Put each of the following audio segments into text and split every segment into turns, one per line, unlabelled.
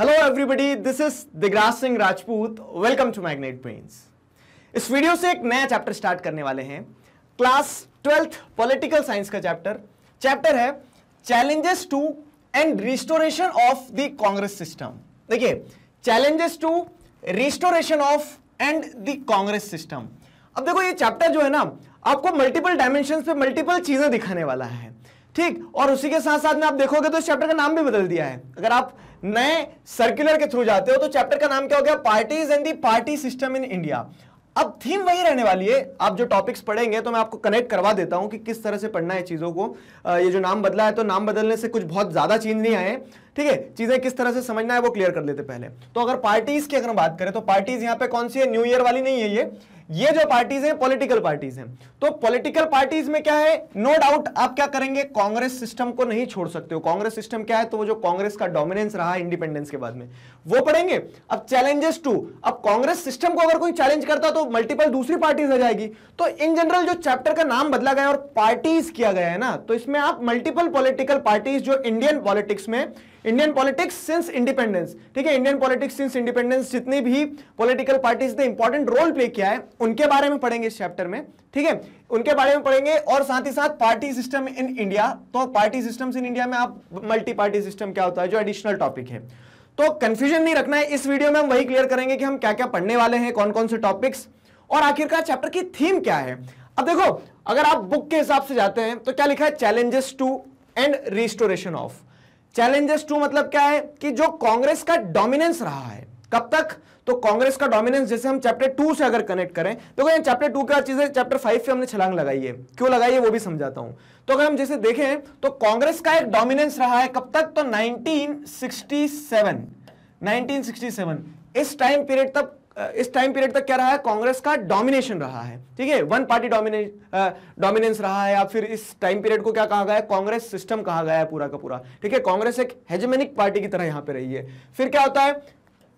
Hello everybody this is Digraj Singh Rajput welcome to magnet brains इस video से एक नया चैप्टर स्टार्ट करने वाले हैं क्लास ट्वेल्थ पॉलिटिकल साइंस का चैप्टर चैप्टर है challenges to and restoration of the Congress system देखिए challenges to restoration of and the Congress system अब देखो ये चैप्टर जो है ना आपको मल्टीपल डायमेंशन पे मल्टीपल चीजें दिखाने वाला है ठीक और उसी के साथ साथ में आप देखोगे तो इस चैप्टर का नाम भी बदल दिया है अगर आप नए सर्कुलर के थ्रू जाते हो तो चैप्टर का नाम क्या हो गया parties and the party system in India अब थीम वही रहने वाली है आप जो टॉपिक्स पढ़ेंगे तो मैं आपको कनेक्ट करवा देता हूं कि किस तरह से पढ़ना है चीज़ों को आ, ये जो नाम बदला है तो नाम बदलने से कुछ बहुत ज़्यादा चीज नहीं आए ठीक है चीज़ें किस तरह से समझना है वो क्लियर कर लेते पहले तो अगर पार्टीज़ की अगर बात करें तो पार्टीज़ यहाँ पे कौन सी है न्यू ईयर वाली नहीं है ये ये जो पार्टीज हैं पॉलिटिकल पार्टीज हैं तो पॉलिटिकल पार्टीज में क्या है नो no डाउट आप क्या करेंगे कांग्रेस सिस्टम को नहीं छोड़ सकते हो कांग्रेस सिस्टम क्या है तो वो जो कांग्रेस का डोमिनेंस रहा इंडिपेंडेंस के बाद में वो पढ़ेंगे अब चैलेंजेस टू अब कांग्रेस सिस्टम को अगर कोई चैलेंज करता तो मल्टीपल दूसरी पार्टीज आ जाएगी तो इन जनरल जो चैप्टर का नाम बदला गया और पार्टीज किया गया है ना तो इसमें आप मल्टीपल पॉलिटिकल पार्टीज जो इंडियन पॉलिटिक्स में इंडियन पॉलिटिक्स सिंस इंडिपेंडेंस ठीक है इंडियन पॉलिटिक्स सिंस इंडिपेंडेंस जितनी भी पॉलिटिकल पार्टीज ने इंपॉर्टेंट रोल प्ले किया है उनके बारे में पढ़ेंगे इस चैप्टर में ठीक है उनके बारे में पढ़ेंगे और साथ ही साथ पार्टी सिस्टम इन इंडिया तो पार्टी सिस्टम इन इंडिया में आप मल्टी पार्टी सिस्टम क्या होता है जो एडिशनल टॉपिक है तो कंफ्यूजन नहीं रखना है इस वीडियो में हम वही क्लियर करेंगे कि हम क्या क्या पढ़ने वाले हैं कौन कौन से टॉपिक्स और आखिरकार चैप्टर की थीम क्या है अब देखो अगर आप बुक के हिसाब से जाते हैं तो क्या लिखा है challenges to and restoration of challenges to मतलब क्या है कि जो कांग्रेस का डोमिनेंस रहा है कब तक तो कांग्रेस का डोमिनेंस जैसे हम चैप्टर टू से अगर कनेक्ट करें देखो क्या चैप्टर टू क्या चीज है चैप्टर फाइव पे हमने छलांग लगाई है क्यों लगाई है वो भी समझाता हूं तो अगर हम जैसे देखें तो कांग्रेस का एक डोमिनेंस रहा है कब तक तो 1967 1967 इस टाइम पीरियड तक इस टाइम पीरियड तक क्या रहा है कांग्रेस का डोमिनेशन रहा है ठीक है वन पार्टी डोमिनेंस रहा है या फिर इस टाइम पीरियड को क्या कहा गया है कांग्रेस सिस्टम कहा गया है पूरा का पूरा ठीक है कांग्रेस एक हेजमेनिक पार्टी की तरह यहां पे रही है फिर क्या होता है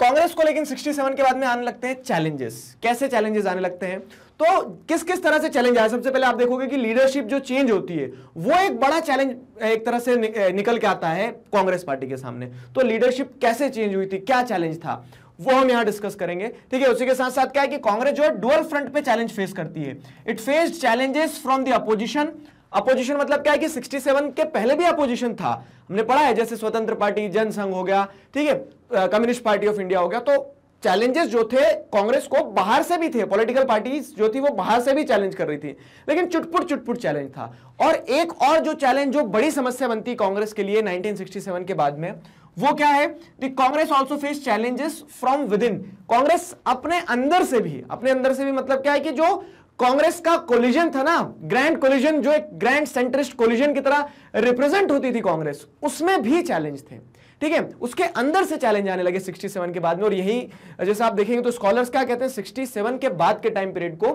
कांग्रेस को लेकिन 67 के बाद में आने लगते हैं चैलेंजेस कैसे चैलेंजेस आने लगते हैं तो किस किस तरह से चैलेंज आया सबसे पहले आप देखोगे कि लीडरशिप जो चेंज होती है वो एक बड़ा चैलेंज एक तरह से निकल के आता है कांग्रेस पार्टी के सामने तो लीडरशिप कैसे चेंज हुई थी क्या चैलेंज था वो हम यहां डिस्कस करेंगे ठीक है उसी के साथ साथ क्या है कि कांग्रेस जो है डुअल फ्रंट पे चैलेंज फेस करती है it face challenges from the opposition opposition मतलब क्या है कि 67 के पहले भी अपोजिशन था हमने पढ़ा है जैसे स्वतंत्र पार्टी जनसंघ हो गया ठीक है कम्युनिस्ट पार्टी ऑफ इंडिया हो गया तो चैलेंजेस जो थे कांग्रेस को बाहर से भी थे पॉलिटिकल पार्टीज जो थी वो बाहर से भी चैलेंज कर रही थी लेकिन चुटपुट चुटपुट चैलेंज था और एक और जो चैलेंज जो बड़ी समस्या बनती कांग्रेस के लिए 1967 के बाद में वो क्या है the Congress also face challenges from within Congress अपने अंदर से भी अपने अंदर से भी मतलब क्या है कि जो कांग्रेस का कोलिजन था ना ग्रैंड कोलिजन जो एक ग्रैंड सेंट्रिस्ट कोलिजन की तरह रिप्रेजेंट होती थी कांग्रेस उसमें भी चैलेंज थे ठीक है उसके अंदर से चैलेंज आने लगे 67 के बाद में और यही जैसे आप देखेंगे तो स्कॉलर्स क्या कहते हैं 67 के बाद के टाइम पीरियड को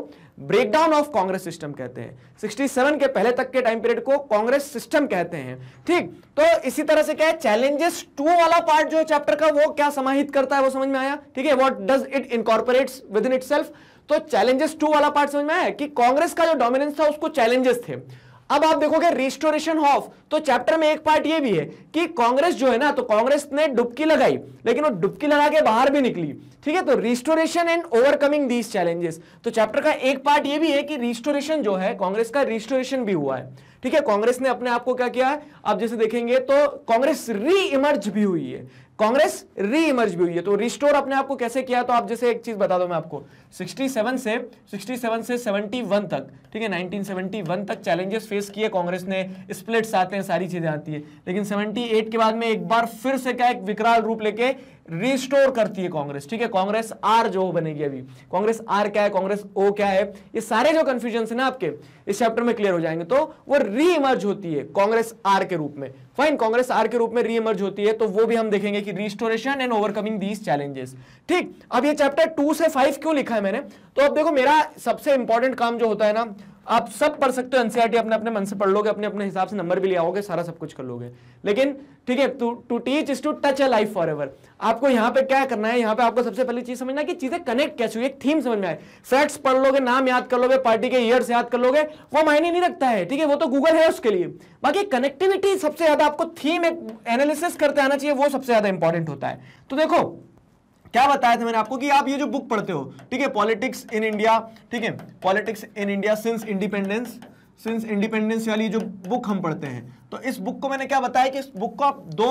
ब्रेकडाउन ऑफ कांग्रेस सिस्टम कहते हैं 67 के पहले तक के टाइम पीरियड को कांग्रेस सिस्टम कहते हैं ठीक तो इसी तरह से क्या है चैलेंजेस टू वाला पार्ट जो चैप्टर का वो क्या समाहित करता है वो समझ में आया ठीक है what does it incorporate within it तो चैलेंजेस टू वाला पार्ट समझ में आया कि कांग्रेस का जो डोमिनेंस था उसको चैलेंजेस थे अब आप देखोगे रिस्टोरेशन ऑफ तो चैप्टर में एक पार्ट ये भी है कि कांग्रेस जो है ना तो कांग्रेस ने डुबकी लगाई लेकिन वो डुबकी लगा के बाहर भी निकली ठीक है तो restoration and overcoming these challenges तो चैप्टर का एक पार्ट ये भी है कि रिस्टोरेशन जो है कांग्रेस का रिस्टोरेशन भी हुआ है ठीक है कांग्रेस ने अपने आप को क्या किया है आप जैसे देखेंगे तो कांग्रेस री इमर्ज भी हुई है कांग्रेस री इमर्ज भी हुई है तो रिस्टोर अपने आप को कैसे किया तो आप जैसे एक चीज बता दो मैं आपको 67 से 67 से 71 तक ठीक है 1971 तक चैलेंजेस फेस किए कांग्रेस ने स्प्लिट्स आते हैं सारी चीजें आती है लेकिन 78 के बाद में एक बार फिर से क्या एक विकराल रूप लेके रिस्टोर करती है कांग्रेस ठीक है कांग्रेस आर जो बनेगी अभी कांग्रेस आर क्या है कांग्रेस ओ क्या है ये सारे जो कंफ्यूजन है ना आपके इस चैप्टर में क्लियर हो जाएंगे तो वो री इमर्ज होती है कांग्रेस आर के रूप में फाइन कांग्रेस आर के रूप में रीएमर्ज होती है तो वो भी हम देखेंगे कि restoration and overcoming these challenges ठीक अब ये चैप्टर टू से फाइव क्यों लिखा है मैंने तो अब देखो मेरा सबसे इंपॉर्टेंट काम जो होता है ना आप सब पढ़ सकते हो एनसीआरटी e अपने अपने मन से पढ़ लोगे अपने अपने हिसाब से नंबर भी ले आओगे सारा सब कुछ कर लोगे लेकिन ठीक है to to teach is to touch a life forever आपको यहां पे क्या करना है यहां पे आपको सबसे पहली चीज समझना है कि चीजें कनेक्ट कैसे हुई एक थीम समझ में आए फैक्ट्स पढ़ लोगे नाम याद कर लोगे पार्टी के ईयर्स याद कर लोगे वो मायने नहीं रखता है ठीक है वो तो गूगल है उसके लिए बाकी कनेक्टिविटी सबसे ज्यादा आपको थीम एक एनालिसिस करते आना चाहिए वो सबसे ज्यादा इंपॉर्टेंट होता है तो देखो क्या बताया था मैंने आपको कि आप ये जो बुक पढ़ते हो ठीक है पॉलिटिक्स इन इंडिया ठीक है politics in India since independence since independence वाली जो बुक हम पढ़ते हैं तो इस बुक को मैंने क्या बताया कि इस बुक को आप दो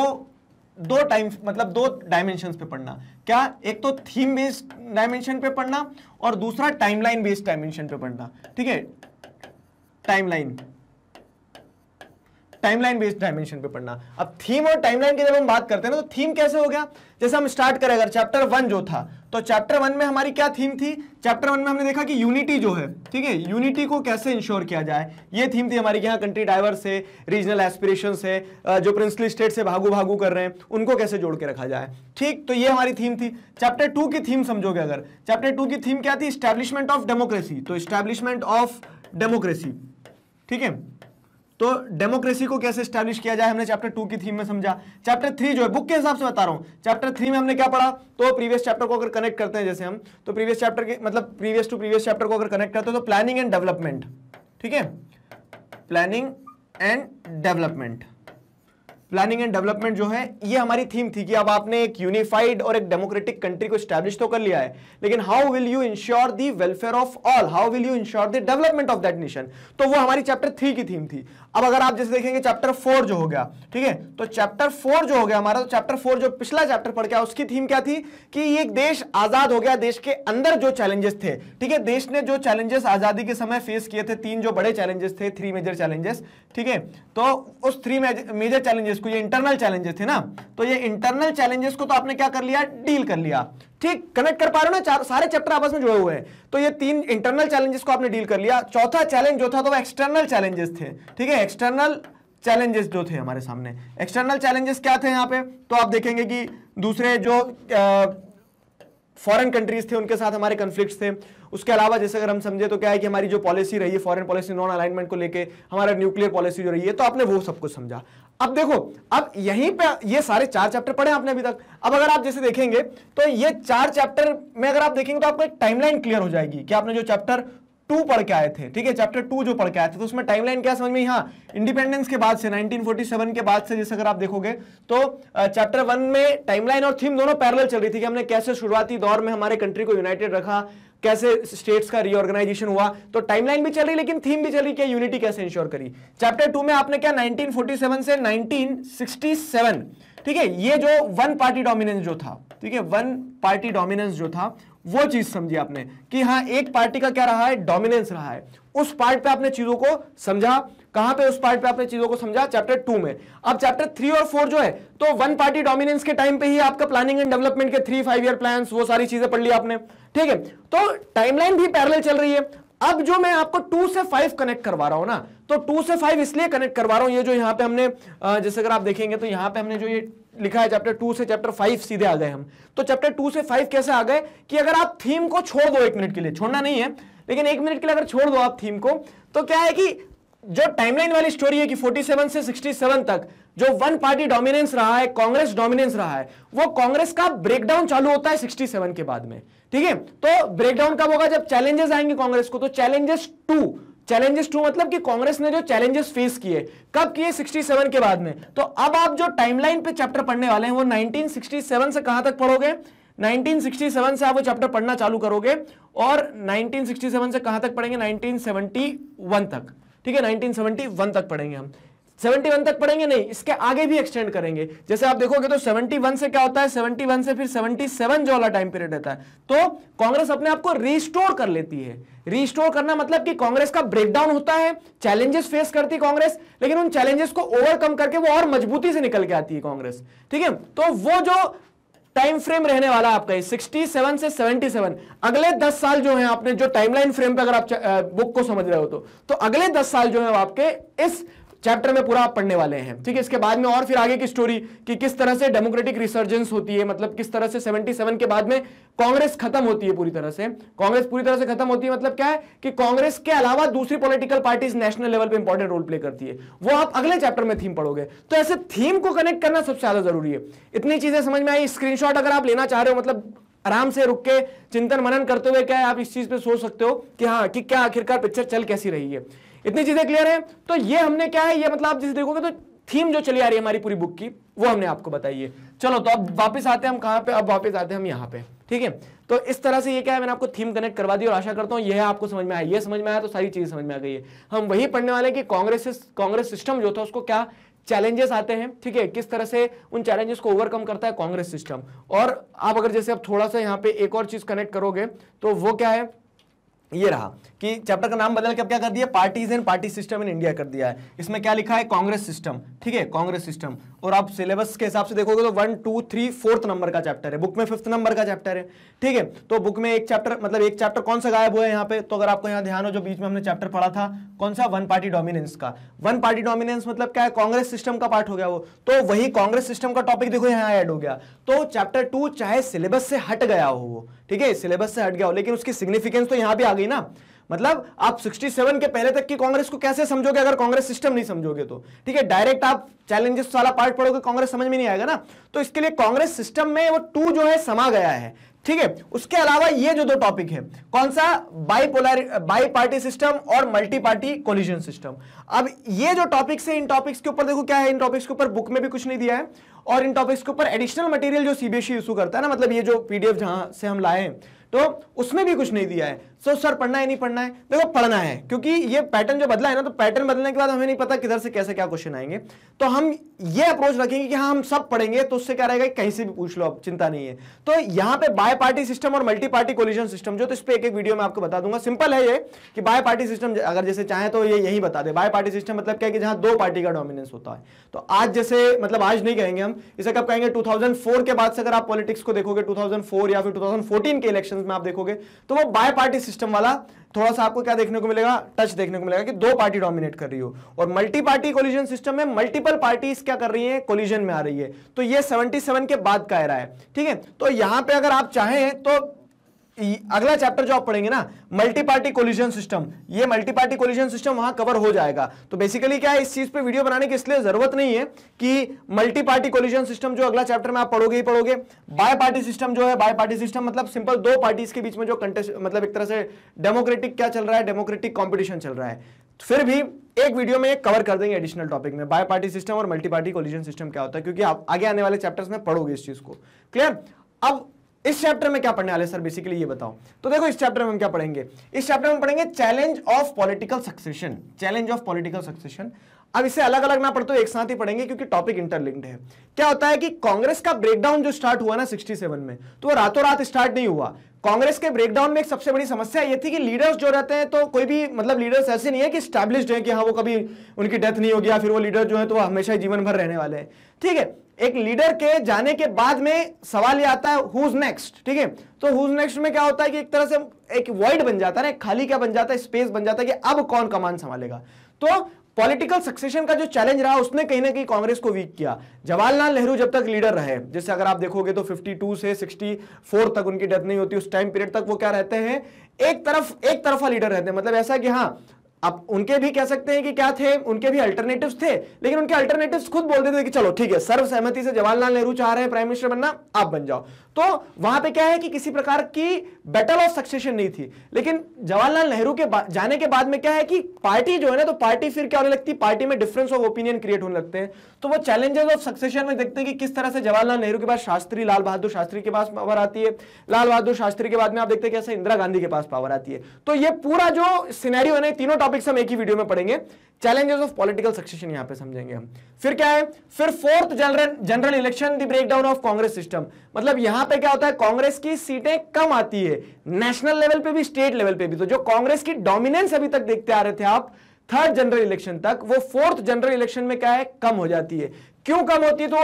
दो टाइम मतलब दो डायमेंशन पे पढ़ना क्या एक तो थीम बेस्ड डायमेंशन पे पढ़ना और दूसरा टाइमलाइन बेस्ड डायमेंशन पे पढ़ना ठीक है टाइमलाइन टाइमलाइन बेस्ड डायमेंशन पे पढ़ना अब थीम और टाइमलाइन की जब हम बात करते हैं ना तो थीम कैसे हो गया जैसे हम स्टार्ट करें अगर चैप्टर वन जो था तो चैप्टर वन में हमारी क्या थीम थी चैप्टर वन में हमने देखा कि यूनिटी जो है ठीक है यूनिटी को कैसे इंश्योर किया जाए ये थीम थी हमारी यहाँ कंट्री डाइवर्स है रीजनल एस्पिरेशन है जो प्रिंसली स्टेट से भागु भागु कर रहे हैं उनको कैसे जोड़ के रखा जाए ठीक तो ये हमारी थीम थी चैप्टर टू की थीम समझोगे अगर चैप्टर टू की थीम क्या थी स्टैब्लिशमेंट ऑफ डेमोक्रेसी तो स्टैब्लिशमेंट ऑफ डेमोक्रेसी ठीक है तो डेमोक्रेसी को कैसे स्टैब्लिश किया जाए हमने चैप्टर टू की थीम में समझा चैप्टर थ्री जो है बुक के हिसाब से बता रहा हूं चैप्टर थ्री में हमने क्या पढ़ा तो प्रीवियस चैप्टर को अगर कनेक्ट करते हैं जैसे हम तो प्रीवियस चैप्टर के मतलब प्रीवियस टू प्रीवियस चैप्टर को अगर कनेक्ट करते हैं तो प्लानिंग एंड डेवलपमेंट ठीक है planning and development planning and development जो है ये हमारी थीम थी कि अब आपने एक यूनिफाइड और एक डेमोक्रेटिक कंट्री को स्टैब्लिश तो कर लिया है लेकिन how will you ensure the welfare of all how will you ensure the development of that nation तो वो हमारी चैप्टर थ्री की थीम थी अब अगर आप जैसे देखेंगे चैप्टर फोर जो हो गया ठीक है तो चैप्टर फोर जो हो गया हमारा तो चैप्टर फोर जो पिछला चैप्टर पढ़ गया उसकी थीम क्या थी कि ये देश आजाद हो गया देश के अंदर जो चैलेंजेस थे ठीक है देश ने जो चैलेंजेस आजादी के समय फेस किए थे तीन जो बड़े चैलेंजेस थे थ्री मेजर चैलेंजेस ठीक है तो उस थ्री मेजर चैलेंजेस को ये इंटरनल चैलेंजेस थे ना तो ये इंटरनल चैलेंजेस को तो आपने क्या कर लिया डील कर लिया ठीक कनेक्ट कर पा रहे हो ना सारे चैप्टर आपस में जुड़े हुए हैं तो ये तीन इंटरनल चैलेंजेस को आपने डील कर लिया चौथा चैलेंज जो था तो वो एक्सटर्नल चैलेंजेस थे ठीक है एक्सटर्नल चैलेंजेस जो थे हमारे सामने एक्सटर्नल चैलेंजेस क्या थे यहाँ पे तो आप देखेंगे कि दूसरे जो फॉरेन कंट्रीज थे उनके साथ हमारे कन्फ्लिक्ट थे उसके अलावा जैसे अगर हम समझे तो क्या है कि हमारी जो पॉलिसी रही है फॉरेन पॉलिसी नॉन अलाइनमेंट को लेके हमारा न्यूक्लियर पॉलिसी जो रही है तो आपने वो सब कुछ समझा अब देखो अब यहीं पे ये सारे चार चैप्टर पढ़े आपने अभी तक अब अगर आप जैसे देखेंगे तो ये चार चैप्टर में अगर आप देखेंगे तो आपको एक टाइमलाइन क्लियर हो जाएगी कि आपने जो चैप्टर टू पढ़ के आए थे ठीक है चैप्टर टू जो पढ़ के आए थे तो उसमें टाइमलाइन क्या समझ में हाँ इंडिपेंडेंस के बाद से 1947 के बाद से जैसे अगर आप देखोगे तो चैप्टर वन में टाइमलाइन और थीम दोनों पैरेलल चल रही थी कि हमने कैसे शुरुआती दौर में हमारे कंट्री को यूनाइटेड रखा कैसे स्टेट्स का रीऑर्गेनाइजेशन हुआ तो टाइमलाइन भी चल रही लेकिन थीम भी चल रही क्या यूनिटी कैसे इंश्योर करी चैप्टर टू में आपने क्या 1947 से 1967 ठीक है ये जो वन पार्टी डोमिनेंस जो था ठीक है वन पार्टी डोमिनेंस जो था वो चीज समझी आपने कि हाँ एक पार्टी का क्या रहा है डोमिनेंस रहा है उस पार्ट पे आपने चीजों को समझा कहां पे उस पार्ट पे आपने चीजों को समझा चैप्टर टू में अब चैप्टर थ्री और फोर जो है तो वन पार्टी डोमिनेंस के टाइम पे ही आपका प्लानिंग एंड डेवलपमेंट के थ्री फाइव ईयर प्लान वो सारी चीजें पढ़ ली आपने ठीक है तो टाइमलाइन भी पैरल चल रही है अब जो मैं आपको टू से फाइव कनेक्ट करवा रहा हूं ना तो टू से फाइव इसलिए कनेक्ट करवा रहा हूं ये जो यहां पे हमने जैसे अगर आप देखेंगे तो यहां पे हमने जो ये लिखा है चैप्टर टू से चैप्टर फाइव सीधे आ गए हम तो चैप्टर टू से फाइव कैसे आ गए कि अगर आप थीम को छोड़ दो एक मिनट के लिए छोड़ना नहीं है लेकिन एक मिनट के लिए अगर छोड़ दो आप थीम को तो क्या है कि जो टाइमलाइन वाली स्टोरी है कि 47 से 67 तक जो वन पार्टी डोमिनेंस रहा है कांग्रेस डोमिनेंस रहा है वो कांग्रेस का ब्रेकडाउन चालू होता है 67 के बाद में ठीक है तो ब्रेकडाउन कब होगा जब चैलेंजेस आएंगे कांग्रेस को तो चैलेंजेस टू चैलेंजेस टू मतलब कि कांग्रेस ने जो चैलेंजेस फेस किए कब किए 67 के बाद में तो अब आप जो टाइमलाइन पे चैप्टर पढ़ने वाले हैं वो 1967 से कहां तक पढ़ोगे 1967 से आप वो चैप्टर पढ़ना चालू करोगे और 1967 से कहां तक पढ़ेंगे 1971 तक ठीक है 1971 तक पढ़ेंगे हम 71 तक पढ़ेंगे नहीं इसके आगे भी एक्सटेंड करेंगे जैसे आप देखोगे तो 71 से क्या होता है 71 से फिर 77 जो वाला टाइम पीरियड रहता है तो कांग्रेस अपने आप को रिस्टोर कर लेती है रिस्टोर करना मतलब कि कांग्रेस का ब्रेकडाउन होता है चैलेंजेस फेस करती है कांग्रेस लेकिन उन चैलेंजेस को ओवरकम करके वो और मजबूती से निकल के आती है कांग्रेस ठीक है तो वो जो टाइम फ्रेम रहने वाला आपका ये सेवन से सेवेंटी सेवन अगले दस साल जो है आपने जो टाइमलाइन फ्रेम पे अगर आप बुक को समझ रहे हो तो तो अगले दस साल जो है आपके इस चैप्टर में पूरा आप पढ़ने वाले हैं ठीक है इसके बाद में और फिर आगे की स्टोरी कि किस तरह से डेमोक्रेटिक रिसर्जेंस होती है मतलब किस तरह से 77 के बाद में कांग्रेस खत्म होती है पूरी तरह से कांग्रेस पूरी तरह से खत्म होती है मतलब क्या है कि कांग्रेस के अलावा दूसरी पॉलिटिकल पार्टीज नेशनल लेवल पर इंपॉर्टेंट रोल प्ले करती है वो आप अगले चैप्टर में थीम पढ़ोगे तो ऐसे थीम को कनेक्ट करना सबसे ज्यादा जरूरी है इतनी चीजें समझ में आई स्क्रीन अगर आप लेना चाह रहे हो मतलब आराम से रुक के चिंतन मनन करते हुए क्या है आप इस चीज पे सोच सकते हो कि हाँ कि क्या आखिरकार पिक्चर चल कैसी रही है इतनी चीजें क्लियर है तो ये हमने क्या है ये मतलब आप जिसे देखोगे तो थीम जो चली आ रही है हमारी पूरी बुक की वो हमने आपको बताई है चलो तो अब वापस आते हैं हम कहां पे अब वापस आते हैं हम यहां पे ठीक है तो इस तरह से ये क्या है मैंने आपको थीम कनेक्ट करवा दी और आशा करता हूं यह आपको समझ में आया ये समझ में आया तो सारी चीज़ें समझ में आ गई है हम वही पढ़ने वाले की कि कांग्रेस कांग्रेस सिस्टम जो था उसको क्या चैलेंजेस आते हैं ठीक है किस तरह से उन चैलेंजेस को ओवरकम करता है कांग्रेस सिस्टम और आप अगर जैसे आप थोड़ा सा यहाँ पे एक और चीज़ कनेक्ट करोगे तो वो क्या है ये रहा कि चैप्टर का नाम बदल के अब क्या कर दिया parties and party system in India कर दिया है इसमें क्या लिखा है कांग्रेस सिस्टम ठीक है कांग्रेस सिस्टम और आप सिलेबस के हिसाब से देखोगे तो one two three fourth number का चैप्टर है बुक में फिफ्थ नंबर का चैप्टर है ठीक है तो बुक में एक चैप्टर मतलब एक चैप्टर कौन सा गायब हुआ है यहाँ पे तो अगर आपको यहाँ ध्यान हो जो बीच में हमने चैप्टर पढ़ा था कौन सा वन पार्टी डोमिनेंस का वन पार्टी डोमिनेंस मतलब क्या है कांग्रेस सिस्टम का पार्ट हो गया वो तो वही कांग्रेस सिस्टम का टॉपिक देखो यहाँ एड हो गया तो चैप्टर टू चाहे सिलेबस से हट गया हो ठीक है सिलेबस से हट गया हो लेकिन उसकी सिग्निफिकेंस तो यहाँ भी आ गई ना मतलब आप 67 के पहले तक की कांग्रेस को कैसे समझोगे अगर कांग्रेस सिस्टम नहीं समझोगे तो ठीक है डायरेक्ट आप चैलेंजेस वाला पार्ट पढ़ोगे कांग्रेस समझ में नहीं आएगा ना तो इसके लिए कांग्रेस सिस्टम में वो टू जो है समा गया है ठीक है उसके अलावा ये जो दो टॉपिक है कौन सा बाईपोलर बाई पार्टी सिस्टम और मल्टी पार्टी कोलिजन सिस्टम अब ये जो टॉपिक्स है इन टॉपिक्स के ऊपर देखो क्या है इन टॉपिक्स के ऊपर बुक में भी कुछ नहीं दिया है और इन टॉपिक्स के ऊपर एडिशनल मटेरियल जो सीबीएसई इशू e करता है ना मतलब ये जो पीडीएफ जहां से हम लाए तो उसमें भी कुछ नहीं दिया है सो सर पढ़ना है नहीं पढ़ना है देखो पढ़ना है क्योंकि ये पैटर्न जो बदला है ना तो पैटर्न बदलने के बाद हमें नहीं पता किधर से कैसे क्या क्वेश्चन आएंगे तो हम ये अप्रोच रखेंगे कि हाँ हम सब पढ़ेंगे तो उससे क्या रहेगा कहीं से भी पूछ लो अब चिंता नहीं है तो यहाँ पे बाय पार्टी सिस्टम और मल्टी पार्टी कोलिजन सिस्टम जो तो इस पर एक एक वीडियो में आपको बता दूंगा सिंपल है ये कि बाय पार्टी सिस्टम अगर जैसे चाहे तो ये यही बता दे बाय पार्टी सिस्टम मतलब क्या है कि जहाँ दो पार्टी का डोमिनेंस होता है तो आज जैसे मतलब आज नहीं कहेंगे हम इसे कब कहेंगे टू के बाद से अगर आप पॉलिटिक्स को देखोगे टू या फिर टू के इलेक्शन में आप देखोगे तो वो बाय पार्टी सिस्टम वाला थोड़ा सा आपको क्या देखने को मिलेगा टच देखने को मिलेगा कि दो पार्टी डोमिनेट कर रही हो और मल्टी पार्टी कोलिजन सिस्टम में मल्टीपल पार्टीज क्या कर रही हैं कोलिजन में आ रही है तो ये 77 के बाद का एरा है ठीक है तो यहां पे अगर आप चाहें तो अगला चैप्टर जो आप पढ़ेंगे ना मल्टी पार्टी कोलिजन सिस्टम ये मल्टी पार्टी कोलिजन सिस्टम वहां कवर हो जाएगा तो बेसिकली क्या है इस चीज पे वीडियो बनाने की इसलिए जरूरत नहीं है कि मल्टी पार्टी कोलिजन सिस्टम जो अगला चैप्टर में आप पढ़ोगे ही पढ़ोगे बाय पार्टी सिस्टम जो है बाय पार्टी सिस्टम मतलब सिंपल दो पार्टी के बीच में जो कंटेस्ट मतलब एक तरह से डेमोक्रेटिक क्या चल रहा है डेमोक्रेटिक कॉम्पिटिशन चल रहा है फिर भी एक वीडियो में कवर कर देंगे एडिशनल टॉपिक में बाय पार्टी सिस्टम और मल्टी पार्टी कोलिजन सिस्टम क्या होता है क्योंकि आप आगे आने वाले चैप्टर्स में पढ़ोगे इस चीज को क्लियर अब इस चैप्टर में क्या पढ़ने वाले सर बेसिकली ये बताओ तो देखो इस चैप्टर में हम क्या पढ़ेंगे इस चैप्टर में पढ़ेंगे challenge of political succession challenge of political succession अब इसे अलग अलग ना पढ़ तो एक साथ ही पढ़ेंगे क्योंकि टॉपिक इंटरलिंक्ड है क्या होता है कि कांग्रेस का ब्रेकडाउन जो स्टार्ट हुआ ना 67 में तो वो रातों रात स्टार्ट नहीं हुआ कांग्रेस के ब्रेकडाउन में एक सबसे बड़ी समस्या ये थी कि लीडर्स जो रहते हैं तो कोई भी मतलब लीडर्स ऐसे नहीं है कि स्टैब्लिश है कि हाँ वो कभी उनकी डेथ नहीं होगी या फिर वो लीडर जो है तो वो हमेशा ही जीवन भर रहने वाले हैं ठीक है एक लीडर के जाने के बाद में सवाल ये आता है हुज नेक्स्ट ठीक है तो हुज नेक्स्ट में क्या होता है कि एक तरह से एक वर्ड बन जाता है ना खाली क्या बन जाता है स्पेस बन जाता है कि अब कौन कमान संभालेगा तो पॉलिटिकल सक्सेशन का जो चैलेंज रहा उसने कहीं ना कहीं कांग्रेस को वीक किया जवाहरलाल नेहरू जब तक लीडर रहे जैसे अगर आप देखोगे तो 52 से 64 तक उनकी डेथ नहीं होती उस टाइम पीरियड तक वो क्या रहते हैं एक तरफ एक तरफा लीडर रहते हैं मतलब ऐसा है कि हाँ अब उनके भी कह सकते हैं कि क्या थे उनके भी अल्टरनेटिव्स थे लेकिन उनके अल्टरनेटिव्स खुद बोल देते थे कि चलो ठीक है सर्वसहमति से जवाहरलाल नेहरू चाह रहे हैं प्राइम मिनिस्टर बनना आप बन जाओ तो वहां पे क्या है कि किसी प्रकार की बैटल ऑफ सक्सेशन नहीं थी लेकिन जवाहरलाल नेहरू के जाने के बाद में क्या है कि पार्टी जो है ना तो पार्टी फिर क्या होने लगती पार्टी में डिफरेंस ऑफ ओपिनियन क्रिएट होने लगते हैं तो वो चैलेंजेस ऑफ सक्सेशन में देखते हैं कि किस तरह से जवाहरलाल नेहरू के पास शास्त्री लाल बहादुर शास्त्री के पास पावर आती है लाल बहादुर शास्त्री के बाद में आप देखते हैं कैसे इंदिरा गांधी के पास पावर आती है तो ये पूरा जो सीनेरियो है ना तीनों टॉपिक्स हम एक ही वीडियो में पढ़ेंगे चैलेंजेस ऑफ पॉलिटिकल सक्सेशन यहां पे समझेंगे हम फिर क्या है फिर fourth general general election the breakdown of Congress system मतलब यहां यहां पे क्या होता है कांग्रेस की सीटें कम आती है नेशनल लेवल पे भी स्टेट लेवल पे भी तो जो कांग्रेस की डोमिनेंस अभी तक देखते आ रहे थे आप थर्ड जनरल इलेक्शन तक वो फोर्थ जनरल इलेक्शन में क्या है कम हो जाती है क्यों कम होती है तो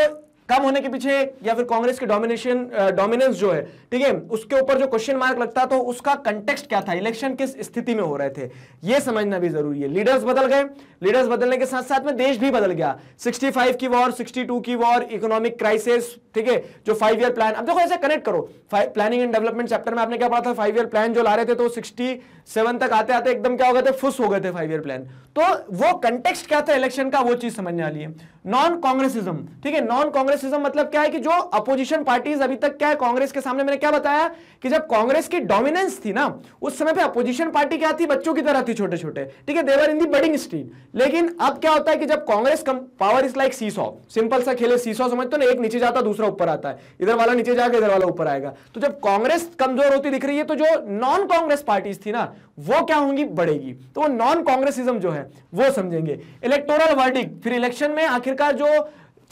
कम होने के पीछे या फिर कांग्रेस की डोमिनेशन डोमिनेंस जो है ठीक है उसके ऊपर जो क्वेश्चन मार्क लगता तो उसका कंटेक्स्ट क्या था इलेक्शन किस स्थिति में हो रहे थे यह समझना भी जरूरी है लीडर्स बदल गए लीडर्स बदलने के साथ साथ में देश भी बदल गया 65 की वॉर 62 की वॉर इकोनॉमिक क्राइसिस ठीक है जो फाइव ईयर प्लान अब देखो ऐसे कनेक्ट करो प्लानिंग एंड डेवलपमेंट चैप्टर में आपने क्या पढ़ा था फाइव ईयर प्लान जो ला रहे थे तो सिक्सटी सेवन तक आते आते एकदम क्या हो गए थे फुस हो गए थे फाइव ईयर प्लान तो वो कंटेक्स्ट क्या था इलेक्शन का वो चीज समझने वाली है नॉन कांग्रेसिज्म ठीक है नॉन कांग्रेसिज्म मतलब क्या है कि जो अपोजिशन पार्टीज अभी तक क्या है कांग्रेस के सामने मैंने क्या बताया कि जब कांग्रेस की डोमिनेंस थी ना उस समय पे अपोजिशन पार्टी क्या थी बच्चों की तरह थी छोटे छोटे ठीक है देवर इन दी बडिंग स्ट्रीट लेकिन अब क्या होता है कि जब कांग्रेस कम power is like seesaw simple सा खेले सीसॉ समझते हो ना एक नीचे जाता दूसरा ऊपर आता है इधर वाला नीचे जाएगा इधर वाला ऊपर आएगा तो जब कांग्रेस कमजोर होती दिख रही है तो जो नॉन कांग्रेस पार्टीज थी ना वो क्या होंगी बढ़ेगी तो वो नॉन कांग्रेसिज्म जो है वो समझेंगे इलेक्टोरल वर्डिक फिर इलेक्शन में आखिरकार जो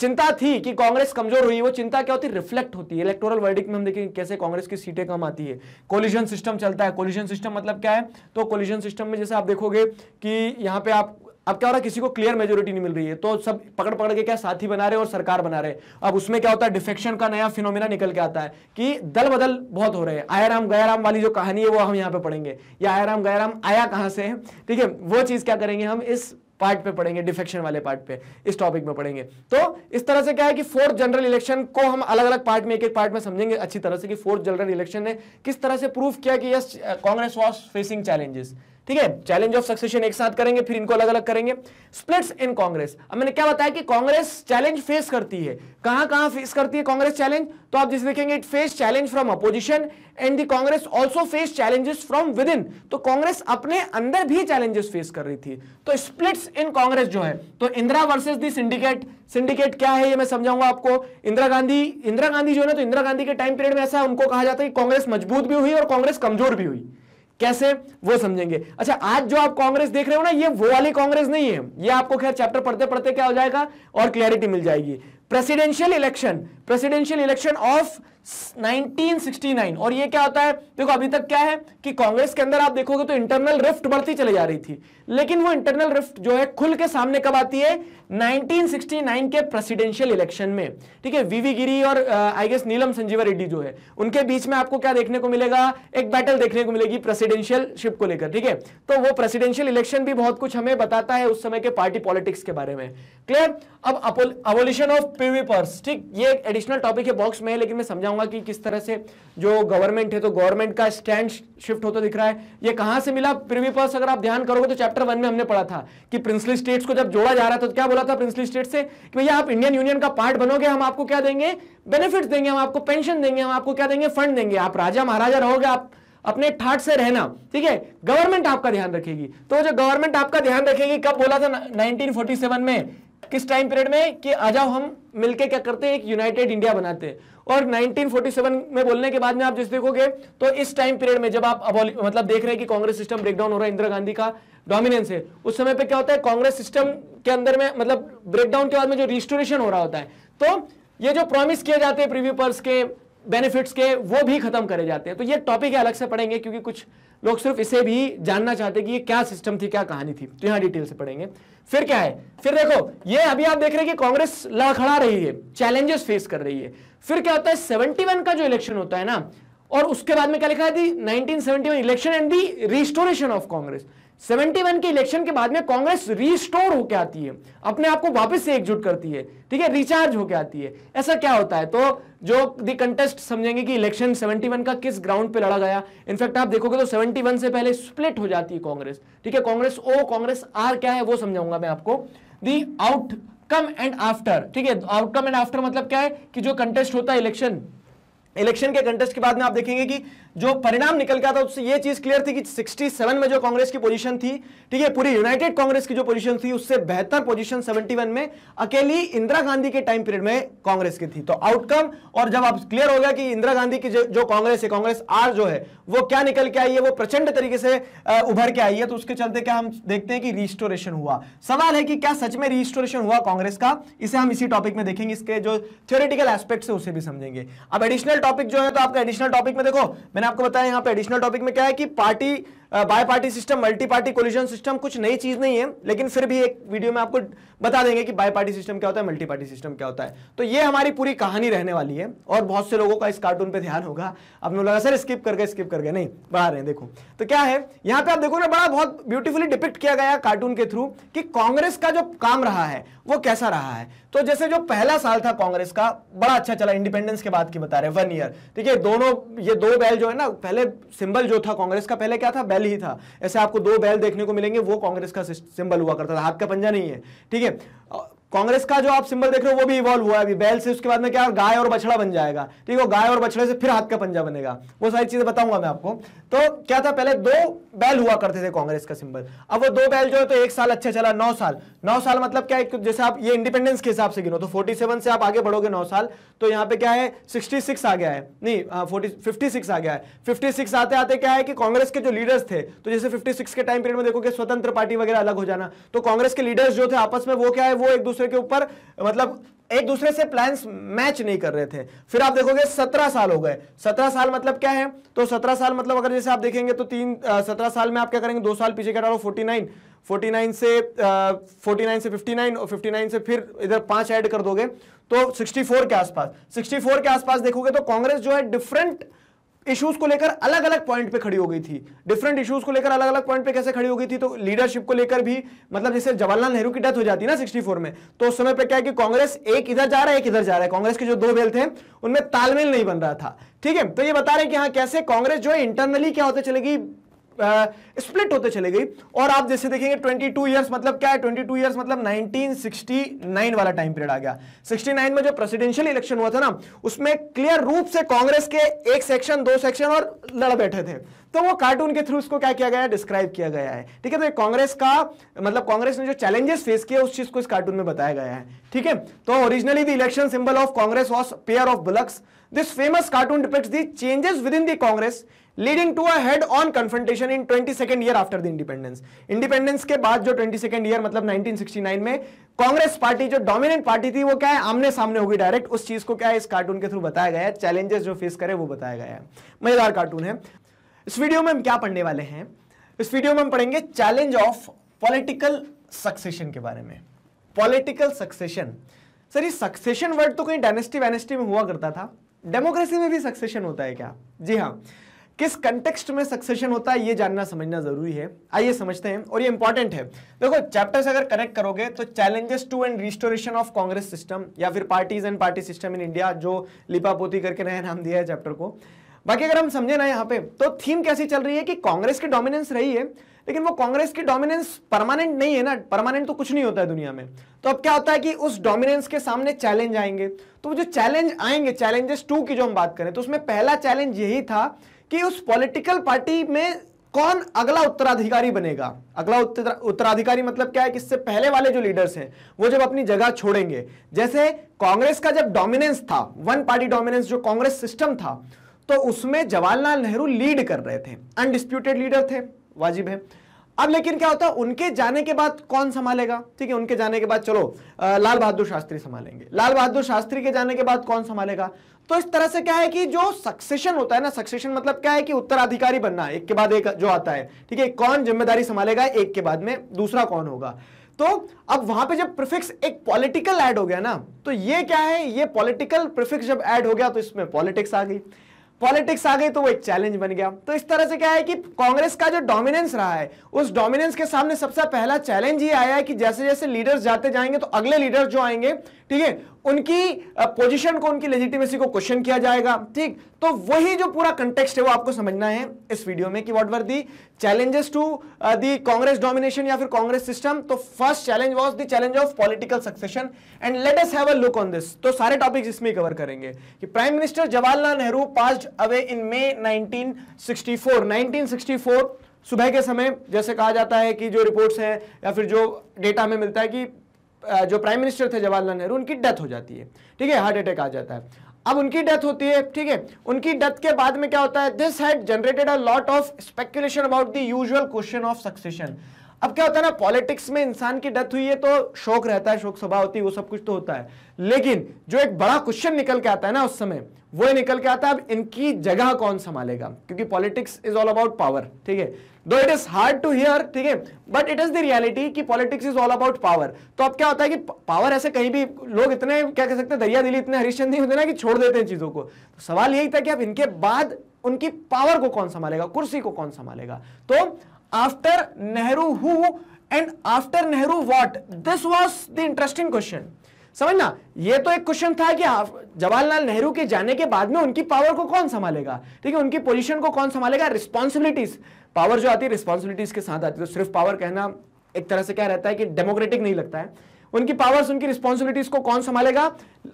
चिंता थी कि कांग्रेस कमजोर हुई वो चिंता क्या होती रिफ्लेक्ट होती है इलेक्टोरल वर्डिक में हम देखेंगे कैसे कांग्रेस की सीटें कम आती है कोलिशन सिस्टम चलता है कोलिशन सिस्टम मतलब क्या है तो कोलिशन सिस्टम में जैसे आप देखोगे कि यहाँ पे आप अब क्या हो रहा है किसी को क्लियर मेजोरिटी नहीं मिल रही है तो सब पकड़ पकड़ के क्या साथी बना रहे और सरकार बना रहे अब उसमें क्या होता है डिफेक्शन का नया फिनोमिना निकल के आता है कि दल बदल बहुत हो रहे हैं आयाराम गयाराम वाली जो कहानी है वो हम यहाँ पे पढ़ेंगे या आयाराम गयाराम आया कहाँ से है ठीक है वो चीज़ क्या करेंगे हम इस पार्ट पे पढ़ेंगे डिफेक्शन वाले पार्ट पे इस टॉपिक में पढ़ेंगे तो इस तरह से क्या है कि फोर्थ जनरल इलेक्शन को हम अलग अलग पार्ट में एक एक पार्ट में समझेंगे अच्छी तरह से कि फोर्थ जनरल इलेक्शन ने किस तरह से प्रूव किया कि yes Congress was facing challenges ठीक है चैलेंज ऑफ सक्सेशन एक साथ करेंगे फिर इनको अलग अलग करेंगे स्प्लिट्स इन कांग्रेस अब मैंने क्या बताया कि कांग्रेस चैलेंज फेस करती है कहां कहां फेस करती है कांग्रेस चैलेंज तो आप जैसे देखेंगे it face challenge from opposition and the Congress also face challenges from within तो कांग्रेस अपने अंदर भी चैलेंजेस फेस कर रही थी तो स्प्लिट्स इन कांग्रेस जो है तो Indira versus the syndicate syndicate क्या है ये मैं समझाऊंगा आपको इंदिरा गांधी इंदिरा गांधी जो है ना तो इंदिरा गांधी के टाइम पीरियड में ऐसा उनको कहा जाता है कि कांग्रेस मजबूत भी हुई और कांग्रेस कमजोर भी हुई कैसे वो समझेंगे अच्छा आज जो आप कांग्रेस देख रहे हो ना ये वो वाली कांग्रेस नहीं है ये आपको खैर चैप्टर पढ़ते पढ़ते क्या हो जाएगा और क्लैरिटी मिल जाएगी presidential election presidential election of 1969 और ये क्या होता है देखो अभी तक क्या है कि कांग्रेस के अंदर आप देखोगे तो इंटरनल रिफ्ट बढ़ती चली जा रही थी लेकिन वो इंटरनल रिफ्ट जो है खुल के सामने कब आती है 1969 के प्रेसिडेंशियल इलेक्शन में ठीक है वीवी गिरी और आई गेस नीलम संजीव रेड्डी जो है उनके बीच में आपको क्या देखने को मिलेगा एक बैटल देखने को मिलेगी प्रेसिडेंशियल शिप को लेकर ठीक है तो वो प्रेसिडेंशियल इलेक्शन भी बहुत कुछ हमें बताता है उस समय के पार्टी पॉलिटिक्स के बारे में क्लियर अब अबोलिशन ऑफ पीवी पर्स ठीक ये एडिशनल टॉपिक है बॉक्स में है लेकिन मैं समझाऊंगा कि किस तरह से जो गवर्नमेंट है तो गवर्नमेंट का स्टैंड शिफ्ट होता दिख रहा है ये कहां से मिला प्रीवी अगर आप ध्यान करोगे तो चैप्टर वन में हमने पढ़ा था कि प्रिंसली स्टेट्स को जब जोड़ा जा रहा था तो क्या बोला था प्रिंसली स्टेट से कि भैया आप इंडियन यूनियन का पार्ट बनोगे हम आपको क्या देंगे बेनिफिट देंगे हम आपको पेंशन देंगे हम आपको क्या देंगे फंड देंगे आप राजा महाराजा रहोगे आप अपने ठाट से रहना ठीक है गवर्नमेंट आपका ध्यान रखेगी तो जो गवर्नमेंट आपका ध्यान रखेगी कब बोला था 1947 में किस टाइम पीरियड में कि आ जाओ हम मिलके क्या करते हैं एक यूनाइटेड इंडिया बनाते हैं और 1947 में बोलने के बाद में आप जिस देखोगे तो इस टाइम पीरियड में जब आप मतलब देख रहे हैं कि कांग्रेस सिस्टम ब्रेकडाउन हो रहा है इंदिरा गांधी का डोमिनेंस है उस समय पे क्या होता है कांग्रेस सिस्टम के अंदर में मतलब ब्रेकडाउन के बाद में जो रिस्टोरेशन हो रहा होता है तो ये जो प्रॉमिस किए जाते हैं प्रीव्यू पर्स के बेनिफिट्स के वो भी खत्म करे जाते हैं तो ये टॉपिक अलग से पढ़ेंगे क्योंकि कुछ लोग सिर्फ इसे भी जानना चाहते हैं कि ये क्या सिस्टम थी क्या कहानी थी तो यहाँ डिटेल से पढ़ेंगे फिर क्या है फिर देखो ये अभी आप देख रहे हैं कि कांग्रेस लड़खड़ा रही है चैलेंजेस फेस कर रही है फिर क्या होता है 71 का जो इलेक्शन होता है ना और उसके बाद में क्या लिखा है 1971 election and the restoration of Congress 71 के इलेक्शन के बाद में कांग्रेस रिस्टोर होकर आती है अपने आप को वापस से एकजुट करती है ठीक है रिचार्ज होकर आती है ऐसा क्या होता है तो जो दी कंटेस्ट समझेंगे कि इलेक्शन 71 का किस ग्राउंड पे लड़ा गया इनफैक्ट आप देखोगे तो 71 से पहले स्प्लिट हो जाती है कांग्रेस ठीक है कांग्रेस ओ कांग्रेस आर क्या है वो समझाऊंगा मैं आपको दी आउटकम एंड आफ्टर ठीक है आउटकम एंड आफ्टर मतलब क्या है कि जो कंटेस्ट होता है इलेक्शन इलेक्शन के कंटेस्ट के बाद में आप देखेंगे कि जो परिणाम निकल गया था उससे ये चीज क्लियर थी कि 67 में जो कांग्रेस की पोजीशन थी ठीक है पूरी यूनाइटेड कांग्रेस की जो पोजीशन थी उससे बेहतर पोजीशन 71 में अकेली इंदिरा गांधी के टाइम पीरियड में कांग्रेस की थी तो आउटकम और जब आप क्लियर हो गया कि इंदिरा गांधी की जो कांग्रेस है कांग्रेस आर जो है वो क्या निकल के आई है वो प्रचंड तरीके से उभर के आई है तो उसके चलते क्या हम देखते हैं कि रिस्टोरेशन हुआ सवाल है कि क्या सच में रिस्टोरेशन हुआ कांग्रेस का इसे हम इसी टॉपिक में देखेंगे इसके जो थियोरिटिकल एस्पेक्ट है उसे भी समझेंगे अब एडिशनल टॉपिक जो है तो आपका एडिशनल टॉपिक में देखो मैंने मैंने आपको बताया यहाँ पे एडिशनल टॉपिक में क्या है कि party bi party system multi party coalition system कुछ नई चीज नहीं है लेकिन फिर भी एक वीडियो में आपको बता देंगे कि बाय पार्टी सिस्टम क्या होता है मल्टी पार्टी सिस्टम क्या होता है तो ये हमारी पूरी कहानी रहने वाली है और बहुत से लोगों का इस कार्टून पे ध्यान होगा आपने लगा सर स्किप कर गए स्किप कर गए नहीं बढ़ा रहे हैं देखो तो क्या है यहाँ पे आप देखो ना बड़ा बहुत ब्यूटीफुली डिपिक्ट किया गया कार्टून के थ्रू कि कांग्रेस का जो काम रहा है वो कैसा रहा है तो जैसे जो पहला साल था कांग्रेस का बड़ा अच्छा चला इंडिपेंडेंस के बाद की बता रहे वन ईयर ठीक है दोनों ये दो बैल जो है ना पहले सिंबल जो था कांग्रेस का पहले क्या था बैल ही था ऐसे आपको दो बैल देखने को मिलेंगे वो कांग्रेस का सिंबल हुआ करता था हाथ का पंजा नहीं है ठीक है कांग्रेस का जो आप सिंबल देख रहे हो वो भी इवॉल्व हुआ है अभी बैल से उसके बाद में क्या गाय और बछड़ा बन जाएगा ठीक है गाय और बछड़े से फिर हाथ का पंजा बनेगा वो सारी चीजें बताऊंगा मैं आपको तो क्या था पहले दो बैल हुआ करते थे कांग्रेस का सिंबल अब वो दो बैल जो है तो एक साल अच्छा चला नौ साल नौ साल मतलब क्या है जैसे आप ये इंडिपेंडेंस के हिसाब से गिनो तो फोर्टी से आप आगे बढ़ोगे नौ साल तो यहाँ पे क्या है सिक्सटी आ गया है नहीं फोर्टी फिफ्टी आ गया है फिफ्टी आते आते क्या है कि कांग्रेस के जो लीडर्स थे तो जैसे फिफ्टी के टाइम पीरियड में देखोगे स्वतंत्र पार्टी वगैरह अलग हो जाना तो कांग्रेस के लीडर्स जो थे आपस में वो क्या है वो एक दूसरे दूसरे के ऊपर मतलब एक दूसरे से प्लान्स मैच नहीं कर रहे थे फिर आप देखोगे सत्रह साल हो गए सत्रह साल मतलब क्या है तो सत्रह साल मतलब अगर जैसे आप देखेंगे तो तीन सत्रह साल में आप क्या करेंगे दो साल पीछे का डालो फोर्टी नाइन फोर्टी नाइन से फोर्टी नाइन से फिफ्टी नाइन और फिफ्टी नाइन से फिर इधर पांच ऐड कर दोगे तो सिक्सटी के आसपास सिक्सटी के आसपास देखोगे तो कांग्रेस जो है डिफरेंट इश्यूज को लेकर अलग अलग पॉइंट पे खड़ी हो गई थी डिफरेंट इश्यूज को लेकर अलग अलग पॉइंट पे कैसे खड़ी हो गई थी तो लीडरशिप को लेकर भी मतलब जैसे जवाहरलाल नेहरू की डेथ हो जाती ना 64 में तो उस समय पे क्या है कि कांग्रेस एक इधर जा रहा है एक इधर जा रहा है कांग्रेस के जो दो बेल थे उनमें तालमेल नहीं बन रहा था ठीक है तो ये बता रहे हैं कि हाँ कैसे कांग्रेस जो है इंटरनली क्या होते चलेगी स्प्लिट होते चले गई और आप जैसे देखेंगे 22 इयर्स मतलब क्या है 22 इयर्स मतलब 1969 वाला टाइम पीरियड आ गया 69 में जो प्रेसिडेंशियल इलेक्शन हुआ था ना उसमें क्लियर रूप से कांग्रेस के एक सेक्शन दो सेक्शन और लड़ बैठे थे तो वो कार्टून के थ्रू उसको क्या किया गया डिस्क्राइब किया गया है ठीक है तो कांग्रेस का मतलब कांग्रेस ने जो चैलेंजेस फेस किए उस चीज को इस कार्टून में बताया गया है ठीक है तो originally the election symbol of Congress was pair of bullocks this famous cartoon depict the changes within the Congress leading to add on confrontation in twenty second year after the independence independence के बाद जो twenty second year मतलब 1969 में Congress party जो dominant party थी वो क्या है आमने सामने होगी डायरेक्ट उस चीज को क्या है इस कार्टून के थ्रू बताया गया है चैलेंजेस जो फेस करे वो बताया गया है मजेदार कार्टून है इस वीडियो में हम क्या पढ़ने वाले हैं इस वीडियो में हम पढ़ेंगे चैलेंज ऑफ पॉलिटिकल सक्सेशन के बारे में पॉलिटिकल सक्सेशन सर ये सक्सेशन वर्ड तो कहीं डायनेस्टी वेनेस्टी में हुआ करता था डेमोक्रेसी में भी सक्सेशन होता है क्या जी हाँ किस कंटेक्स्ट में सक्सेशन होता है ये जानना समझना जरूरी है आइए समझते हैं और ये इंपॉर्टेंट है देखो चैप्टर से अगर कनेक्ट करोगे तो challenges to and restoration of Congress system या फिर parties and party system in India जो लिपापोती करके नया नाम दिया है चैप्टर को बाकी अगर हम समझे ना यहाँ पे तो थीम कैसी चल रही है कि कांग्रेस की डोमिनेंस रही है लेकिन वो कांग्रेस की डोमिनेंस परमानेंट नहीं है ना परमानेंट तो कुछ नहीं होता है दुनिया में तो अब क्या होता है कि उस डोमिनेंस के सामने चैलेंज आएंगे तो जो चैलेंज आएंगे चैलेंजेस टू की जो हम बात करें तो उसमें पहला चैलेंज यही था कि उस पॉलिटिकल पार्टी में कौन अगला उत्तराधिकारी बनेगा अगला उत्तराधिकारी मतलब क्या है कि इससे पहले वाले जो लीडर्स हैं वो जब अपनी जगह छोड़ेंगे जैसे कांग्रेस का जब डोमिनेंस था वन पार्टी डोमिनेंस जो कांग्रेस सिस्टम था तो उसमें जवाहरलाल नेहरू लीड कर रहे थे अनडिस्प्यूटेड लीडर थे वाजिब है अब लेकिन क्या होता है उनके जाने के बाद कौन संभालेगा ठीक है उनके जाने के बाद चलो लाल बहादुर शास्त्री संभालेंगे लाल बहादुर शास्त्री के जाने के बाद कौन संभालेगा तो इस तरह से क्या है कि जो सक्सेशन होता है ना सक्सेशन मतलब क्या है कि उत्तराधिकारी बनना एक के बाद एक जो आता है ठीक है कौन जिम्मेदारी संभालेगा एक के बाद में दूसरा कौन होगा तो अब वहां पे जब प्रिफिक्स एक पॉलिटिकल ऐड हो गया ना तो ये क्या है ये पॉलिटिकल प्रिफिक्स जब ऐड हो गया तो इसमें पॉलिटिक्स आ गई पॉलिटिक्स आ गई तो वो एक चैलेंज बन गया तो इस तरह से क्या है कि कांग्रेस का जो डोमिनेंस रहा है उस डोमिनेंस के सामने सबसे पहला चैलेंज ये आया है कि जैसे जैसे लीडर्स जाते जाएंगे तो अगले लीडर्स जो आएंगे ठीक है उनकी पोजीशन को उनकी लेजिटिमेसी को क्वेश्चन किया जाएगा ठीक तो वही जो पूरा कंटेक्सट है वो आपको समझना है इस वीडियो में कि what were the challenges to the Congress domination या फिर कांग्रेस सिस्टम तो first challenge was the challenge of political succession and let us have a look on this तो सारे टॉपिक्स इसमें कवर करेंगे कि prime minister Jawaharlal Nehru passed away in May 1964 1964 सुबह के समय जैसे कहा जाता है कि जो रिपोर्ट्स हैं या फिर जो डेटा हमें मिलता है कि जो प्राइम मिनिस्टर थे जवाहरलाल नेहरू उनकी डेथ हो जाती है ठीक है हार्ट अटैक आ जाता है अब उनकी डेथ होती है ठीक है उनकी डेथ के बाद में क्या होता है this had generated a lot of speculation about the usual question of succession अब क्या होता है ना पॉलिटिक्स में इंसान की डेथ हुई है तो शोक रहता है शोक सभा होती है वो सब कुछ तो होता है लेकिन जो एक बड़ा क्वेश्चन निकल के आता है ना उस समय वो निकल के आता है अब इनकी जगह कौन संभालेगा क्योंकि politics is all about power ठीक है though it is hard to hear ठीक है but it is the reality कि politics is all about power तो अब क्या होता है कि पावर ऐसे कहीं भी लोग इतने क्या कह सकते हैं दरिया दिली इतने हरिश्चंद नहीं होते ना कि छोड़ देते हैं चीजों को तो सवाल यही था कि अब इनके बाद उनकी पावर को कौन संभालेगा कुर्सी को कौन संभालेगा तो after Nehru who and after Nehru what? This was the interesting question समझना ये तो एक क्वेश्चन था कि जवाहरलाल नेहरू के जाने के बाद में उनकी पावर को कौन संभालेगा ठीक है उनकी पोजीशन को कौन संभालेगा रिस्पॉन्सिबिलिटीज पावर जो आती है रिस्पॉन्सिबिलिटीज के साथ आती है तो सिर्फ पावर कहना एक तरह से क्या रहता है कि डेमोक्रेटिक नहीं लगता है उनकी पावर्स उनकी रिस्पॉन्सिबिलिटीज को कौन संभालेगा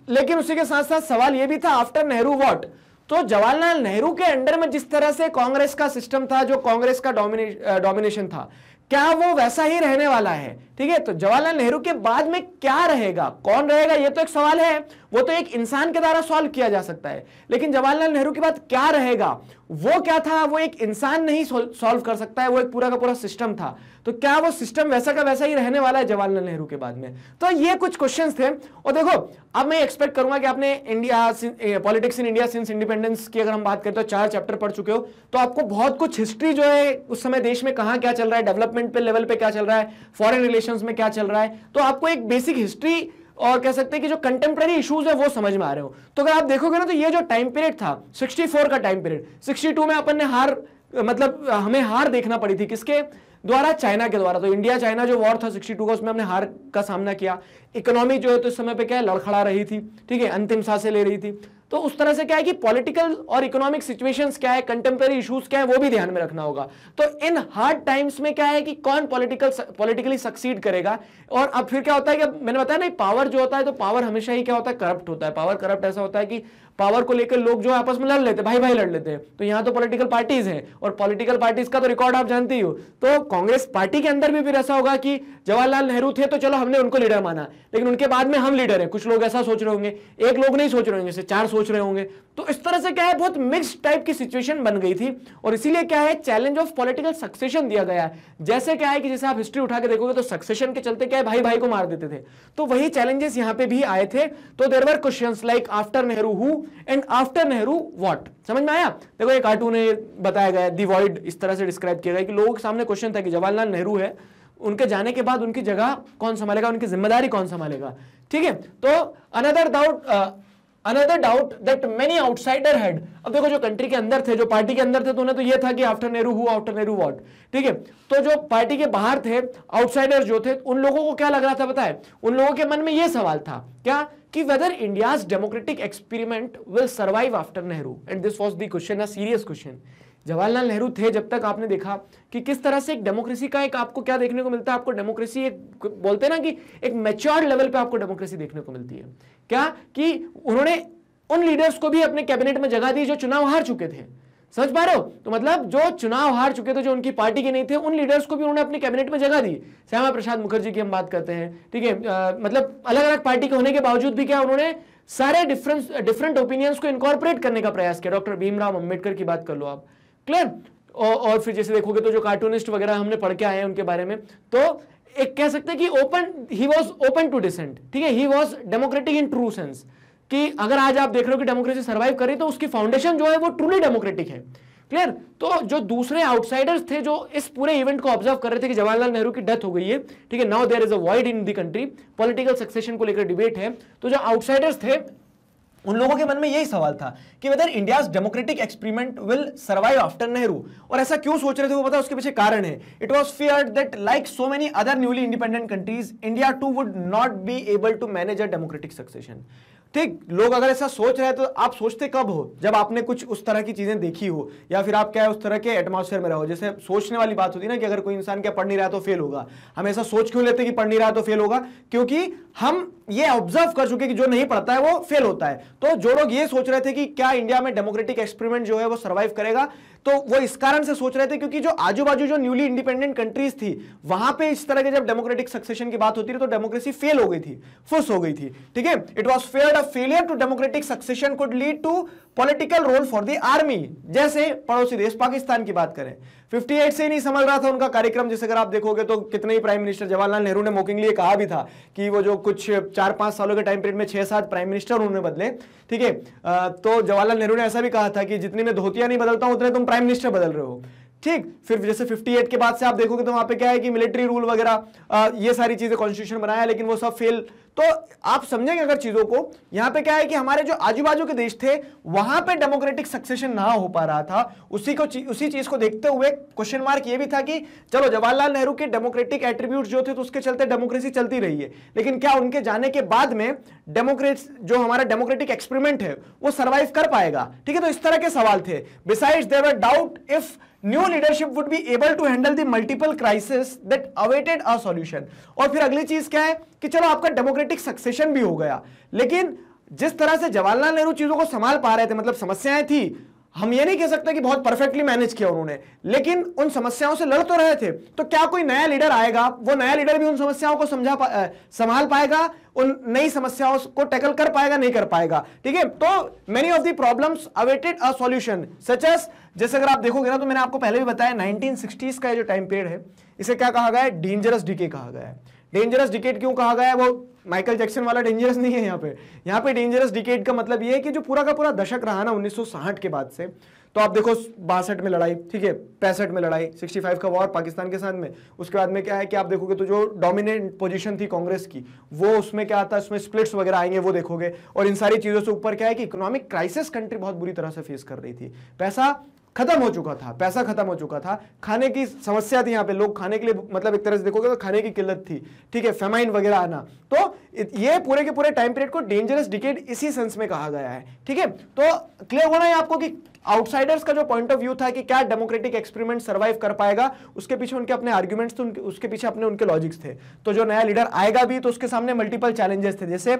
लेकिन उसी के साथ साथ सवाल यह भी था आफ्टर नेहरू वॉट तो जवाहरलाल नेहरू के अंडर में जिस तरह से कांग्रेस का सिस्टम था जो कांग्रेस का डोमिनेशन था क्या वो वैसा ही रहने वाला है ठीक है तो जवाहरलाल नेहरू के बाद में क्या रहेगा कौन रहेगा ये तो एक सवाल है वो तो एक इंसान के द्वारा सॉल्व किया जा सकता है लेकिन जवाहरलाल नेहरू के बाद क्या रहेगा वो क्या था वो एक इंसान नहीं सॉल्व कर सकता है वो एक पूरा का पूरा सिस्टम था तो क्या वो सिस्टम वैसा का वैसा ही रहने वाला है जवाहरलाल नेहरू के बाद में तो ये कुछ क्वेश्चन थे और देखो अब मैं एक्सपेक्ट करूंगा कि आपने India politics in India since independence की अगर हम बात करें तो चार चैप्टर पढ़ चुके हो तो आपको बहुत कुछ हिस्ट्री जो है उस समय देश में कहा क्या चल रहा है डेवलपमेंट पे लेवल पे क्या चल रहा है फॉरन रिलेशन में क्या चल रहा है तो आपको एक बेसिक हिस्ट्री और कह सकते हैं कि जो कंटेम्प्रेरी इशूज है वो समझ में आ रहे हो तो अगर आप देखोगे ना तो ये जो टाइम पीरियड था 64 का टाइम पीरियड 62 में अपन ने हार मतलब हमें हार देखना पड़ी थी किसके द्वारा चाइना के द्वारा तो इंडिया चाइना जो वॉर था 62 का उसमें हमने हार का सामना किया इकोनॉमी जो है तो इस समय पे क्या है लड़खड़ा रही थी ठीक है अंतिम सांसें ले रही थी तो उस तरह से क्या है कि पॉलिटिकल और इकोनॉमिक सिचुएशंस क्या है कंटेम्प्रेरी इश्यूज क्या है वो भी ध्यान में रखना होगा तो इन हार्ड टाइम्स में क्या है कि कौन पॉलिटिकल पॉलिटिकली सक्सीड करेगा और अब फिर क्या होता है कि मैंने बताया ना पावर जो होता है तो पावर हमेशा ही क्या होता है करप्ट होता है पावर करप्ट ऐसा होता है कि पावर को लेकर लोग जो आपस में लड़ लेते भाई भाई लड़ लेते हैं तो यहाँ तो पॉलिटिकल पार्टीज हैं और पॉलिटिकल पार्टीज का तो रिकॉर्ड आप जानते ही हो तो कांग्रेस पार्टी के अंदर भी फिर ऐसा होगा कि जवाहरलाल नेहरू थे तो चलो हमने उनको लीडर माना लेकिन उनके बाद में हम लीडर है कुछ लोग ऐसा सोच रहे होंगे एक लोग नहीं सोच रहे होंगे से चार सोच रहे होंगे तो इस तरह से क्या है बहुत मिक्स टाइप की सिचुएशन बन गई थी और इसीलिए क्या है चैलेंज ऑफ पॉलिटिकल सक्सेशन दिया गया है जैसे क्या है कि जैसे आप हिस्ट्री उठा के देखोगे तो सक्सेशन के चलते क्या है भाई भाई को मार देते थे तो वही चैलेंजेस यहाँ पे भी आए थे तो there were question like after Nehru who and after Nehru what समझ में आया देखो ये कार्टून बताया गया दी वॉइड इस तरह से डिस्क्राइब किया गया कि लोगों के सामने क्वेश्चन था कि जवाहरलाल नेहरू है उनके जाने के बाद उनकी जगह कौन संभालेगा उनकी जिम्मेदारी कौन संभालेगा ठीक है तो another doubt another doubt that many outsider had अब देखो जो कंट्री के अंदर थे जो पार्टी के अंदर थे तो उन्हें तो ये था कि आफ्टर नेहरू हुआ आफ्टर नेहरू वॉट ठीक है तो जो पार्टी के बाहर थे आउटसाइडर जो थे उन लोगों को क्या लग रहा था बताए उन लोगों के मन में यह सवाल था क्या कि whether India's democratic experiment will survive after Nehru and this was the question a serious question Jawaharlal Nehru थे जब तक आपने देखा कि किस तरह से एक डेमोक्रेसी का एक आपको क्या देखने को मिलता है आपको डेमोक्रेसी एक बोलते हैं ना कि एक मेच्योर लेवल पे आपको डेमोक्रेसी देखने को मिलती है क्या कि उन्होंने उन लीडर्स को भी अपने कैबिनेट में जगह दी जो चुनाव हार चुके थे समझ पा रहे हो तो मतलब जो चुनाव हार चुके थे जो उनकी पार्टी के नहीं थे उन लीडर्स को भी उन्होंने अपने कैबिनेट में जगह दी श्यामा प्रसाद मुखर्जी की हम बात करते हैं ठीक है मतलब अलग अलग पार्टी के होने के बावजूद भी क्या उन्होंने सारे डिफरेंस डिफरेंट ओपिनियंस को इनकॉर्पोरेट करने का प्रयास किया डॉक्टर भीमराव अम्बेडकर की बात कर लो आप क्लियर और, और फिर जैसे देखोगे तो जो कार्टूनिस्ट वगैरह हमने पढ़ के आए हैं उनके बारे में तो एक कह सकते हैं कि open he was open to dissent ठीक है he was democratic in true sense कि अगर आज आप देख रहे हो कि डेमोक्रेसी सर्वाइव करी तो उसकी फाउंडेशन जो है वो ट्रूली डेमोक्रेटिक है क्लियर तो जो दूसरे आउटसाइडर्स थे जो इस पूरे इवेंट को ऑब्जर्व कर रहे थे कि जवाहरलाल नेहरू की डेथ हो गई है ठीक है now there is a wide in the country political succession को लेकर डिबेट है तो जो आउटसाइडर्स थे उन लोगों के मन में यही सवाल था कि whether India democratic experiment will survive after Nehru और ऐसा क्यों सोच रहे थे वो पता उसके पीछे कारण है it was fear that like so many other newly independent countries India too would not be able to manage a democratic succession ठीक लोग अगर ऐसा सोच रहे हैं तो आप सोचते कब हो जब आपने कुछ उस तरह की चीज़ें देखी हो या फिर आप क्या है उस तरह के एटमोसफेयर में रहो जैसे सोचने वाली बात होती है ना कि अगर कोई इंसान क्या पढ़ नहीं रहा तो फेल होगा हम ऐसा सोच क्यों लेते कि पढ़ नहीं रहा तो फेल होगा क्योंकि हम ये ऑब्जर्व कर चुके कि जो नहीं पढ़ता है वो फेल होता है तो जो लोग ये सोच रहे थे कि क्या इंडिया में डेमोक्रेटिक एक्सपेरिमेंट जो है वो सर्वाइव करेगा तो वो इस कारण से सोच रहे थे क्योंकि जो आजू बाजू जो न्यूली इंडिपेंडेंट कंट्रीज थी वहां पे इस तरह के जब डेमोक्रेटिक सक्सेशन की बात होती रही तो डेमोक्रेसी फेल हो गई थी फुस हो गई थी ठीक है it was failed a failure to democratic succession could lead to political role for the army जैसे पड़ोसी देश पाकिस्तान की बात करें 58 से ही नहीं समझ रहा था उनका कार्यक्रम जैसे अगर आप देखोगे तो कितने ही प्राइम मिनिस्टर जवाहरलाल नेहरू ने मोकिंगली कहा भी था कि वो जो कुछ चार पांच सालों के टाइम पीरियड में छह सात प्राइम मिनिस्टर उन्होंने बदले ठीक है तो जवाहरलाल नेहरू ने ऐसा भी कहा था कि जितनी मैं धोतियां नहीं बदलता हूं उतने तुम प्राइम मिनिस्टर बदल रहे हो ठीक फिर जैसे 58 के बाद से आप देखोगे तो वहां पे क्या है कि मिलिट्री रूल वगैरह ये सारी चीजें कॉन्स्टिट्यूशन बनाया लेकिन वो सब फेल तो आप समझेंगे अगर चीजों को यहां पे क्या है कि हमारे जो आजू बाजू के देश थे वहां पे डेमोक्रेटिक सक्सेशन ना हो पा रहा था उसी को उसी चीज को देखते हुए क्वेश्चन मार्क ये भी था कि चलो जवाहरलाल नेहरू के डेमोक्रेटिक एट्रीब्यूट जो थे तो उसके चलते डेमोक्रेसी चलती रही है लेकिन क्या उनके जाने के बाद में डेमोक्रेट जो हमारा डेमोक्रेटिक एक्सपेरिमेंट है वो सर्वाइव कर पाएगा ठीक है तो इस तरह के सवाल थे beside there were doubt if new leadership would be able to handle the multiple crisis that awaited a solution और फिर अगली चीज क्या है कि चलो आपका डेमोक्रेटिक सक्सेशन भी हो गया लेकिन जिस तरह से जवाहरलाल नेहरू चीजों को संभाल पा रहे थे मतलब समस्याएं थी हम ये नहीं कह सकते कि बहुत परफेक्टली मैनेज किया उन्होंने लेकिन उन समस्याओं से लड़ तो रहे थे तो क्या कोई नया लीडर आएगा वो नया लीडर भी उन समस्याओं को समझा पा, संभाल पाएगा उन नई समस्याओं को टैकल कर पाएगा नहीं कर पाएगा ठीक है तो many of the problems awaited a solution such as जैसे अगर आप देखोगे ना तो मैंने आपको पहले भी बताया नाइनटीन का जो टाइम पीरियड है इसे क्या कहा गया है डेंजरस डीके कहा गया है डेंजरस डिकेट क्यों कहा गया है वो माइकल जैक्सन वाला डेंजरस नहीं है यहाँ पे यहाँ पे डेंजरस डिकेट का मतलब ये है कि जो पूरा का पूरा दशक रहा ना 1960 के बाद से तो आप देखो बासठ में लड़ाई ठीक है पैंसठ में लड़ाई 65 का वॉर पाकिस्तान के साथ में उसके बाद में क्या है कि आप देखोगे तो जो डोमिनेंट पोजीशन थी कांग्रेस की वो उसमें क्या आता है उसमें स्प्लिट्स वगैरह आएंगे वो देखोगे और इन सारी चीज़ों से ऊपर क्या है कि इकोनॉमिक क्राइसिस कंट्री बहुत बुरी तरह से फेस कर रही थी पैसा खत्म हो चुका था पैसा खत्म हो चुका था खाने की समस्या थी यहाँ पे लोग खाने के लिए मतलब एक तरह से देखोगे तो खाने की किल्लत थी ठीक है फेमाइन वगैरह आना तो ये पूरे के पूरे टाइम पीरियड को डेंजरस डिकेट इसी सेंस में कहा गया है ठीक है तो क्लियर होना है आपको कि आउटसाइडर्स का जो पॉइंट ऑफ व्यू था कि क्या डेमोक्रेटिक एक्सपेरिमेंट सर्वाइव कर पाएगा उसके पीछे उनके अपने आर्ग्यूमेंट्स थे उसके पीछे अपने उनके लॉजिक्स थे तो जो नया लीडर आएगा भी तो उसके सामने मल्टीपल चैलेंजेस थे जैसे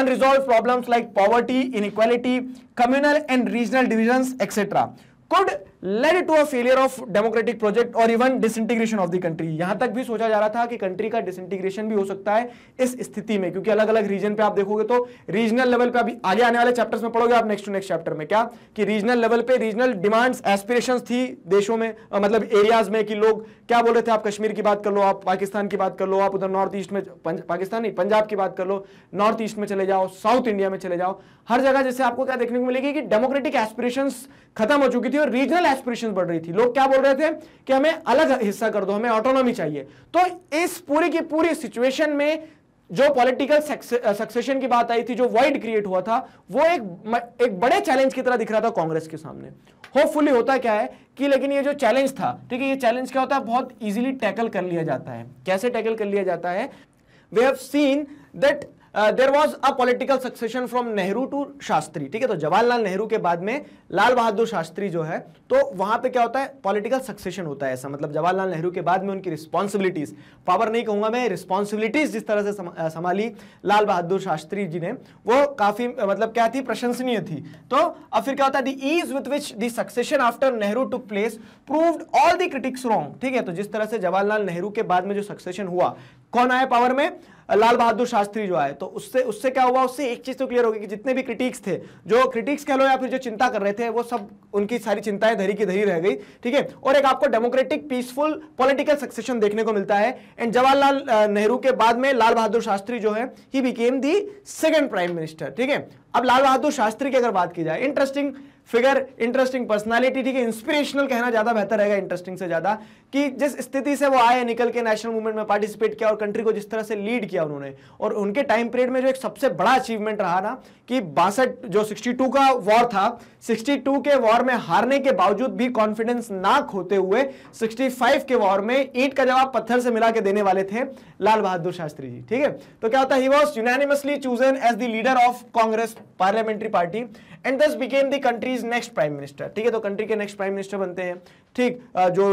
unresolved problems like poverty inequality communal and regional division etcetera could led to a failure of democratic project और even disintegration of the country यहां तक भी सोचा जा रहा था कि कंट्री का डिसइंटीग्रेशन भी हो सकता है इस स्थिति में क्योंकि अलग अलग रीजन पे आप देखोगे तो रीजनल लेवल पे अभी आगे आने वाले चैप्टर्स में पढ़ोगे आप नेक्स्ट टू नेक्स्ट चैप्टर में क्या कि रीजनल लेवल पे रीजनल डिमांड्स एस्पिरेशन थी देशों में आ, मतलब एरियाज में कि लोग क्या बोल रहे थे आप कश्मीर की बात कर लो आप पाकिस्तान की बात कर लो आप उधर नॉर्थ ईस्ट में पंज, पाकिस्तान नहीं पंजाब की बात कर लो नॉर्थ ईस्ट में चले जाओ साउथ इंडिया में चले जाओ हर जगह जैसे आपको क्या देखने को मिलेगी कि डेमोक्रेटिक एस्पिरेशन खत्म हो चुकी थी और रीजनल एस्पिरेशन बढ़ रही थी लोग क्या बोल रहे थे कि हमें अलग हिस्सा कर दो हमें ऑटोनॉमी चाहिए तो इस पूरी की पूरी सिचुएशन में जो पॉलिटिकल सक्सेशन की बात आई थी जो वाइड क्रिएट हुआ था वो एक एक बड़े चैलेंज की तरह दिख रहा था कांग्रेस के सामने होपफुली होता क्या है कि लेकिन ये जो चैलेंज था ठीक है ये चैलेंज क्या होता है बहुत इजीली टैकल कर लिया जाता है कैसे टैकल कर लिया जाता है we have seen that there was a political succession from Nehru to Shastri ठीक है तो जवाहरलाल नेहरू के बाद में लाल बहादुर शास्त्री जो है तो वहां पे क्या होता है पॉलिटिकल सक्सेशन होता है ऐसा मतलब जवाहरलाल नेहरू के बाद में उनकी रिस्पॉन्सिबिलिटीज पावर नहीं कहूंगा मैं रिस्पॉन्सिबिलिटीज जिस तरह से uh, संभाली लाल बहादुर शास्त्री जी ने वो काफी uh, मतलब क्या थी प्रशंसनीय थी तो अब फिर क्या होता है the ease with which the succession after Nehru took place proved all the critics wrong ठीक है तो जिस तरह से जवाहरलाल नेहरू के बाद में जो सक्सेशन हुआ कौन आया पावर में लाल बहादुर शास्त्री जो आए तो उससे उससे क्या हुआ उससे एक चीज़ तो क्लियर होगी कि जितने भी क्रिटिक्स थे जो क्रिटिक्स कह लो या फिर जो चिंता कर रहे थे वो सब उनकी सारी चिंताएं धरी की धरी रह गई ठीक है और एक आपको डेमोक्रेटिक पीसफुल पॉलिटिकल सक्सेशन देखने को मिलता है एंड जवाहरलाल नेहरू के बाद में लाल बहादुर शास्त्री जो है he became the second prime minister ठीक है अब लाल बहादुर शास्त्री की अगर बात की जाए इंटरेस्टिंग फिगर इंटरेस्टिंग पर्सनालिटी ठीक है इंस्पिरेशनल कहना ज़्यादा बेहतर रहेगा इंटरेस्टिंग से ज़्यादा कि जिस स्थिति से वो आए निकल के नेशनल मूवमेंट में पार्टिसिपेट किया और कंट्री को जिस तरह से लीड किया उन्होंने और उनके टाइम पीरियड में जो एक सबसे बड़ा अचीवमेंट रहा ना कि बासठ जो 62 का वॉर था 62 के वॉर में हारने के बावजूद भी कॉन्फिडेंस ना खोते हुए 65 के वॉर में ईट का जवाब पत्थर से मिला के देने वाले थे लाल बहादुर शास्त्री जी ठीक है तो क्या होता he was unanimously chosen as the leader of Congress parliamentary party and thus became the country's next prime minister ठीक है तो कंट्री के नेक्स्ट प्राइम मिनिस्टर बनते हैं ठीक जो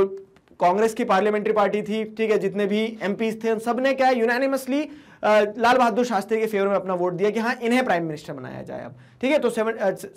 कांग्रेस की पार्लियामेंट्री पार्टी थी ठीक है जितने भी एम थे उन सबने क्या है यूनानिमसली लाल बहादुर शास्त्री के फेवर में अपना वोट दिया कि हाँ इन्हें प्राइम मिनिस्टर बनाया जाए अब ठीक है तो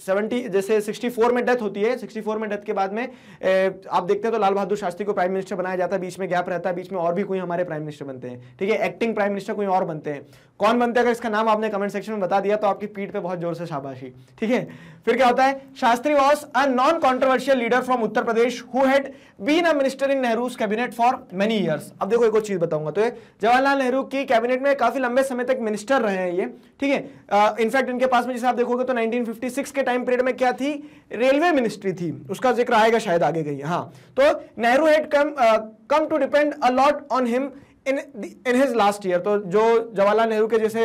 सेवेंटी जैसे 64 में डेथ होती है 64 में डेथ के बाद में ए, आप देखते हैं तो लाल बहादुर शास्त्री को प्राइम मिनिस्टर बनाया जाता है बीच में गैप रहता है बीच में और भी कोई हमारे प्राइम मिनिस्टर बनते हैं ठीक है एक्टिंग प्राइम मिनिस्टर कोई और बनते हैं कौन बनते अगर इसका नाम आपने कमेंट सेक्शन में बता दिया तो आपकी पीठ पे बहुत जोर से शाबाशी ठीक है फिर क्या होता है Shastri was a non controversial leader from Uttar Pradesh who had been a minister in Nehru's cabinet for many years अब देखो एक और चीज बताऊंगा तो जवाहरलाल नेहरू की कैबिनेट में काफी लंबे समय तक मिनिस्टर रहे हैं ये ठीक है इनफैक्ट इनके पास में जैसे आप देखोगे तो नाइनटीन के टाइम पीरियड में क्या थी रेलवे मिनिस्ट्री थी उसका जिक्र आएगा शायद आगे गई हाँ तो Nehru had come come to depend a lot on him in in his last year तो जो जवाहरलाल नेहरू के जैसे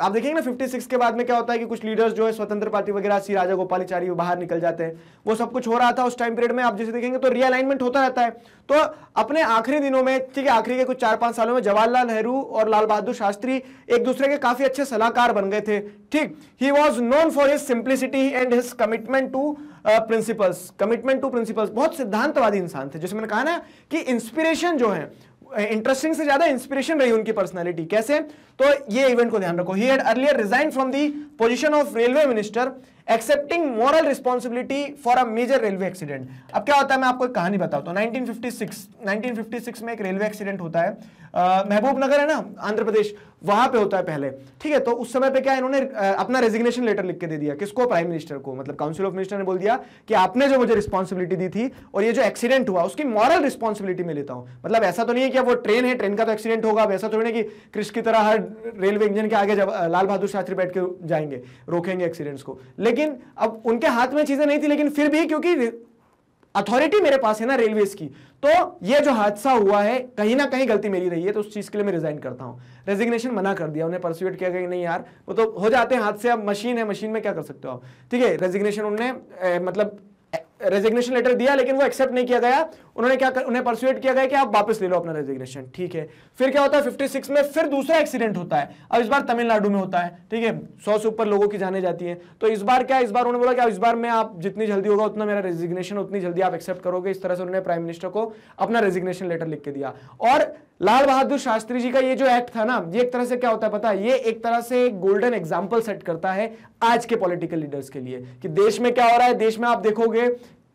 आप देखेंगे ना 56 के बाद में क्या होता है कि कुछ लीडर्स जो है स्वतंत्र पार्टी वगैरह सी राजा गोपालचारी बाहर निकल जाते हैं वो सब कुछ हो रहा था उस टाइम पीरियड में आप जैसे देखेंगे तो रियलाइनमेंट होता रहता है तो अपने आखिरी दिनों में ठीक है आखिरी के कुछ चार पांच सालों में जवाहरलाल नेहरू और लाल बहादुर शास्त्री एक दूसरे के काफी अच्छे सलाहकार बन गए थे ठीक he was known for his simplicity and his commitment to principles commitment to principles बहुत सिद्धांतवादी इंसान थे जैसे मैंने कहा ना कि इंस्पिरेशन जो है इंटरेस्टिंग से ज्यादा इंस्पिरेशन रही उनकी पर्सनैलिटी कैसे तो ये इवेंट को ध्यान रखो he had earlier resign from the position of railway minister accepting moral responsibility for a major railway accident अब क्या होता है मैं आपको एक कहानी बताता हूँ 1956 1956 में एक रेलवे एक्सीडेंट होता है महबूब नगर है ना आंध्र प्रदेश वहां पे होता है पहले ठीक है तो उस समय पे क्या इन्होंने अपना रेजिग्नेशन लेटर लिख के दे दिया किसको प्राइम मिनिस्टर को मतलब काउंसिल ऑफ मिनिस्टर ने बोल दिया कि आपने जो मुझे रिस्पॉन्सिबिलिटी दी थी और ये जो एक्सीडेंट हुआ उसकी मॉरल रिस्पॉन्सिबिलिटी में लेता हूँ मतलब ऐसा तो नहीं है कि वो ट्रेन है ट्रेन का तो एक्सीडेंट होगा वैसा तो नहीं कि कृषि की तरह हर रेलवे इंजन के आगे जब लाल बहादुर शास्त्री बैठ के जाएंगे रोकेंगे एक्सीडेंट्स को लेकिन अब उनके हाथ में चीजें नहीं थी लेकिन फिर भी क्योंकि अथॉरिटी मेरे पास है ना रेलवे की तो ये जो हादसा हुआ है कहीं ना कहीं गलती मेरी रही है तो उस चीज के लिए मैं रिजाइन करता हूं रेजिग्नेशन मना कर दिया उन्हें परस्यूट किया कि नहीं यार वो तो हो जाते हैं हाथ से अब मशीन है मशीन में क्या कर सकते हो आप ठीक है रेजिग्नेशन उन्हें मतलब रेजिग्नेशन लेटर दिया लेकिन वो एक्सेप्ट नहीं किया गया उन्होंने क्या कर, उन्हें परसुएट किया गया कि आप वापस ले लो अपना रेजिग्नेशन ठीक है फिर क्या होता है 56 में फिर दूसरा एक्सीडेंट होता है अब इस बार तमिलनाडु में होता है ठीक है सौ से ऊपर लोगों की जाने जाती है तो इस बार क्या इस बार उन्होंने बोला कि इस बार में आप जितनी जल्दी होगा उतना मेरा रेजिग्नेशन उतनी जल्दी आप एक्सेप्ट करोगे इस तरह से उन्होंने प्राइम मिनिस्टर को अपना रेजिग्नेशन लेटर लिख के दिया और लाल बहादुर शास्त्री जी का ये जो एक्ट था ना ये एक तरह से क्या होता है पता है ये एक तरह से गोल्डन एग्जाम्पल सेट करता है आज के पॉलिटिकल लीडर्स के लिए कि देश में क्या हो रहा है देश में आप देखोगे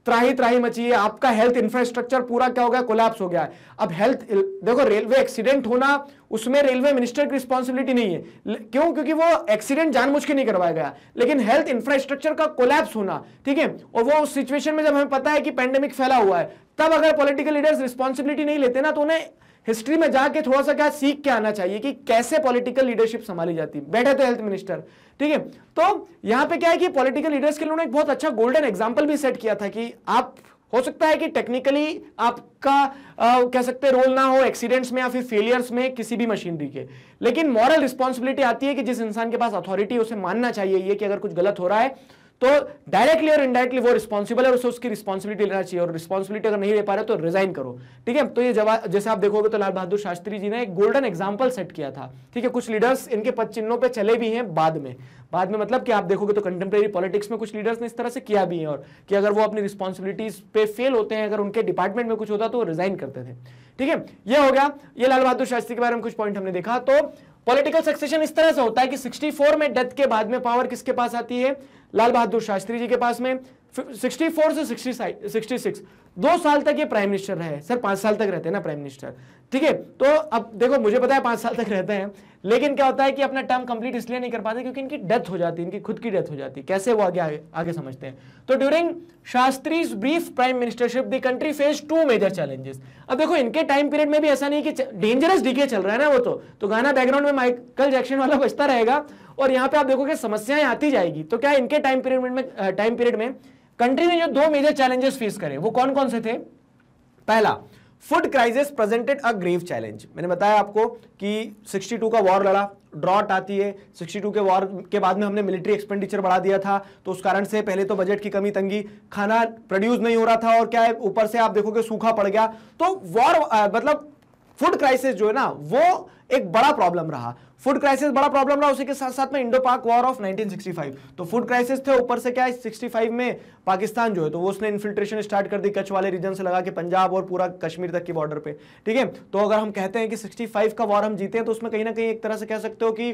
त्राही त्राही मची है आपका हेल्थ इंफ्रास्ट्रक्चर पूरा क्या हो गया कोलैप्स हो गया है अब हेल्थ देखो रेलवे एक्सीडेंट होना उसमें रेलवे मिनिस्टर की रिस्पॉन्सिबिलिटी नहीं है क्यों क्योंकि वो एक्सीडेंट जानबूझ के नहीं करवाया गया लेकिन हेल्थ इंफ्रास्ट्रक्चर का कोलैप्स होना ठीक है और वो उस सिचुएशन में जब हमें पता है कि पैंडेमिक फैला हुआ है तब अगर पॉलिटिकल लीडर्स रिस्पॉन्सिबिलिटी नहीं लेते ना तो उन्हें हिस्ट्री में जाके थोड़ा सा क्या सीख के आना चाहिए कि कैसे पॉलिटिकल लीडरशिप संभाली जाती है बैठे थे हेल्थ मिनिस्टर ठीक है तो यहां पे क्या है कि पॉलिटिकल लीडर्स के उन्होंने बहुत अच्छा गोल्डन एग्जाम्पल भी सेट किया था कि आप हो सकता है कि टेक्निकली आपका आ, कह सकते हैं रोल ना हो एक्सीडेंट्स में या फिर फेलियर्स में किसी भी मशीनरी के लेकिन मॉरल रिस्पॉन्सिबिलिटी आती है कि जिस इंसान के पास अथॉरिटी उसे मानना चाहिए ये कि अगर कुछ गलत हो रहा है तो डायरेक्टली और इनडायरेक्टली वो रिस्पॉन्सिबल है उसे उसकी रिस्पॉन्सिबिलिटी लेना चाहिए और रिस्पॉन्सिबिलिटी अगर नहीं ले पा रहे तो रिजाइन करो ठीक है तो ये जवाब जैसे आप देखोगे तो लाल बहादुर शास्त्री जी ने एक गोल्डन एग्जाम्पल सेट किया था ठीक है कुछ लीडर्स इनके पद चिन्हों पर चले भी हैं बाद में बाद में मतलब कि आप देखोगे तो कंटेम्प्रेरी पॉलिटिक्स में कुछ लीडर्स ने इस तरह से किया भी है और कि अगर वो अपनी रिस्पॉन्सिबिलिटीज पे फेल होते हैं अगर उनके डिपार्टमेंट में कुछ होता तो वो रिजाइन करते थे ठीक है ये हो गया ये लाल बहादुर शास्त्री के बारे में कुछ पॉइंट हमने देखा तो पॉलिटिकल सक्सेशन इस तरह से होता है कि 64 में डेथ के बाद में पावर किसके पास आती है लाल बहादुर शास्त्री जी के पास में 64 से 60 66 दो साल तक ये प्राइम मिनिस्टर रहे सर पांच साल तक रहते हैं ना प्राइम मिनिस्टर ठीक है तो अब देखो मुझे पता है पांच साल तक रहते हैं लेकिन क्या होता है कि अपना टर्म कंप्लीट इसलिए नहीं कर पाते क्योंकि इनकी डेथ हो जाती है इनकी खुद की डेथ हो जाती है कैसे वो आगे आगे, आगे समझते हैं तो during Shastri brief prime ministership the country face two major challenges अब देखो इनके टाइम पीरियड में भी ऐसा नहीं कि डेंजरस डीके चल रहा है ना वो तो, तो गाना बैकग्राउंड में माइकल जैक्शन वाला बचता रहेगा और यहां पे आप देखोगे समस्याएं आती जाएगी तो क्या इनके टाइम पीरियड में टाइम पीरियड में कंट्री ने जो दो मेजर चैलेंजेस फेस करे वो कौन कौन से थे पहला food crisis presented a grave challenge मैंने बताया आपको कि 62 का वॉर लड़ा ड्रॉट आती है 62 के वॉर के बाद में हमने मिलिट्री एक्सपेंडिचर बढ़ा दिया था तो उस कारण से पहले तो बजट की कमी तंगी खाना प्रोड्यूस नहीं हो रहा था और क्या है ऊपर से आप देखोगे सूखा पड़ गया तो वॉर मतलब फूड क्राइसिस जो है ना वो एक बड़ा प्रॉब्लम रहा फूड क्राइसिस बड़ा प्रॉब्लम रहा उसी के साथ साथ में इंडो पाक वॉर ऑफ 1965 तो फूड क्राइसिस थे ऊपर से क्या है 65 में पाकिस्तान जो है तो वो उसने इन्फिल्ट्रेशन स्टार्ट कर दी कच्छ वाले रीजन से लगा के पंजाब और पूरा कश्मीर तक की बॉर्डर पे ठीक है तो अगर हम कहते हैं कि 65 का वॉर हम जीते हैं तो उसमें कहीं ना कहीं एक तरह से कह सकते हो कि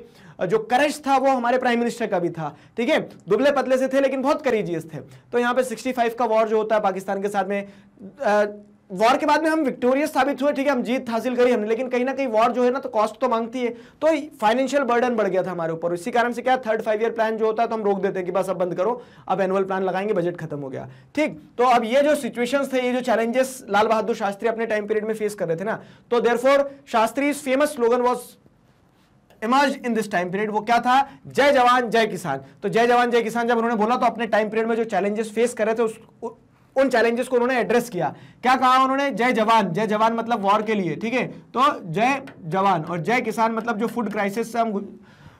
जो करेज था वो हमारे प्राइम मिनिस्टर का भी था ठीक है दुबले पतले से थे लेकिन बहुत करीजियस थे तो यहाँ पे सिक्सटी का वॉर जो होता है पाकिस्तान के साथ में वॉर के बाद में हम विक्टोरियस साबित हुए ठीक है हम जीत हासिल करी हमने लेकिन कहीं ना कहीं वॉर जो है ना तो कॉस्ट तो मांगती है तो फाइनेंशियल बर्डन बढ़ गया था हमारे ऊपर इसी कारण से क्या थर्ड फाइव ईयर प्लान जो होता है तो हम रोक देते हैं कि बस अब बंद करो अब एनुअल प्लान लगाएंगे बजट खत्म हो गया ठीक तो अब ये जो सिचुएशन थे ये जो चैलेंजेस लाल बहादुर शास्त्री अपने टाइम पीरियड में फेस कर रहे थे ना तो there Shastri famous slogan was emerge in this time period वो क्या था जय जवान जय किसान तो जय जवान जय किसान जब उन्होंने बोला तो अपने टाइम पीरियड में जो चैलेंजेस फेस कर रहे थे उस उन चैलेंजेस को उन्होंने एड्रेस किया क्या कहा उन्होंने जय जवान जय जवान मतलब वॉर के लिए ठीक है तो जय जवान और जय किसान मतलब जो फूड क्राइसिस से हम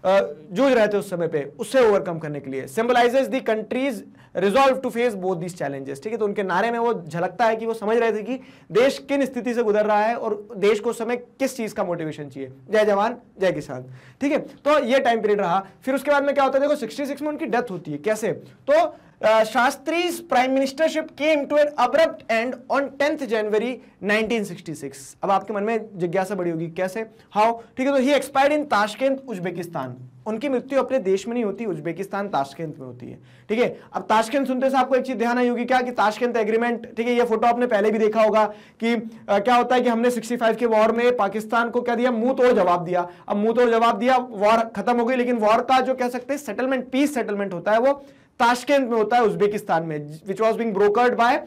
जूझ रहे थे उस समय पे उससे ओवरकम करने के लिए symbolizes the country's resolve to face both these challenges ठीक है तो उनके नारे में वो झलकता है कि वो समझ रहे थे कि देश किन स्थिति से गुजर रहा है और देश को समय किस चीज़ का मोटिवेशन चाहिए जय जवान जय किसान ठीक है तो ये टाइम पीरियड रहा फिर उसके बाद में क्या होता है देखो 66 में उनकी डेथ होती है कैसे तो Shastri prime ministership came to an abrupt end on tenth January 1966. अब आपके मन में जिज्ञासा बड़ी होगी कैसे हाउ ठीक है तो he expired in Tashkent Uzbekistan उनकी मृत्यु अपने देश में नहीं होती उज्बेकिस्तान ताशकंद में होती है ठीक है अब ताशकंद सुनते आपको एक चीज ध्यान आई होगी क्या कि ताशकंद एग्रीमेंट ठीक है ये फोटो आपने पहले भी देखा होगा कि आ, uh, क्या होता है कि हमने 65 के वॉर में पाकिस्तान को क्या दिया मुंह तोड़ जवाब दिया अब मुंह तोड़ जवाब दिया वॉर खत्म हो गई लेकिन वॉर का जो कह सकते हैं सेटलमेंट पीस सेटलमेंट होता है वो ताशकेंद में होता है उज्बेकिस्तान में which was being brokered by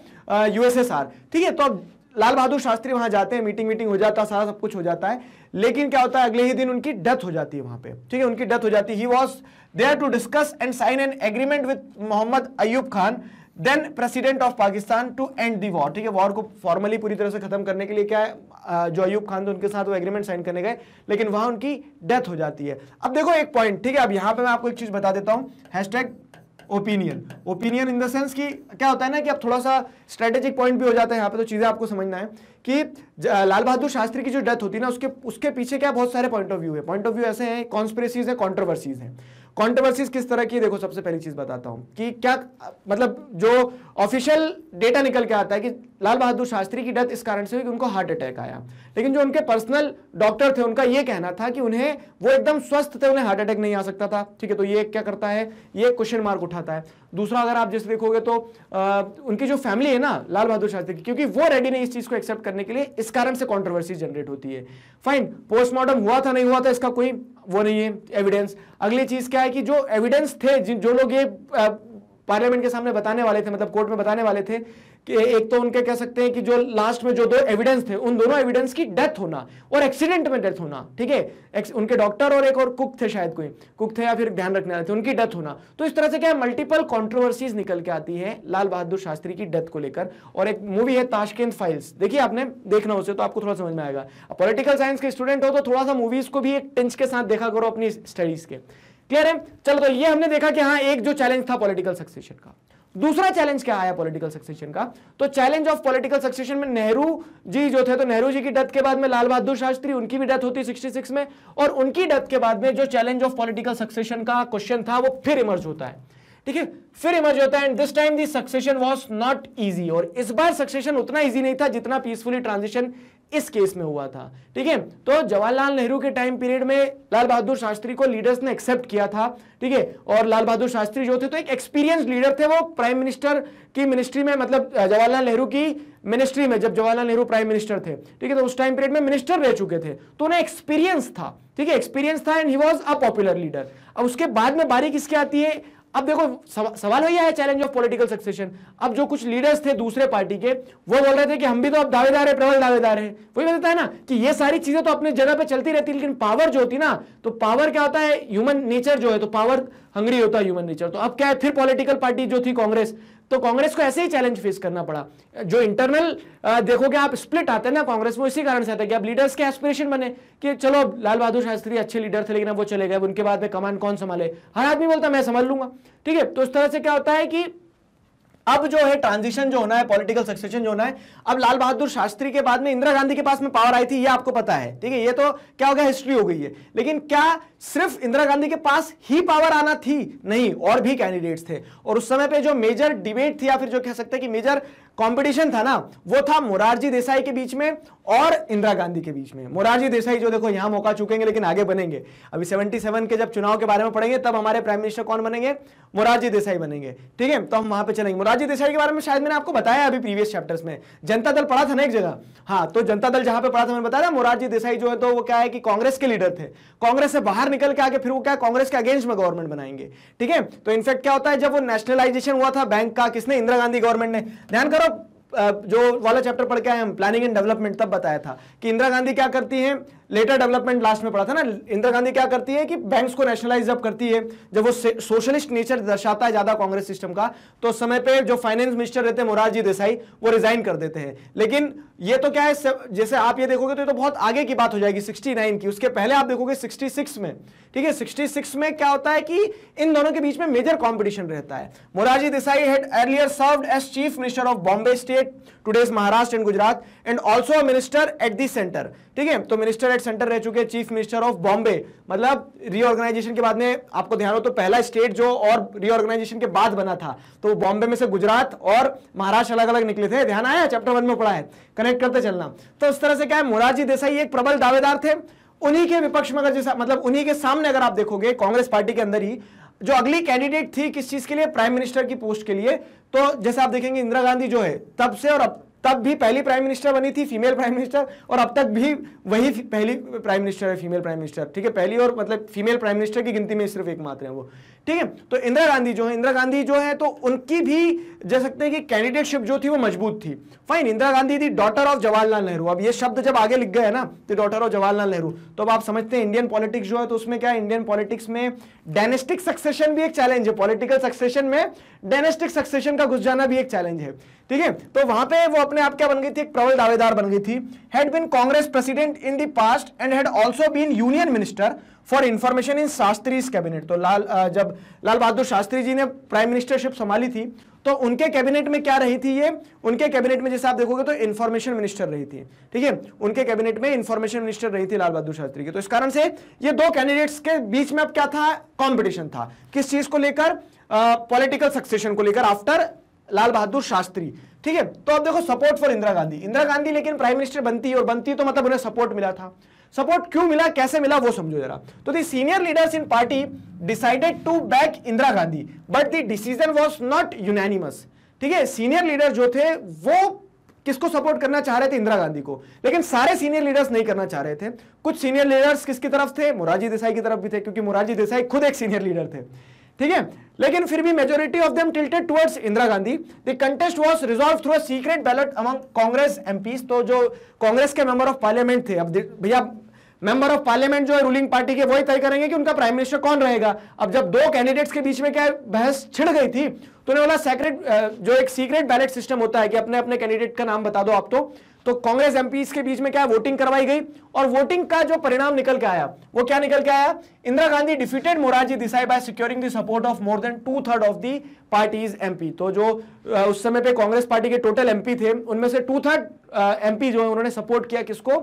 USSR ठीक है तो अब लाल बहादुर शास्त्री वहां जाते हैं मीटिंग मीटिंग हो जाता है सारा सब कुछ हो जाता है लेकिन क्या होता है अगले ही दिन उनकी डेथ हो जाती है वहां पे ठीक है उनकी डेथ हो जाती he was there to discuss and sign an agreement with Mohammad Ayub Khan then president of Pakistan to and the war ठीक है वॉर को फॉर्मली पूरी तरह से खत्म करने के लिए क्या है uh, जो अयूब खान थे उनके साथ वो एग्रीमेंट साइन करने गए लेकिन वहां उनकी डेथ हो जाती है अब देखो एक पॉइंट ठीक है अब यहां पर मैं आपको एक चीज बता देता हूं hashtag opinion opinion in the sense कि क्या होता है ना कि आप थोड़ा सा स्ट्रेटेजिक पॉइंट भी हो जाता है यहाँ पे तो चीज़ें आपको समझना है कि लाल बहादुर शास्त्री की जो डेथ होती है ना उसके उसके पीछे क्या बहुत सारे पॉइंट ऑफ व्यू है पॉइंट ऑफ व्यू ऐसे हैं कॉन्स्परेसीज हैं कॉन्ट्रोवर्सीज हैं कॉन्ट्रोवर्सीज किस तरह की देखो सबसे पहली चीज़ बताता हूँ कि क्या मतलब जो ऑफिशियल डेटा निकल के आता है कि लाल बहादुर शास्त्री की डेथ इस कारण से हुई कि उनको हार्ट अटैक आया लेकिन जो उनके पर्सनल डॉक्टर थे उनका यह कहना था कि उन्हें वो एकदम स्वस्थ थे उन्हें हार्ट अटैक नहीं आ सकता था ठीक है तो ये क्या करता है ये क्वेश्चन मार्क उठाता है दूसरा अगर आप जैसे देखोगे तो आ, उनकी जो फैमिली है ना लाल बहादुर शास्त्री की क्योंकि वो रेडी नहीं इस चीज़ को एक्सेप्ट करने के लिए इस कारण से कॉन्ट्रोवर्सी जनरेट होती है फाइन पोस्टमार्टम हुआ था नहीं हुआ था इसका कोई वो नहीं है एविडेंस अगली चीज़ क्या है कि जो एविडेंस थे जिन जो लोग ये पार्लियामेंट के सामने बताने वाले थे मतलब कोर्ट में बताने वाले थे कि एक तो उनके कह सकते हैं कि जो लास्ट में जो दो एविडेंस थे उन दोनों एविडेंस की डेथ होना और एक्सीडेंट में डेथ होना ठीक है उनके डॉक्टर और एक और कुक थे शायद कोई कुक थे या फिर ध्यान रखने वाले थे उनकी डेथ होना तो इस तरह से क्या मल्टीपल कॉन्ट्रोवर्सीज निकल के आती है लाल बहादुर शास्त्री की डेथ को लेकर और एक मूवी है ताशकेंद फाइल्स देखिए आपने देखना उसे तो आपको थोड़ा समझ में आएगा पॉलिटिकल साइंस के स्टूडेंट हो तो थोड़ा सा मूवीज को भी एक टेंस के साथ देखा करो अपनी स्टडीज के क्लियर है चलो तो ये हमने देखा कि हाँ एक जो चैलेंज था पॉलिटिकल सक्सेशन का दूसरा चैलेंज क्या आया पॉलिटिकल सक्सेशन का तो चैलेंज ऑफ पॉलिटिकल सक्सेशन में नेहरू जी जो थे तो नेहरू जी की डेथ के बाद में लाल बहादुर शास्त्री उनकी भी डेथ होती 66 में और उनकी डेथ के बाद में जो चैलेंज ऑफ पॉलिटिकल सक्सेशन का क्वेश्चन था वो फिर इमर्ज होता है ठीक है फिर इमर्ज होता है and this time the succession was not easy और इस बार सक्सेशन उतना ईजी नहीं था जितना पीसफुली ट्रांजिशन इस केस में हुआ था ठीक है तो जवाहरलाल नेहरू के टाइम पीरियड में लाल बहादुर शास्त्री को लीडर्स ने एक्सेप्ट किया था ठीक है और लाल बहादुर शास्त्री जो थे तो एक एक्सपीरियंस लीडर थे वो प्राइम मिनिस्टर की मिनिस्ट्री में मतलब जवाहरलाल नेहरू की मिनिस्ट्री में जब जवाहरलाल नेहरू प्राइम मिनिस्टर थे ठीक है तो उस टाइम पीरियड में मिनिस्टर रह चुके थे तो उन्हें एक्सपीरियंस था ठीक है एक्सपीरियंस था and he was a popular leader अब उसके बाद में बारी इसकी आती है अब देखो सवाल वही है चैलेंज ऑफ पॉलिटिकल सक्सेशन अब जो कुछ लीडर्स थे दूसरे पार्टी के वो बोल रहे थे कि हम भी तो अब दावेदार है प्रबल दावेदार है वही बताता है ना कि ये सारी चीजें तो अपने जगह पे चलती रहती है लेकिन पावर जो होती ना तो पावर क्या होता है ह्यूमन नेचर जो है तो पावर हंग्री होता है ह्यूमन नेचर तो अब क्या है फिर पॉलिटिकल पार्टी जो थी कांग्रेस तो कांग्रेस को ऐसे ही चैलेंज फेस करना पड़ा जो इंटरनल देखोगे आप स्प्लिट आते हैं ना कांग्रेस में इसी कारण से आता है कि अब लीडर्स के एस्पिरेशन बने कि चलो लाल बहादुर शास्त्री अच्छे लीडर थे लेकिन अब वो चले गए उनके बाद में कमान कौन संभाले हर आदमी बोलता मैं संभाल लूंगा ठीक है तो उस तरह से क्या होता है कि अब जो है ट्रांजिशन जो होना है पॉलिटिकल सक्सेशन जो होना है अब लाल बहादुर शास्त्री के बाद में इंदिरा गांधी के पास में पावर आई थी ये आपको पता है ठीक है ये तो क्या हो गया हिस्ट्री हो गई है लेकिन क्या सिर्फ इंदिरा गांधी के पास ही पावर आना थी नहीं और भी कैंडिडेट्स थे और उस समय पे जो मेजर डिबेट थी या फिर जो कह सकते हैं कि मेजर कॉम्पिटिशन था ना वो था मोरारजी देसाई के बीच में और इंदिरा गांधी के बीच में मोरारजी देसाई जो देखो यहां मौका चुकेंगे लेकिन आगे बनेंगे अभी 77 के जब चुनाव के बारे में पढ़ेंगे तब हमारे प्राइम मिनिस्टर कौन बनेंगे मोरारजी देसाई बनेंगे ठीक है तो हम वहां पे चलेंगे मोरारजी देसाई के बारे में शायद मैंने आपको बताया अभी प्रीवियस चैप्टर्स में जनता दल पढ़ा था ना एक जगह हाँ तो जनता दल जहां पर पढ़ा था मैंने बताया मोरारजी देसाई जो है तो वो क्या है कि कांग्रेस के लीडर थे कांग्रेस से बाहर निकल के आगे फिर वो क्या कांग्रेस के अगेंस्ट में गवर्नमेंट बनाएंगे ठीक है तो इनफेक्ट क्या होता है जब वो नेशनलाइजेशन हुआ था बैंक का किसने इंदिरा गांधी गवर्नमेंट ने ध्यान करो जो वाला चैप्टर पढ़ के आए हम प्लानिंग एंड डेवलपमेंट तब बताया था कि इंदिरा गांधी क्या करती हैं लेटर डेवलपमेंट लास्ट में पढ़ा था ना इंदिरा गांधी क्या करती है कि बैंक्स को नेशनलाइज जब करती है जब वो सोशलिस्ट नेचर दर्शाता है ज्यादा कांग्रेस सिस्टम का तो समय पे जो फाइनेंस मिनिस्टर रहते हैं मोरारजी देसाई वो रिजाइन कर देते हैं लेकिन ये तो क्या है जैसे आप ये देखोगे तो ये तो बहुत आगे की बात हो जाएगी सिक्सटी की उसके पहले आप देखोगे सिक्सटी में ठीक है सिक्सटी में क्या होता है कि इन दोनों के बीच में मेजर कॉम्पिटिशन रहता है Morarji Desai had earlier serve as chief minister of Bombay state today's Maharashtra and Gujarat and also minister at the centre ठीक है तो मिनिस्टर कॉर्पोरेट सेंटर रह चुके हैं चीफ मिनिस्टर ऑफ बॉम्बे मतलब रीऑर्गेनाइजेशन के बाद में आपको ध्यान हो तो पहला स्टेट जो और रीऑर्गेनाइजेशन के बाद बना था तो बॉम्बे में से गुजरात और महाराष्ट्र अलग अलग निकले थे ध्यान आया चैप्टर वन में पढ़ा है कनेक्ट करते चलना तो उस तरह से क्या है मोरारजी देसाई एक प्रबल दावेदार थे उन्हीं के विपक्ष में अगर जैसा मतलब उन्हीं के सामने अगर आप देखोगे कांग्रेस पार्टी के अंदर ही जो अगली कैंडिडेट थी किस चीज के लिए प्राइम मिनिस्टर की पोस्ट के लिए तो जैसे आप देखेंगे इंदिरा गांधी जो है तब से और अब तब भी पहली प्राइम मिनिस्टर बनी थी फीमेल प्राइम मिनिस्टर और अब तक भी वही पहली प्राइम मिनिस्टर है फीमेल प्राइम मिनिस्टर ठीक है पहली और मतलब फीमेल प्राइम मिनिस्टर की गिनती में सिर्फ एक मात्र है वो ठीक है तो इंदिरा गांधी जो है इंदिरा गांधी जो है तो उनकी भी जा सकते हैं कि कैंडिडेटशिप जो थी वो मजबूत थी फाइन इंदिरा गांधी थी डॉटर ऑफ जवाहरलाल नेहरू अब ये शब्द जब आगे लिख गए ना तो डॉटर ऑफ जवाहरलाल नेहरू तो अब आप समझते हैं इंडियन पॉलिटिक्स जो है तो उसमें क्या इंडियन पॉलिटिक्स में डायनेस्टिक सक्सेशन भी एक चैलेंज है पॉलिटिकल सक्सेशन में डायनेस्टिक सक्सेशन का घुस जाना भी एक चैलेंज है ठीक है तो वहां पे वो अपने आप क्या बन गई थी एक प्रबल दावेदार बन गई थी had been Congress president in the past and had also been union minister for information in Shastri cabinet तो लाल जब लाल बहादुर शास्त्री जी ने प्राइम मिनिस्टरशिप संभाली थी तो उनके कैबिनेट में क्या रही थी ये उनके कैबिनेट में जैसे आप देखोगे तो इन्फॉर्मेशन मिनिस्टर रही थी ठीक है उनके कैबिनेट में इन्फॉर्मेशन मिनिस्टर रही थी लाल बहादुर शास्त्री की तो इस कारण से ये दो कैंडिडेट्स के बीच में अब क्या था कंपटीशन था किस चीज को लेकर पॉलिटिकल सक्सेशन को लेकर आफ्टर लाल बहादुर शास्त्री ठीक है तो अब देखो सपोर्ट फॉर इंदिरा गांधी इंदिरा गांधी लेकिन प्राइम मिनिस्टर बनती और बनती तो मतलब उन्हें सपोर्ट मिला था सपोर्ट क्यों मिला कैसे मिला वो समझो जरा तो the senior leaders in party decided to back Indira Gandhi but the decision was not unanimous ठीक है सीनियर लीडर जो थे वो किसको सपोर्ट करना चाह रहे थे इंदिरा गांधी को लेकिन सारे सीनियर लीडर्स नहीं करना चाह रहे थे कुछ सीनियर लीडर्स किसकी तरफ थे मुरारजी देसाई की तरफ भी थे क्योंकि मोरारजी देसाई खुद एक सीनियर लीडर थे ठीक है लेकिन फिर भी majority of them tilted towards Indira Gandhi the contest was resolve through a secret ballot among Congress MPs तो जो कांग्रेस के मेंबर ऑफ पार्लियामेंट थे अब भैया मेंबर ऑफ पार्लियामेंट जो है रूलिंग पार्टी के वही तय करेंगे कि उनका प्राइम मिनिस्टर कौन रहेगा अब जब दो कैंडिडेट्स के बीच में क्या बहस छिड़ गई थी तो उन्होंने बोला सेक्रेट जो एक सीक्रेट बैलेट सिस्टम होता है कि अपने अपने कैंडिडेट का नाम बता दो आप तो तो कांग्रेस एमपी के बीच में क्या है वोटिंग करवाई गई और वोटिंग का जो परिणाम निकल के आया वो क्या निकल के आया Indira Gandhi defeated Morarji Desai by securing the support of more than two third of the party's MP तो जो उस समय पे कांग्रेस पार्टी के टोटल एमपी थे उनमें से टू थर्ड एमपी जो है उन्होंने सपोर्ट किया किसको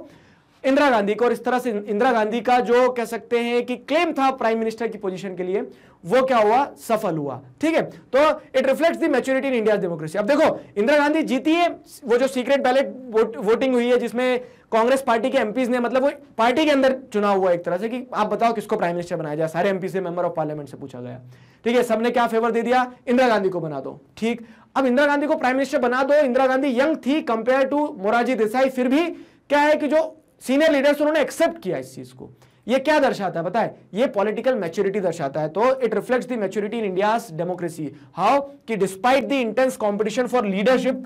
इंदिरा गांधी को और इस तरह से इंदिरा गांधी का जो कह सकते हैं कि क्लेम था प्राइम मिनिस्टर की पोजीशन के लिए वो क्या हुआ सफल हुआ ठीक है तो it reflects the maturity in India democracy अब देखो इंदिरा गांधी जीती है वो जो सीक्रेट बैलेट वोट, वोटिंग हुई है जिसमें कांग्रेस पार्टी के एमपीज ने मतलब वो पार्टी के अंदर चुनाव हुआ एक तरह से कि आप बताओ किसको प्राइम मिनिस्टर बनाया जाए सारे एमपी से मेंबर ऑफ पार्लियामेंट से पूछा गया ठीक है सबने क्या फेवर दे दिया इंदिरा गांधी को बना दो ठीक अब इंदिरा गांधी को प्राइम मिनिस्टर बना दो इंदिरा गांधी यंग थी कंपेयर टू मोरारजी देसाई फिर भी क्या है कि जो सीनियर लीडर्स उन्होंने एक्सेप्ट किया इस चीज को ये क्या दर्शाता है बताए ये पॉलिटिकल मैच्योरिटी दर्शाता है तो it reflects the maturity in India democracy how कि despite the intense competition for leadership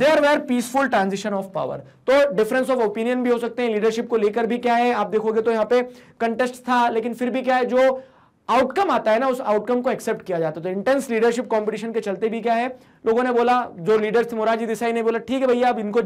there were peaceful transition of power तो डिफरेंस ऑफ ओपिनियन भी हो सकते हैं लीडरशिप को लेकर भी क्या है आप देखोगे तो यहाँ पे कंटेस्ट था लेकिन फिर भी क्या है जो आउटकम आता है ना उस आउटकम को एक्सेप्ट किया जाता है तो इंटेंस लीडरशिप कंपटीशन के चलते भी क्या है लोगों ने बोला जो लीडर्स थे मोराजी देसाई ने बोला ठीक है भैया आप इनको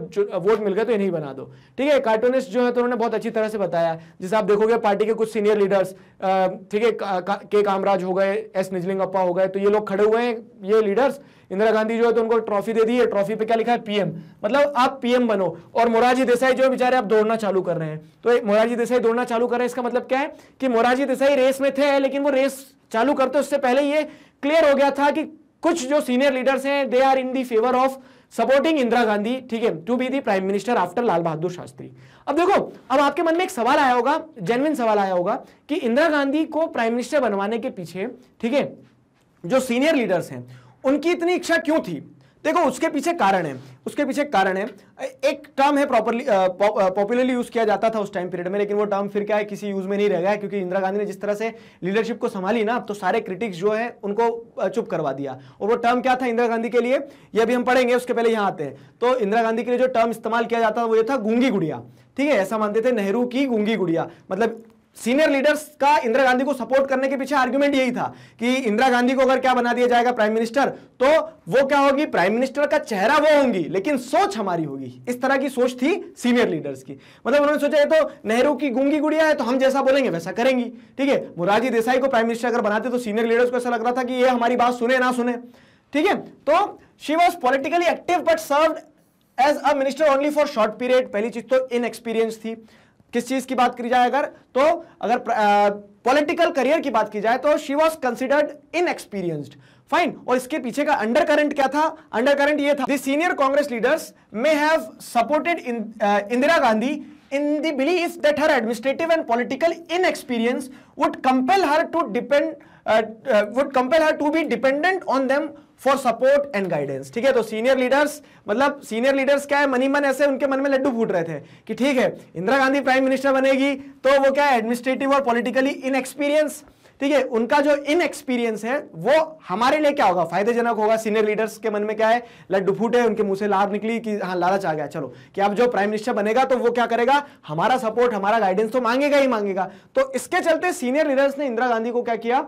वोट मिल गए तो इन्हें बना दो ठीक है कार्टूनिस्ट जो है तो उन्होंने बहुत अच्छी तरह से बताया जैसे आप देखोगे पार्टी के कुछ सीनियर लीडर्स ठीक है के कामराज हो गए एस निजलिंगप्पा हो गए तो ये लोग खड़े हुए हैं ये लीडर्स इंदिरा गांधी जो है तो उनको ट्रॉफी दे दी है ट्रॉफी पे क्या लिखा है पीएम मतलब आप पीएम बनो और मोराजी देसाई जो बेचारे आप दौड़ना चालू कर रहे हैं तो मोरारजी देसाई दौड़ना चालू कर रहे हैं इसका मतलब क्या है कि मोरारजी देसाई रेस में थे लेकिन वो रेस चालू करते उससे पहले ये क्लियर हो गया था कि कुछ जो सीनियर लीडर्स हैं they are in the favour of supporting Indira Gandhi ठीक है to be the prime minister after Lal Bahadur Shastri अब देखो अब आपके मन में एक सवाल आया होगा जेनविन सवाल आया होगा कि इंदिरा गांधी को प्राइम मिनिस्टर बनवाने के पीछे ठीक है जो सीनियर लीडर्स हैं उनकी इतनी इच्छा क्यों थी देखो उसके पीछे कारण है उसके पीछे कारण है एक टर्म है प्रॉपरली पॉपुलरली यूज किया जाता था उस टाइम पीरियड में लेकिन वो टर्म फिर क्या है किसी यूज में नहीं रह गया क्योंकि इंदिरा गांधी ने जिस तरह से लीडरशिप को संभाली ना तो सारे क्रिटिक्स जो है उनको चुप करवा दिया और वो टर्म क्या था इंदिरा गांधी के लिए यह भी हम पढ़ेंगे उसके पहले यहाँ आते हैं तो इंदिरा गांधी के लिए जो टर्म इस्तेमाल किया जाता था वो ये था गूंगी गुड़िया ठीक है ऐसा मानते थे नेहरू की गूंगी गुड़िया मतलब सीनियर लीडर्स का इंदिरा गांधी को सपोर्ट करने के पीछे आर्ग्यूमेंट यही था कि इंदिरा गांधी को अगर क्या बना दिया जाएगा प्राइम मिनिस्टर तो वो क्या होगी प्राइम मिनिस्टर का चेहरा वो होंगी लेकिन सोच हमारी होगी इस तरह की सोच थी सीनियर लीडर्स की मतलब उन्होंने सोचा ये तो नेहरू की गूंगी गुड़िया है तो हम जैसा बोलेंगे वैसा करेंगी ठीक है मुरारजी देसाई को प्राइम मिनिस्टर अगर बनाते तो सीनियर लीडर्स को ऐसा लग रहा था कि ये हमारी बात सुने ना सुने ठीक है तो she was politically active but serve as a minister only for short period पहली चीज तो इनएक्सपीरियंस थी किस चीज की बात की जाए अगर तो अगर पॉलिटिकल करियर की बात की जाए तो she was considered inexperienced fine और इसके पीछे का अंडर करंट क्या था अंडर करंट यह था the senior Congress leaders may have supported Indira Gandhi in the believe that her administrative and political inexperience would compel her to depend would compel her to be dependent on them for support and guidance ठीक है तो senior leaders मतलब senior leaders क्या है money मन ऐसे उनके मन में लड्डू फूट रहे थे कि ठीक है इंदिरा गांधी प्राइम मिनिस्टर बनेगी तो वो क्या है एडमिनिस्ट्रेटिव और पॉलिटिकली इनएक्सपीरियंस ठीक है उनका जो इन एक्सपीरियंस है वो हमारे लिए क्या होगा फायदेजनक होगा सीनियर लीडर्स के मन में क्या है लड्डू फूटे उनके मुंह से लाभ निकली कि हाँ लालच आ गया चलो कि अब जो प्राइम मिनिस्टर बनेगा तो वो क्या करेगा हमारा सपोर्ट हमारा गाइडेंस तो मांगेगा ही मांगेगा तो इसके चलते सीनियर लीडर्स ने इंदिरा गांधी को क्या किया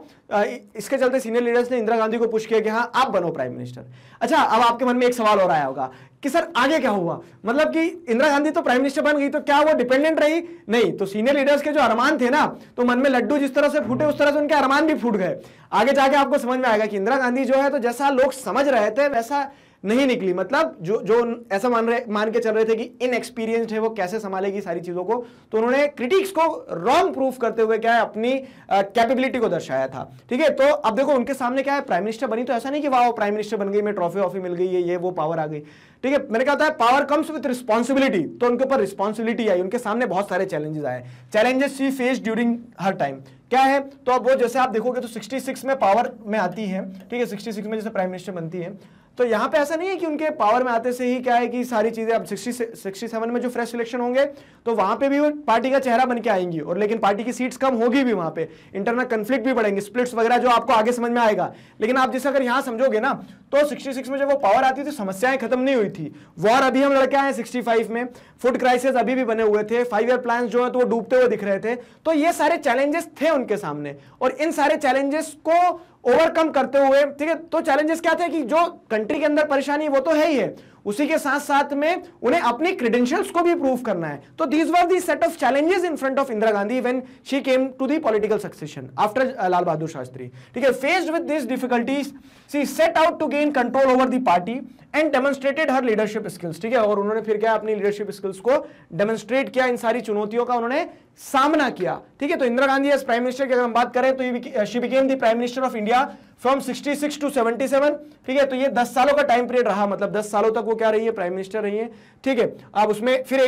इसके चलते सीनियर लीडर्स ने इंदिरा गांधी को पुष्ट किया कि हाँ आप बनो प्राइम मिनिस्टर अच्छा अब आपके मन में एक सवाल हो रहा होगा कि सर आगे क्या हुआ मतलब कि इंदिरा गांधी तो प्राइम मिनिस्टर बन गई तो क्या वो डिपेंडेंट रही नहीं तो सीनियर लीडर्स के जो अरमान थे ना तो मन में लड्डू जिस तरह से फूटे उस तरह से उनके अरमान भी फूट गए आगे जाके आपको समझ में आएगा कि इंदिरा गांधी जो है तो जैसा लोग समझ रहे थे वैसा नहीं निकली मतलब जो जो ऐसा मान रहे मान के चल रहे थे कि इनएक्सपीरियंस्ड है वो कैसे संभालेगी सारी चीज़ों को तो उन्होंने क्रिटिक्स को रॉन्ग प्रूफ करते हुए क्या है अपनी कैपेबिलिटी को दर्शाया था ठीक है तो अब देखो उनके सामने क्या है प्राइम मिनिस्टर बनी तो ऐसा नहीं कि वाह प्राइम मिनिस्टर बन गई मैं ट्रॉफी ऑफी मिल गई है ये वो पावर आ गई ठीक है मैंने कहा था पावर कम्स विथ रिस्पॉन्सिबिलिटी तो उनके ऊपर रिस्पॉन्सिबिलिटी आई उनके सामने बहुत सारे चैलेंजेस आए challenges she face during her time क्या है तो अब वो जैसे आप देखोगे तो 66 में पावर में आती है ठीक है 66 में जैसे प्राइम मिनिस्टर बनती है तो यहाँ पे ऐसा नहीं है कि उनके पावर में आते से ही क्या है कि सारी चीजें अब 60 67 में जो फ्रेश इलेक्शन होंगे तो वहां पे भी पार्टी का चेहरा बन के आएंगी और लेकिन पार्टी की सीट्स कम होगी भी वहां पे इंटरनल कंफ्लिक्ट भी बढ़ेंगे स्प्लिट्स वगैरह जो आपको आगे समझ में आएगा लेकिन आप जैसे अगर यहां समझोगे ना तो सिक्सटी सिक्स में जब वो पावर आती थी समस्याएं खत्म नहीं हुई थी वॉर अभी हम लड़के आए सिक्सटी फाइव में फूड क्राइसिस अभी भी बने हुए थे फाइव ईयर प्लान जो है तो वो डूबते हुए दिख रहे थे तो ये सारे चैलेंजेस थे उनके सामने और इन सारे चैलेंजेस को ओवरकम करते हुए ठीक है तो चैलेंजेस क्या थे कि जो कंट्री के अंदर परेशानी वो तो है ही है उसी के साथ साथ में उन्हें अपनी क्रेडेंशियल्स को भी प्रूव करना है तो these were the set of challenges in front of Indira Gandhi when she came to the political succession after Lal Bahadur Shastri ठीक है faced with this difficulties she set out to gain control over the party and demonstrated her leadership skills ठीक है और उन्होंने फिर क्या अपनी leadership skills को डेमोन्स्ट्रेट किया इन सारी चुनौतियों का उन्होंने सामना किया ठीक है तो Indira Gandhi as prime minister की अगर हम बात करें तो she became the prime minister of India from 66 to 77 ठीक है तो ये 10 सालों का टाइम पीरियड रहा मतलब 10 सालों तक वो क्या रही है प्राइम मिनिस्टर रही है ठीक है अब उसमें फिर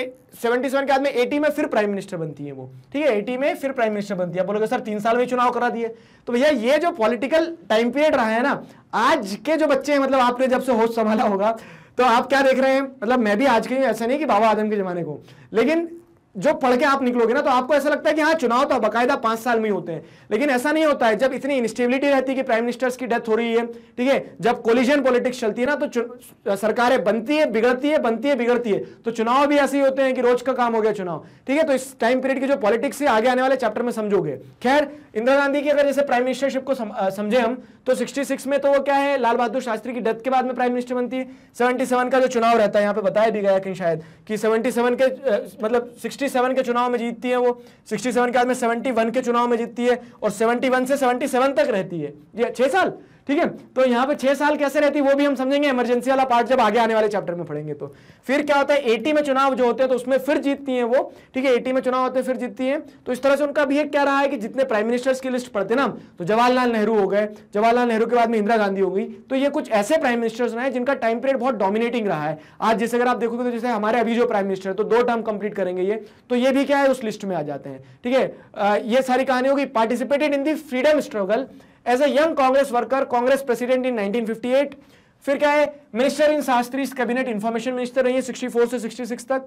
77 के बाद में 80 में फिर प्राइम मिनिस्टर बनती है वो ठीक है 80 में फिर प्राइम मिनिस्टर बनती है बोलोगे सर तीन साल में चुनाव करा दिए तो भैया ये जो पॉलिटिकल टाइम पीरियड रहा है ना आज के जो बच्चे हैं मतलब आपने जब से होश संभाला होगा तो आप क्या देख रहे हैं मतलब मैं भी आज के ऐसा नहीं कि बाबा आदम के जमाने को लेकिन जो पढ़ के आप निकलोगे ना तो आपको ऐसा लगता है कि हाँ चुनाव तो बकायदा पांच साल में ही होते हैं लेकिन ऐसा नहीं होता है जब इतनी इंस्टेबिलिटी रहती है कि प्राइम मिनिस्टर्स की डेथ हो रही है ठीक है जब कोलिजन पॉलिटिक्स चलती है ना तो सरकारें बनती है बिगड़ती है बनती है बिगड़ती है तो चुनाव भी ऐसे ही होते हैं कि रोज का काम हो गया चुनाव ठीक है तो इस टाइम पीरियड की जो पॉलिटिक्स है आगे आने वाले चैप्टर में समझोगे खैर इंदिरा गांधी की अगर जैसे प्राइम मिनिस्टरशिप को समझे हम तो सिक्सटी में तो वो क्या है लाल बहादुर शास्त्री की डेथ के बाद में प्राइम मिनिस्टर बनती है सेवेंटी का जो चुनाव रहता है यहाँ पे बताया भी गया कहीं शायद कि सेवेंटी के मतलब सिक्सटी 67 के चुनाव में जीतती है वो 67 के बाद में 71 के चुनाव में जीतती है और 71 से 77 तक रहती है ये साल ठीक है तो यहाँ पे छह साल कैसे रहती वो भी हम समझेंगे इमरजेंसी वाला पार्ट जब आगे आने वाले चैप्टर में पढ़ेंगे तो फिर क्या होता है एटी में चुनाव जो होते हैं तो उसमें फिर जीतती है वो ठीक है एटी में चुनाव होते हैं फिर जीतती है तो इस तरह से उनका भी क्या रहा है कि जितने प्राइम मिनिस्टर्स की लिस्ट पढ़ते ना तो जवाहरलाल नेहरू हो गए जवाहरलाल नेहरू के बाद में इंदिरा गांधी हो गई तो ये कुछ ऐसे प्राइम मिनिस्टर्स रहे जिनका टाइम पीरियड बहुत डॉमिनेटिंग रहा है आज जैसे अगर आप देखोगे तो जैसे हमारे अभी जो प्राइम मिनिस्टर है तो दो टर्म कंप्लीट करेंगे ये तो ये भी क्या है उस लिस्ट में आ जाते हैं ठीक है ये सारी कहानी होगी participated in the freedom struggle as a young Congress worker Congress president in 1958 फिर क्या है minister in Shastri cabinet information minister रही है 64 से 66 तक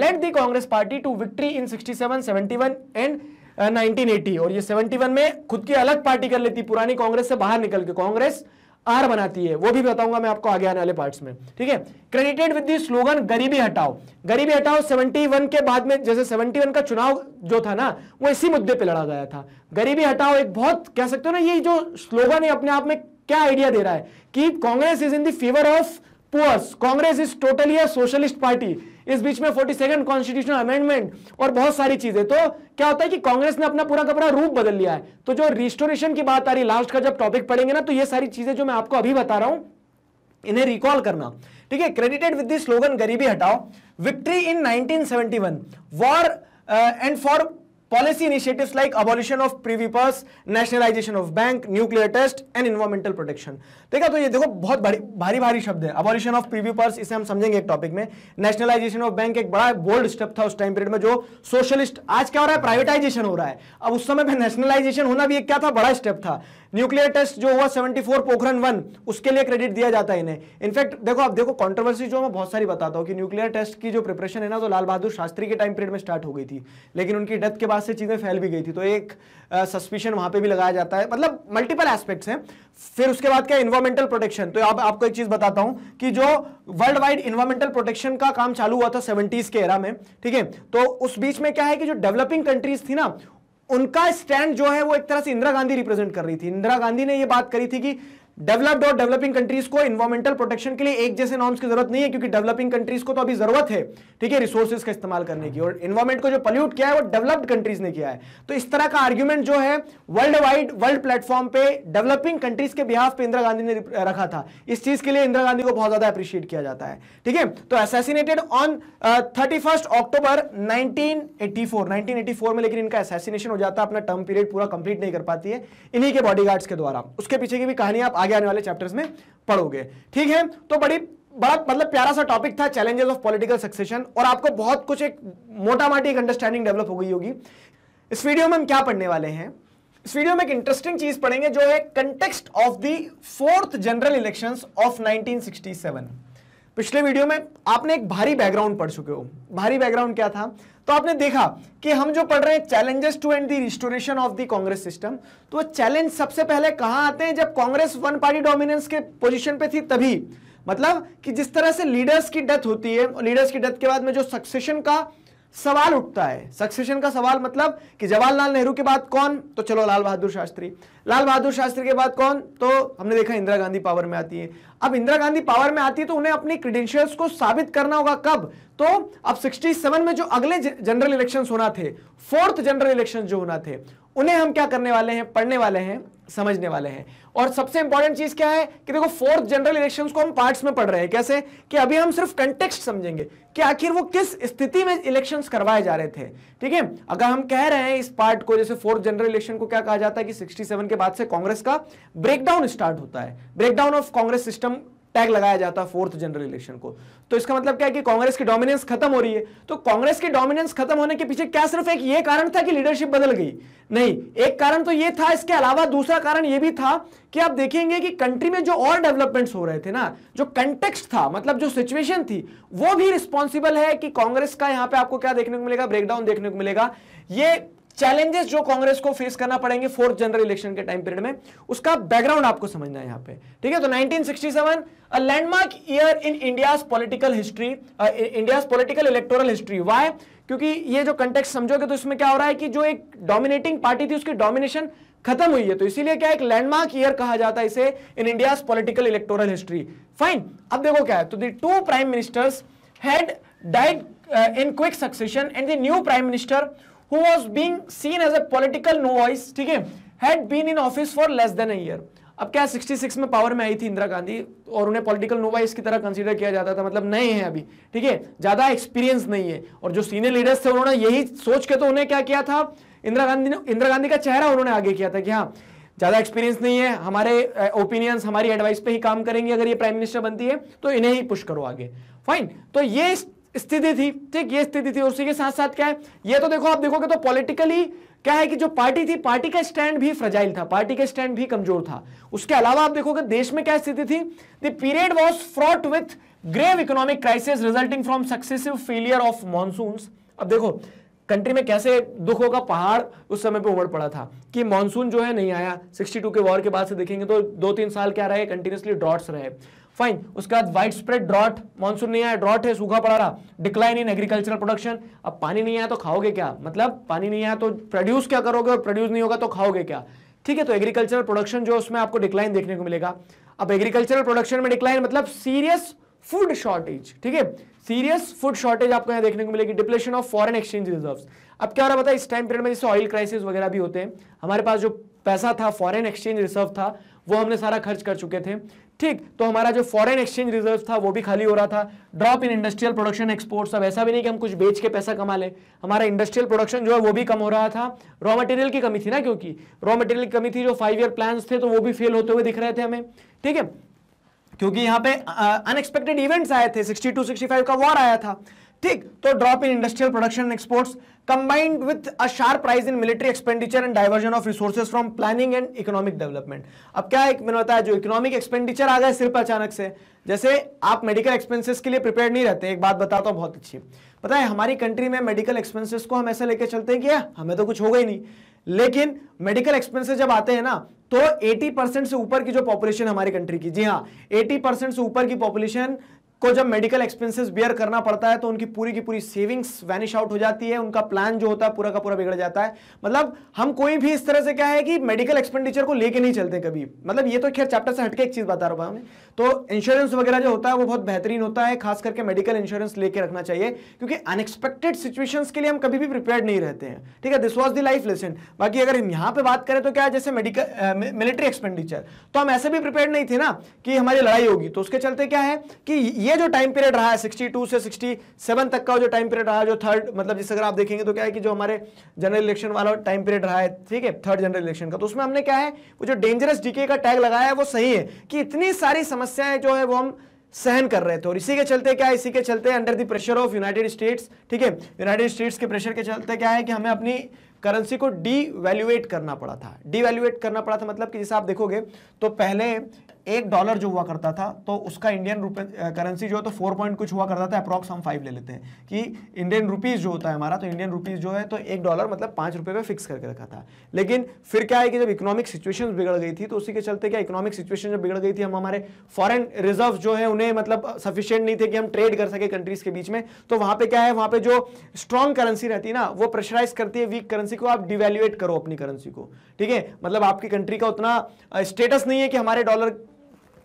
led the Congress party to victory in 67 71 and 1980 और ये 71 में खुद की अलग पार्टी कर लेती पुरानी कांग्रेस से बाहर निकल के कांग्रेस आर बनाती है वो भी बताऊंगा मैं आपको आगे आने वाले पार्ट्स में ठीक है credited with the slogan Garibi हटाओ गरीबी हटाओ 71 के बाद में जैसे 71 का चुनाव जो था ना वो इसी मुद्दे पे लड़ा गया था गरीबी हटाओ एक बहुत कह सकते हो ना ये जो स्लोगन है अपने आप में क्या आइडिया दे रहा है कि Congress is in their favour of poors Congress is totally a socialist party इस बीच में फोर्टी सेकेंड कॉन्स्टिट्यूशनल अमेंडमेंट और बहुत सारी चीजें तो क्या होता है कि कांग्रेस ने अपना पूरा का पूरा रूप बदल लिया है तो जो रिस्टोरेशन की बात आ रही लास्ट का जब टॉपिक पढ़ेंगे ना तो ये सारी चीजें जो मैं आपको अभी बता रहा हूं इन्हें रिकॉल करना ठीक है credited with slogan Garibi Hatao victory in 1971 war and for policy initiatives like abolition of pre-VPAS, nationalization of bank, nuclear test and environmental protection. देखा तो ये देखो बहुत भारी भारी, भारी शब्द है abolition of pre-VPAS इसे हम समझेंगे एक टॉपिक में nationalization of bank एक बड़ा बोल्ड स्टेप था उस टाइम पीरियड में जो सोशलिस्ट आज क्या हो रहा है प्राइवेटाइजेशन हो रहा है अब उस समय पे नेशनलाइजेशन होना भी एक क्या था बड़ा स्टेप था न्यूक्लियर टेस्ट जो हुआ 74 पोखरन वन उसके लिए क्रेडिट दिया जाता है इन्हें इनफैक्ट देखो आप देखो कंट्रोवर्सी जो मैं बहुत सारी बताता हूँ कि न्यूक्लियर टेस्ट की जो प्रिपरेशन है ना तो लाल बहादुर शास्त्री के टाइम पीरियड में स्टार्ट हो गई थी लेकिन उनकी डेथ के बाद से चीज़ें फैल भी गई थी तो एक सस्पिशन वहां पर भी लगाया जाता है मतलब मल्टीपल एस्पेक्ट्स हैं फिर उसके बाद क्या इन्वायरमेंटल प्रोटेक्शन तो आप, आपको एक चीज़ बताता हूँ कि जो वर्ल्ड वाइड इन्वायरमेंटल प्रोटेक्शन का काम चालू हुआ था सेवेंटीज़ के एरा में ठीक है तो उस बीच में क्या है कि जो डेवलपिंग कंट्रीज थी ना उनका स्टैंड जो है वो एक तरह से इंदिरा गांधी रिप्रेजेंट कर रही थी इंदिरा गांधी ने ये बात करी थी कि डेवलप्ड और डेवलपिंग कंट्रीज को इन्वायरमेंटल प्रोटेक्शन के लिए एक जैसे नॉर्म्स की जरूरत नहीं है क्योंकि डेवलपिंग कंट्रीज को तो अभी जरूरत है ठीक है रिसोर्सेज का इस्तेमाल करने की और इन्वायरमेंट को जो पल्यूट किया है वो डेवलप्ड कंट्रीज ने किया है तो इस तरह का आर्ग्यूमेंट जो है वर्ल्ड वाइड वर्ल्ड प्लेटफॉर्म पे डेवलपिंग कंट्रीज के बिहाफ पे इंदिरा गांधी ने रखा था इस चीज के लिए इंदिरा गांधी को बहुत ज्यादा अप्रिशिएट किया जाता है ठीक है तो असैसिनेटेड ऑन थर्टी अक्टूबर 1984 1984 में लेकिन इनका असैसिनेशन हो जाता है अपना टर्म पीरियड पूरा कंप्लीट नहीं कर पाती है इन्हीं के बॉडी के द्वारा उसके पीछे की भी कहानी आप आगे आने वाले चैप्टर्स में पढ़ोगे ठीक है तो बड़ी बड़ा मतलब प्यारा सा टॉपिक था चैलेंजेस ऑफ पॉलिटिकल सक्सेशन और आपको बहुत कुछ एक मोटा माटी एक अंडरस्टैंडिंग डेवलप हो गई होगी इस वीडियो में हम क्या पढ़ने वाले हैं इस वीडियो में एक इंटरेस्टिंग चीज पढ़ेंगे जो है context of the fourth general elections of 1967 पिछले वीडियो में आपने एक भारी बैकग्राउंड पढ़ चुके हो भारी बैकग्राउंड क्या था तो आपने देखा कि हम जो पढ़ रहे हैं challenges to and the restoration of the Congress system तो चैलेंज सबसे पहले कहां आते हैं जब कांग्रेस वन पार्टी डोमिनेंस के पोजीशन पे थी तभी मतलब कि जिस तरह से लीडर्स की डेथ होती है और लीडर्स की डेथ के बाद में जो सक्सेशन का सवाल उठता है सक्सेशन का सवाल मतलब कि जवाहरलाल नेहरू के बाद कौन तो चलो लाल बहादुर शास्त्री लाल बहादुर शास्त्री के बाद कौन तो हमने देखा इंदिरा गांधी पावर में आती है अब इंदिरा गांधी पावर में आती है तो उन्हें अपनी क्रीडेंशियल्स को साबित करना होगा कब तो अब 67 में जो अगले जनरल इलेक्शन होना थे फोर्थ जनरल इलेक्शन जो होना थे उन्हें हम क्या करने वाले हैं पढ़ने वाले हैं समझने वाले हैं और सबसे इंपॉर्टेंट चीज क्या है कि देखो फोर्थ जनरल इलेक्शंस को हम पार्ट्स में पढ़ रहे हैं कैसे कि अभी हम सिर्फ कंटेक्स्ट समझेंगे कि आखिर वो किस स्थिति में इलेक्शंस करवाए जा रहे थे ठीक है अगर हम कह रहे हैं इस पार्ट को जैसे फोर्थ जनरल इलेक्शन को क्या कहा जाता है कि 67 के बाद से कांग्रेस का ब्रेकडाउन स्टार्ट होता है breakdown of Congress system tag लगाया जाता है फोर्थ जनरल इलेक्शन को तो इसका मतलब क्या है कि कांग्रेस की डोमिनेंस खत्म हो रही है तो कांग्रेस की डोमिनेंस खत्म होने के पीछे क्या सिर्फ एक ये कारण था कि लीडरशिप बदल गई नहीं एक कारण तो ये था इसके अलावा दूसरा कारण ये भी था कि आप देखेंगे कि कंट्री में जो और डेवलपमेंट्स हो रहे थे ना जो कंटेक्स्ट था मतलब जो सिचुएशन थी वो भी रिस्पॉन्सिबल है कि कांग्रेस का यहां पे आपको क्या देखने को मिलेगा ब्रेकडाउन देखने को मिलेगा ये चैलेंजेस जो कांग्रेस को फेस करना पड़ेंगे फोर्थ जनरल इलेक्शन के टाइम पीरियड में उसका बैकग्राउंड आपको समझना है यहां पे ठीक है तो 1967 a landmark year in India political history India political electoral history why क्योंकि ये जो कंटेक्ट समझोगे तो इसमें क्या हो रहा है कि जो एक डोमिनेटिंग पार्टी थी उसकी डोमिनेशन खत्म हुई है तो इसीलिए क्या एक लैंडमार्क ईयर कहा जाता है इसे in India political electoral history fine अब देखो क्या है तो the two prime ministers had died in quick succession and the new prime minister who was being seen as a political novice ठीक है had been in office for less than a year अब क्या 66 में power में आई थी इंदिरा गांधी और उन्हें political नोवा इसकी तरह कंसीडर किया जाता था मतलब नए हैं अभी ठीक है ज़्यादा एक्सपीरियंस नहीं है और जो सीनियर लीडर्स थे उन्होंने यही सोच के तो उन्हें क्या किया था इंदिरा गांधी ने इंदिरा गांधी का चेहरा उन्होंने आगे किया था कि हाँ ज़्यादा एक्सपीरियंस नहीं है हमारे ओपिनियंस हमारी एडवाइस पे ही काम करेंगे अगर ये प्राइम मिनिस्टर बनती है तो इन्हें ही पुश करो आगे फाइन तो ये स्थिति थी ठीक ये स्थिति थी उसी के साथ साथ क्या है ये तो देखो आप देखोगे तो पॉलिटिकली क्या है कि जो पार्टी थी पार्टी का स्टैंड भी फ्रजाइल था पार्टी का स्टैंड भी कमजोर था उसके अलावा आप देखोगे देश में क्या स्थिति थी period was fraught with grave economic crisis resulting from successive failure of monsoon अब देखो कंट्री में कैसे दुखों का पहाड़ उस समय पे उमड़ पड़ा था कि मानसून जो है नहीं आया 62 के वॉर के बाद से देखेंगे तो दो तीन साल क्या रहे कंटिन्यूसली ड्रॉट्स रहे फाइन उसके बाद वाइड स्प्रेड ड्रॉट मानसून नहीं आया ड्रॉट है सूखा पड़ा रहा डिक्लाइन इन एग्रीकल्चरल प्रोडक्शन अब पानी नहीं आया तो खाओगे क्या मतलब पानी नहीं आया तो प्रोड्यूस क्या करोगे और प्रोड्यूस नहीं होगा तो खाओगे क्या ठीक है तो एग्रीकल्चरल प्रोडक्शन जो उसमें आपको डिक्लाइन देखने को मिलेगा अब एग्रीकल्चरल प्रोडक्शन में डिक्लाइन मतलब सीरियस फूड शॉर्टेज ठीक है सीरियस फूड शॉर्टेज आपको यहाँ देखने को मिलेगी depletion of foreign exchange reserve अब क्या हो रहा है इस टाइम पीरियड में जैसे ऑयल क्राइसिस वगैरह भी होते हैं हमारे पास जो पैसा था फॉरन एक्सचेंज रिजर्व था वो हमने सारा खर्च कर चुके थे ठीक तो हमारा जो फॉरेन एक्सचेंज रिजर्व था वो भी खाली हो रहा था drop in industrial production exports अब ऐसा भी नहीं कि हम कुछ बेच के पैसा कमा ले हमारा इंडस्ट्रियल प्रोडक्शन जो है वो भी कम हो रहा था रॉ मटेरियल की कमी थी ना क्योंकि रॉ मटेरियल की कमी थी जो फाइव ईयर प्लान थे तो वो भी फेल होते हुए दिख रहे थे हमें ठीक है क्योंकि यहाँ पे अनएक्सपेक्टेड इवेंट्स आए थे सिक्सटी टू सिक्सटी फाइव का वॉर आया था ठीक तो drop in industrial production exports combined with a sharp price in military expenditure and diversion of resources from planning and economic development अब क्या एक मैंने बताया जो इकोनॉमिक एक्सपेंडिचर आ गए सिर्फ अचानक से जैसे आप मेडिकल एक्सपेंसेस के लिए प्रिपेयर नहीं रहते एक बात बताता हूँ बहुत अच्छी पता है हमारी कंट्री में मेडिकल एक्सपेंसिस को हम ऐसे लेके चलते हैं कि हमें तो कुछ होगा ही नहीं लेकिन मेडिकल एक्सपेंसेस जब आते हैं ना तो 80 परसेंट से ऊपर की जो पॉपुलेशन हमारी कंट्री की जी हाँ 80 परसेंट से ऊपर की पॉपुलेशन को जब मेडिकल एक्सपेंसेस बियर करना पड़ता है तो उनकी पूरी की पूरी सेविंग्स वैनिश आउट हो जाती है उनका प्लान जो होता है पूरा का पूरा बिगड़ जाता है मतलब हम कोई भी इस तरह से क्या है कि मेडिकल एक्सपेंडिचर को लेके नहीं चलते कभी मतलब ये तो खैर चैप्टर से हटके एक चीज़ बता रहा हूँ तो इंश्योरेंस वगैरह जो होता है वो बहुत बेहतरीन होता है खास करके मेडिकल इंश्योरेंस लेके रखना चाहिए क्योंकि अनएक्सपेक्टेड सिचुएशन के लिए हम कभी भी प्रिपेयर नहीं रहते हैं ठीक है this was the life lesson बाकी अगर हम यहाँ पे बात करें तो क्या जैसे मेडिकल मिलिट्री एक्सपेंडिचर तो हम ऐसे भी प्रिपेयर नहीं थे ना कि हमारी लड़ाई होगी तो उसके चलते क्या है कि ये जो टाइम पीरियड रहा है 62 से 67 तक का जो टाइम पीरियड रहा है जो थर्ड मतलब जिस अगर आप देखेंगे तो क्या है कि जो हमारे जनरल इलेक्शन वाला टाइम पीरियड रहा है ठीक है थर्ड जनरल इलेक्शन का तो उसमें हमने क्या है वो जो डेंजरस डीके का टैग लगाया है वो सही है कि इतनी सारी समस्याएं जो है वो हम सहन कर रहे थे और इसी के चलते क्या है इसी के चलते under the pressure of United States ठीक है यूनाइटेड स्टेट्स के प्रेशर के चलते क्या है कि हमें अपनी करेंसी को डी करना पड़ा था डी करना पड़ा था मतलब कि जैसे आप देखोगे तो पहले एक डॉलर जो हुआ करता था तो उसका इंडियन रुपए करेंसी जो है तो फोर पॉइंट कुछ हुआ करता था अप्रॉक्स हम फाइव ले लेते हैं कि इंडियन रुपीज़ जो होता है हमारा तो इंडियन रुपीज़ जो है तो एक डॉलर मतलब पाँच रुपये पे फिक्स करके रखा था लेकिन फिर क्या है कि जब इकोनॉमिक सिचुएशन बिगड़ गई थी तो उसी के चलते क्या इकोनॉमिक सिचुएशन जब बिगड़ गई थी हम हमारे फॉरन रिजर्व जो है उन्हें मतलब सफिशियंट नहीं थे कि हम ट्रेड कर सके कंट्रीज़ के बीच में तो वहाँ पर क्या है वहाँ पर जो स्ट्रॉन्ग करेंसी रहती है ना वो प्रेशराइज करती है वीक करेंसी को आप डिवेल्युएट करो अपनी करेंसी को ठीक है मतलब आपकी कंट्री का उतना स्टेटस नहीं है कि हमारे डॉलर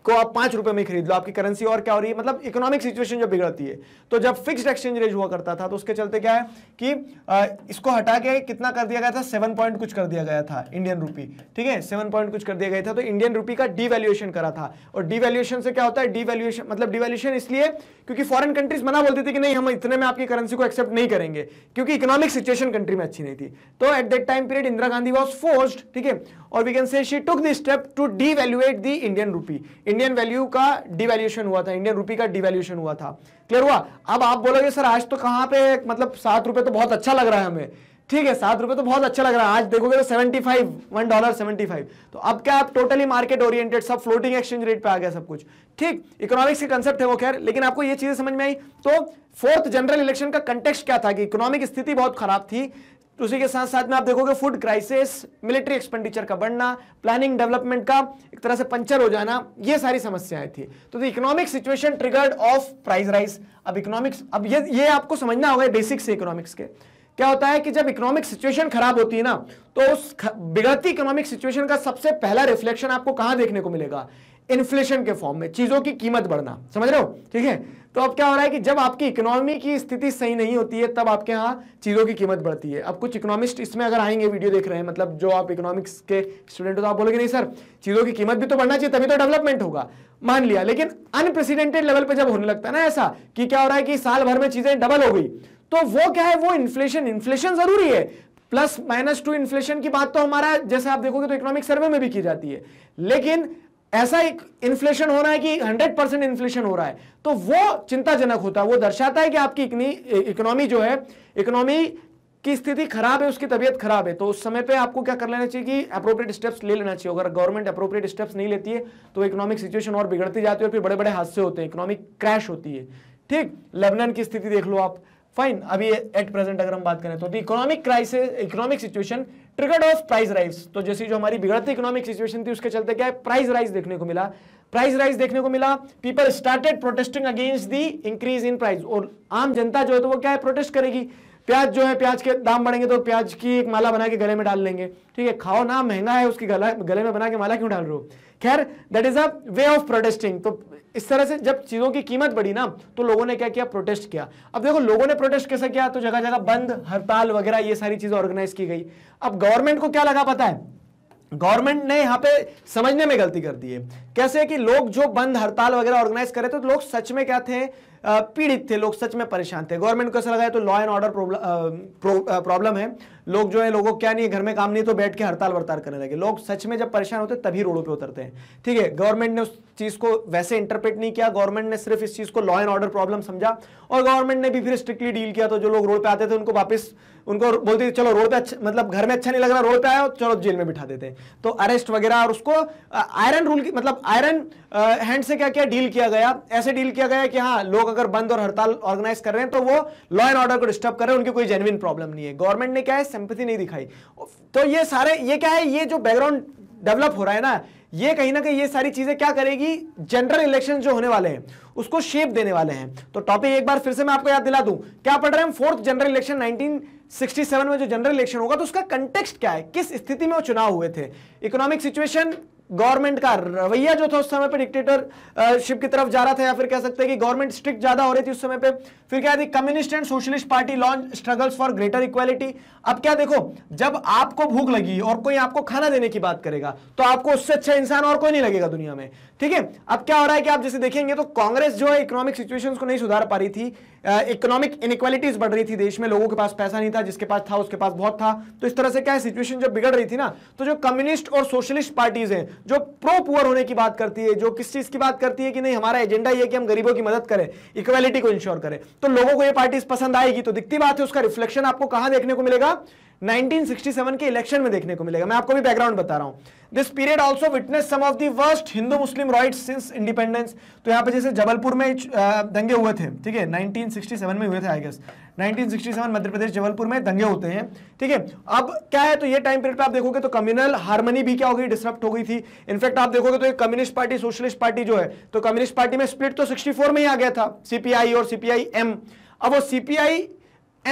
को आप पांच रुपए में खरीद लो आपकी करेंसी और क्या हो रही है मतलब इकोनॉमिक सिचुएशन जो बिगड़ती है तो जब फिक्स्ड एक्सचेंज रेट हुआ करता था तो उसके चलते क्या है कि आ, इसको हटा के कितना कर दिया गया था सेवन पॉइंट कुछ कर दिया गया था इंडियन रूपी ठीक है सेवन पॉइंट कुछ कर दिया गया था तो इंडियन रूपी का डिवैल्यूएशन करा था और डिवैल्यूएशन से क्या होता है डिवैल्यूएशन मतलब डिवैल्यूएशन इसलिए क्योंकि फॉरन कंट्रीज मना बोलती थी कि नहीं हम इतने में आपकी करेंसी को एक्सेप्ट नहीं करेंगे क्योंकि इकोनॉमिक सिचुएशन कंट्री में अच्छी नहीं थी तो at that time period Indira Gandhi was forced ठीक है और we can say she took the step to devaluate the Indian rupee Indian value का डिवैल्यूएशन हुआ था इंडियन रूपी का डिवैल्यूएशन हुआ था क्लियर हुआ अब आप बोलोगे सर आज तो कहां पे मतलब सात रुपए तो बहुत अच्छा लग रहा है हमें ठीक है सात रुपए तो बहुत अच्छा लग रहा है आज देखोगे तो seventy five one dollar seventy five तो अब क्या आप टोटली मार्केट ओरिएंटेड सब फ्लोटिंग एक्सचेंज रेट पे आ गया सब कुछ ठीक इकोनॉमिक्स के कंसेप्ट है वो खैर लेकिन आपको ये चीज़ें समझ में आई तो फोर्थ जनरल इलेक्शन का कंटेक्स्ट क्या था कि इकोनॉमिक स्थिति बहुत खराब थी तो उसी के साथ साथ में आप देखोगे फूड क्राइसिस मिलिट्री एक्सपेंडिचर का बढ़ना प्लानिंग डेवलपमेंट का एक तरह से पंचर हो जाना ये सारी समस्याएं थी तो economic situation triggered off price rise अब इकोनॉमिक्स अब ये ये आपको समझना होगा बेसिक से इकोनॉमिक्स के क्या होता है कि जब इकोनॉमिक सिचुएशन खराब होती है ना तो उस बिगड़ती इकोनॉमिक सिचुएशन का सबसे पहला रिफ्लेक्शन आपको कहां देखने को मिलेगा इन्फ्लेशन के फॉर्म में चीजों की कीमत बढ़ना समझ रहे हो ठीक है तो अब क्या हो रहा है कि जब आपकी इकोनॉमी की स्थिति सही नहीं होती है तब आपके यहाँ चीज़ों की कीमत बढ़ती है अब कुछ इकोनॉमिस्ट इसमें अगर आएंगे वीडियो देख रहे हैं मतलब जो आप इकोनॉमिक्स के स्टूडेंट हो तो आप बोलोगे नहीं सर चीज़ों की कीमत भी तो बढ़ना चाहिए तभी तो डेवलपमेंट होगा मान लिया लेकिन अनप्रेसिडेंटेड लेवल पर जब होने लगता है ना ऐसा कि क्या हो रहा है कि साल भर में चीज़ें डबल हो गई तो वो क्या है वो इन्फ्लेशन इन्फ्लेशन ज़रूरी है प्लस माइनस टू इन्फ्लेशन की बात तो हमारा जैसे आप देखोगे तो इकोनॉमिक सर्वे में भी की जाती है लेकिन ऐसा एक इन्फ्लेशन हो रहा है कि 100 परसेंट इन्फ्लेशन हो रहा है तो वो चिंताजनक होता है वो दर्शाता है कि आपकी इकोनॉमी जो है इकोनॉमी की स्थिति खराब है उसकी तबीयत खराब है तो उस समय पे आपको क्या कर लेना चाहिए कि अप्रोप्रिएट स्टेप्स ले लेना चाहिए अगर गवर्नमेंट अप्रोप्रिएट स्टेप्स नहीं लेती है तो इकोनॉमिक सिचुएशन और बिगड़ती जाती है और फिर बड़े बड़े हादसे होते हैं इकोनॉमिक क्रैश होती है ठीक लेबनान की स्थिति देख लो आप फाइन अभी एट प्रेजेंट अगर हम बात करें तो economic crisis economic situation triggered off price rise तो जैसी जो हमारी बिगड़ती इकोनॉमिक सिचुएशन थी उसके चलते क्या है प्राइस राइज देखने को मिला प्राइस राइज देखने को मिला people started protesting against the increase in price और आम जनता जो है तो वो क्या है प्रोटेस्ट करेगी प्याज जो है प्याज के दाम बढ़ेंगे तो प्याज की एक माला बना के गले में डाल लेंगे ठीक है खाओ ना महंगा है उसकी गला गले में बना के माला क्यों डाल रहे हो खैर that is a way of protesting तो इस तरह से जब चीज़ों की कीमत बढ़ी ना तो लोगों ने क्या किया प्रोटेस्ट किया अब देखो लोगों ने प्रोटेस्ट कैसे किया तो जगह जगह बंद हड़ताल वगैरह ये सारी चीज़ें ऑर्गेनाइज की गई अब गवर्नमेंट को क्या लगा पता है गवर्नमेंट ने यहाँ पे समझने में गलती कर दी है कैसे कि लोग जो बंद हड़ताल वगैरह ऑर्गेनाइज करे तो लोग सच में क्या थे पीड़ित थे लोग सच में परेशान थे गवर्नमेंट को ऐसा लगा तो लॉ एंड ऑर्डर प्रॉब्लम है लोग जो है लोगों क्या नहीं घर में काम नहीं तो बैठ के हड़ताल वड़ताल करने लगे लोग सच में जब परेशान होते तभी रोडों पर उतरते हैं ठीक है गवर्नमेंट ने उस चीज़ को वैसे इंटरप्रेट नहीं किया गवर्नमेंट ने सिर्फ इस चीज़ को लॉ एंड ऑर्डर प्रॉब्लम समझा और गवर्नमेंट ने भी फिर स्ट्रिक्टली डील किया तो जो लोग रोड पे आते थे उनको वापस उनको बोलती चलो रोड पे अच्छा मतलब घर में अच्छा नहीं लग रहा रोड पे आया चलो जेल में बिठा देते हैं तो अरेस्ट वगैरह और उसको आयरन रूल की मतलब आयरन हैंड से क्या क्या डील किया गया ऐसे डील किया गया कि हाँ लोग अगर बंद और हड़ताल ऑर्गेनाइज कर रहे हैं तो वो लॉ एंड ऑर्डर को डिस्टर्ब कर रहे हैं उनकी कोई जेनविन प्रॉब्लम नहीं है गवर्नमेंट ने क्या है सिंपथी नहीं दिखाई तो ये सारे ये क्या है ये जो बैकग्राउंड डेवलप हो रहा है ना ये कहीं ना कहीं ये सारी चीजें क्या करेगी जनरल इलेक्शन जो होने वाले हैं उसको शेप देने वाले हैं तो टॉपिक एक बार फिर से मैं आपको याद दिला दूं क्या पढ़ रहे हैं हम फोर्थ जनरल इलेक्शन 1967 में जो जनरल इलेक्शन होगा तो उसका कंटेक्स्ट क्या है किस स्थिति में वो चुनाव हुए थे इकोनॉमिक सिचुएशन गवर्नमेंट का रवैया जो था उस समय पे डिक्टेटरशिप की तरफ जा रहा था या फिर कह सकते हैं कि गवर्नमेंट स्ट्रिक्ट ज्यादा हो रही थी उस समय पे फिर क्या थी communist and socialist party launch struggles for greater equality अब क्या देखो जब आपको भूख लगी और कोई आपको खाना देने की बात करेगा तो आपको उससे अच्छा इंसान और कोई नहीं लगेगा दुनिया में ठीक है अब क्या हो रहा है कि आप जैसे देखेंगे तो कांग्रेस जो है इकोनॉमिक सिचुएशन को नहीं सुधार पा रही थी इकोनॉमिक इनक्वालिटीज बढ़ रही थी देश में लोगों के पास पैसा नहीं था जिसके पास था उसके पास बहुत था तो इस तरह से क्या है सिचुएशन जब बिगड़ रही थी ना तो जो कम्युनिस्ट और सोशलिस्ट पार्टीज हैं जो प्रो पुअर होने की बात करती है जो किस चीज की बात करती है कि नहीं हमारा एजेंडा ये कि हम गरीबों की मदद करें इक्वालिटी को इंश्योर करें तो लोगों को ये पार्टीज पसंद आएगी तो दिखती बात है उसका रिफ्लेक्शन आपको कहां देखने को मिलेगा 1967 के इलेक्शन में देखने को मिलेगा मैं आपको भी बैकग्राउंड बता रहा हूं this period also witness some of the worst Hindu Muslim riot since independence तो यहाँ पे जैसे जबलपुर में दंगे हुए थे ठीक है 1967 में हुए थे आई गेस 1967 मध्य प्रदेश जबलपुर में दंगे होते हैं ठीक है अब क्या है तो ये टाइम पीरियड पे आप देखोगे तो कम्युनल हारमनी भी क्या हो गई डिस्टर्ब हो गई थी इनफैक्ट आप देखोगे तो एक कम्युनिस्ट पार्टी सोशलिस्ट पार्टी जो है तो कम्युनिस्ट पार्टी में स्प्लिट तो सिक्सटी में ही आ गया था सीपीआई और सीपीआई एम अब वो सीपीआई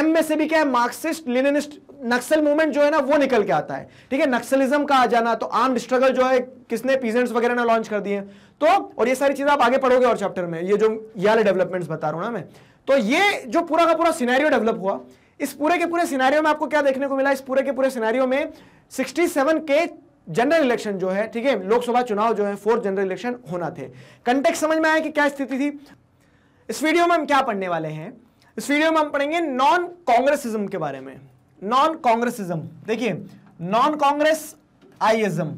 एम में से भी क्या है मार्क्सिस्ट लेनिनिस्ट नक्सल मूवमेंट जो है ना वो निकल के आता है ठीक है नक्सलिज्म का आ जाना तो आर्म स्ट्रगल जो है किसने पीजेंट्स वगैरह ने लॉन्च कर दिए तो और ये सारी चीजें आप आगे पढ़ोगे और चैप्टर में ये जो ये डेवलपमेंट्स बता रहा हूँ ना मैं तो ये जो पूरा का पूरा सिनेरियो डेवलप हुआ इस पूरे के पूरे सिनेरियो में आपको क्या देखने को मिला इस पूरे के पूरे सिनेरियो में सिक्सटी के जनरल इलेक्शन जो है ठीक है लोकसभा चुनाव जो है फोर्थ जनरल इलेक्शन होना थे कंटेक्स समझ में आया कि क्या स्थिति थी इस वीडियो में हम क्या पढ़ने वाले हैं इस वीडियो में हम पढ़ेंगे नॉन कांग्रेसिज्म के बारे में नॉन कांग्रेसिज्म देखिए नॉन कांग्रेस आईएज्म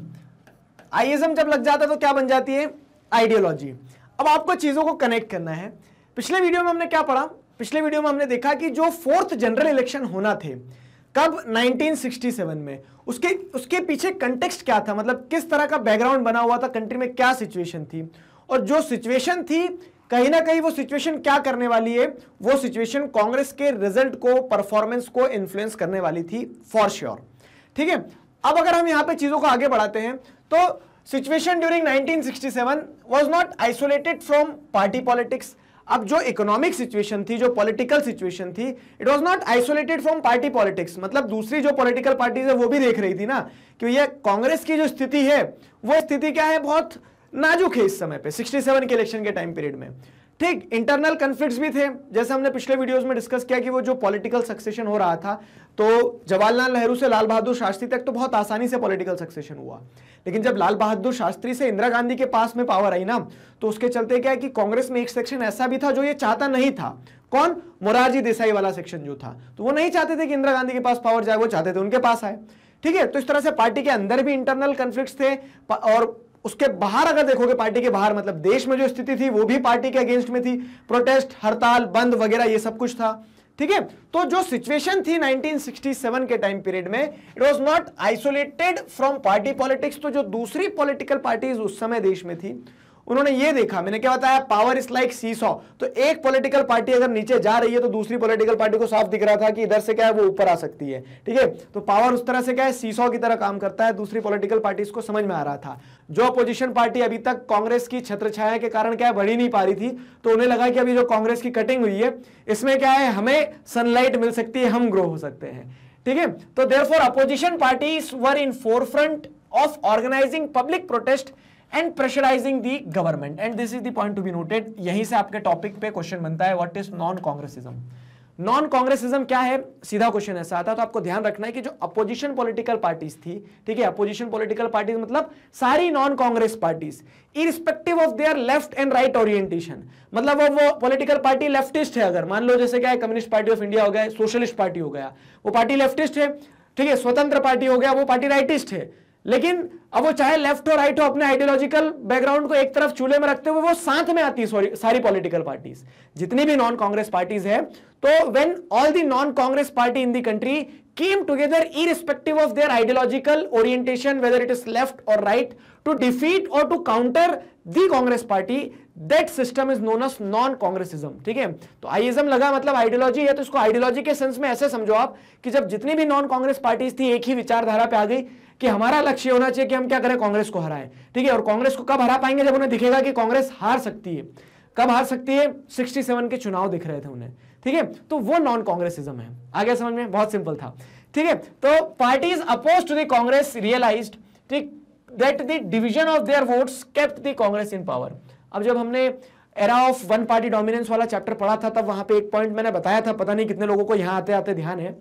आईएज्म जब लग जाता है तो क्या बन जाती है आइडियोलॉजी अब आपको चीजों को कनेक्ट करना है पिछले वीडियो में हमने क्या पढ़ा पिछले वीडियो में हमने देखा कि जो फोर्थ जनरल इलेक्शन होना थे कब 1967 में उसके उसके पीछे कंटेक्स्ट क्या था मतलब किस तरह का बैकग्राउंड बना हुआ था कंट्री में क्या सिचुएशन थी और जो सिचुएशन थी कहीं ना कहीं वो सिचुएशन क्या करने वाली है वो सिचुएशन कांग्रेस के रिजल्ट को परफॉर्मेंस को इन्फ्लुएंस करने वाली थी फॉर श्योर ठीक है अब अगर हम यहां पे चीज़ों को आगे बढ़ाते हैं तो situation during 1967 was not isolated from party politics अब जो इकोनॉमिक सिचुएशन थी जो पॉलिटिकल सिचुएशन थी it was not isolated from party politics मतलब दूसरी जो पॉलिटिकल पार्टीज है वो भी देख रही थी ना कि ये कांग्रेस की जो स्थिति है वो स्थिति क्या है बहुत नाजुक है इस समय पे 67 के इलेक्शन के टाइम पीरियड में ठीक इंटरनल कॉन्फ्लिक्ट्स भी थे जैसे हमने पिछले वीडियोस में डिस्कस किया कि वो जो पॉलिटिकल सक्सेशन हो रहा था तो जवाहरलाल नेहरू से लाल बहादुर शास्त्री तक तो बहुत आसानी से पॉलिटिकल सक्सेशन हुआ लेकिन जब लाल बहादुर शास्त्री से इंदिरा गांधी के पास में पावर आई ना तो उसके चलते क्या है कि कांग्रेस में एक सेक्शन ऐसा भी था जो ये चाहता नहीं था कौन मोरारजी देसाई वाला सेक्शन जो था तो वो नहीं चाहते थे कि इंदिरा गांधी के पास पावर जाए वो चाहते थे उनके पास आए ठीक है तो इस तरह से पार्टी के अंदर भी इंटरनल कॉन्फ्लिक्ट्स थे और उसके बाहर अगर देखोगे पार्टी के बाहर मतलब देश में जो स्थिति थी वो भी पार्टी के अगेंस्ट में थी प्रोटेस्ट हड़ताल बंद वगैरह ये सब कुछ था ठीक है तो जो सिचुएशन थी 1967 के टाइम पीरियड में it was not isolated from party politics तो जो दूसरी पॉलिटिकल पार्टीज उस समय देश में थी उन्होंने ये देखा मैंने क्या बताया power is like seesaw तो एक पॉलिटिकल पार्टी अगर नीचे जा रही है तो दूसरी पॉलिटिकल पार्टी को साफ दिख रहा था कि इधर से क्या है वो ऊपर आ सकती है ठीक है तो पावर उस तरह से क्या है सॉ की तरह काम करता है दूसरी पॉलिटिकल पार्टी को समझ में आ रहा था जो अपोजिशन पार्टी अभी तक कांग्रेस की छत्र छाया के कारण क्या है बढ़ी नहीं पा रही थी तो उन्हें लगा कि अभी जो कांग्रेस की कटिंग हुई है इसमें क्या है हमें सनलाइट मिल सकती है हम ग्रो हो सकते हैं ठीक है तो there opposition parties were in fore of organising public protest and pressurising the government and this is the point to be noted यहीं से आपके टॉपिक पे क्वेश्चन बनता है what is non Congressism non Congressism क्या है सीधा क्वेश्चन ऐसा आता है तो आपको ध्यान रखना है कि जो अपोजिशन पॉलिटिकल पार्टीज थी ठीक है अपोजिशन पॉलिटिकल पार्टीज मतलब सारी non Congress parties irrespective of their left and right orientation मतलब वो वो पॉलिटिकल पार्टी लेफ्टिस्ट है अगर मान लो जैसे क्या है कम्युनिस्ट पार्टी ऑफ इंडिया हो गया सोशलिस्ट पार्टी हो गया वो पार्टी लेफ्टिस्ट है ठीक है स्वतंत्र पार्टी हो गया वो पार्टी राइटिस्ट है लेकिन अब वो चाहे लेफ्ट हो राइट हो अपने आइडियोलॉजिकल बैकग्राउंड को एक तरफ चूल्हे में रखते हुए वो साथ में आती है सारी पॉलिटिकल पार्टीज जितनी भी नॉन कांग्रेस पार्टीज है तो when all the non Congress party in the country came together irrespective of their ideological orientation whether it is left और राइट टू डिफीट और to counter the Congress party that system is known as non Congressism ठीक है तो आईइज्म लगा मतलब ideology है तो इसको आइडियोलॉजी के सेंस में ऐसे समझो आप कि जब जितनी भी नॉन कांग्रेस पार्टीज थी एक ही विचारधारा पे आ गई कि हमारा लक्ष्य होना चाहिए कि हम क्या करें कांग्रेस को हराएं ठीक है और कांग्रेस को कब हरा पाएंगे जब उन्हें दिखेगा कि कांग्रेस हार सकती है कब हार सकती है 67 के चुनाव दिख रहे थे उन्हें ठीक है तो वो नॉन कांग्रेसिज्म है आगे समझ में बहुत सिंपल था ठीक है तो party oppose to the Congress realise ठीक that the division of their votes kept the Congress in power अब जब हमने era of one party dominance वाला चैप्टर पढ़ा था तब वहां पे एक पॉइंट मैंने बताया था पता नहीं कितने लोगों को यहां आते आते ध्यान है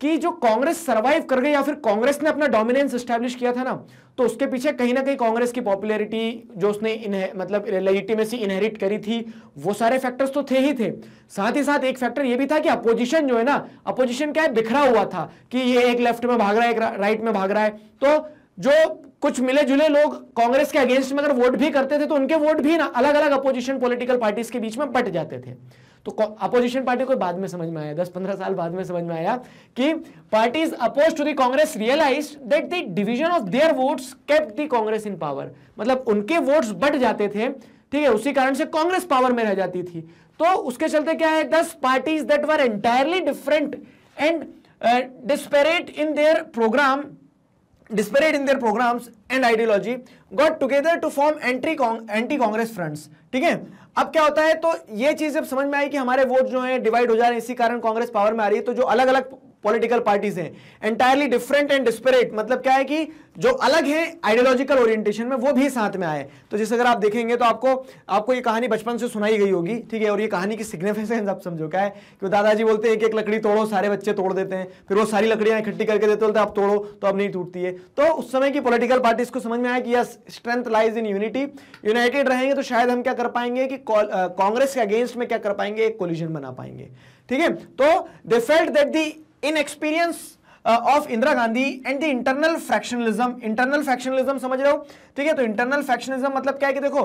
कि जो कांग्रेस सरवाइव कर गई या फिर कांग्रेस ने अपना डोमिनेंस स्टैब्लिश किया था ना तो उसके पीछे कहीं ना कहीं कांग्रेस की पॉपुलैरिटी जो उसने मतलब लेजिटिमेसी इनहेरिट करी थी वो सारे फैक्टर्स तो थे ही थे साथ ही साथ एक फैक्टर ये भी था कि अपोजिशन जो है ना अपोजिशन क्या है बिखरा हुआ था कि ये एक लेफ्ट में भाग रहा है एक राइट में भाग रहा है तो जो कुछ मिले जुले लोग कांग्रेस के अगेंस्ट में अगर वोट भी करते थे तो उनके वोट भी ना अलग अलग अपोजिशन पॉलिटिकल पार्टीज के बीच में बट जाते थे तो अपोजिशन पार्टी को बाद में समझ में आया दस पंद्रह साल बाद में समझ में आया कि party oppose to Congress realise that the division of their votes kept the Congress in power मतलब उनके वोट्स बढ़ जाते थे ठीक है उसी कारण से कांग्रेस पावर में रह जाती थी तो उसके चलते क्या है thus parties that were entirely different and disparate in their programme disparate in their programmes and ideology got together to form entry anti Congress fronts ठीक है अब क्या होता है तो ये चीज जब समझ में आई कि हमारे वोट जो है डिवाइड हो जा रहे हैं इसी कारण कांग्रेस पावर में आ रही है तो जो अलग अलग पॉलिटिकल पार्टीज हैं एंटायरली डिफरेंट एंड डिस्परेट मतलब क्या है कि जो अलग है आइडियोलॉजिकल ओरिएंटेशन में वो भी साथ में आए तो जैसे अगर आप देखेंगे तो आपको आपको ये कहानी बचपन से सुनाई गई होगी ठीक है और ये कहानी की सिग्निफिकेंस आप समझो क्या है कि दादाजी बोलते हैं एक एक लकड़ी तोड़ो सारे बच्चे तोड़ देते हैं फिर वो सारी लकड़ियां इकट्ठी करके देते बोलते आप तोड़ो तो अब नहीं टूटती है तो उस समय की पोलिटिकल पार्टीज को समझ में आया कि yes strength lies in unity united रहेंगे तो शायद हम क्या कर पाएंगे कि कांग्रेस के अगेंस्ट में क्या कर पाएंगे एक कोलिजन बना पाएंगे ठीक है तो they felt that the experience of Indira Gandhi and the internal fractionalism internal fractionalism समझ रहे हो ठीक है तो इंटरनल फ्रैक्शनलिज्म मतलब क्या है कि देखो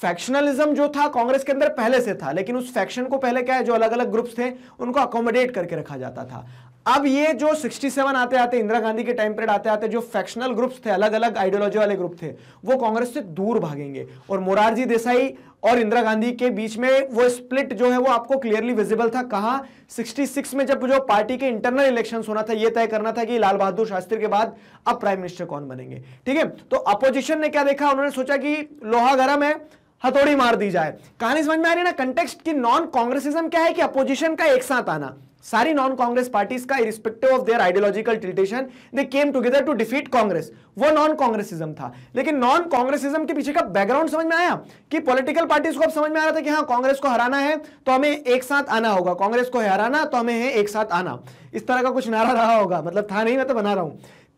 फैक्शनलिज्म जो था कांग्रेस के अंदर पहले से था लेकिन उस फैक्शन को पहले क्या है जो अलग अलग ग्रुप्स थे उनको अकोमोडेट करके रखा जाता था अब ये जो 67 आते आते इंदिरा गांधी के टाइम पीरियड आते आते जो फैक्शनल ग्रुप्स थे अलग अलग आइडियोलॉजी वाले ग्रुप थे वो कांग्रेस से दूर भागेंगे और मोरारजी देसाई और इंदिरा गांधी के बीच में वो स्प्लिट जो है वो आपको क्लियरली विजिबल था कहा 66 में जब जो पार्टी के इंटरनल इलेक्शन होना था ये तय करना था कि लाल बहादुर शास्त्री के बाद अब प्राइम मिनिस्टर कौन बनेंगे ठीक है तो अपोजिशन ने क्या देखा उन्होंने सोचा कि लोहा गरम है हथौड़ी मार दी जाए कहानी समझ में आ रही है ना कंटेक्स्ट की नॉन कांग्रेसिज्म क्या है कि अपोजिशन का एक साथ आना सारी नॉन कांग्रेस पार्टीज का irrespective of their ideological orientation they came together to defeat Congress वो नॉन कांग्रेसिज्म था लेकिन नॉन कांग्रेसिज्म के पीछे का बैकग्राउंड समझ में आया कि पॉलिटिकल पार्टीज को अब समझ में आ रहा था कि हाँ कांग्रेस को हराना है तो हमें एक साथ आना होगा कांग्रेस को हराना तो हमें है एक साथ आना इस तरह का कुछ नारा रहा होगा मतलब था नहीं मैं तो बना रहा हूं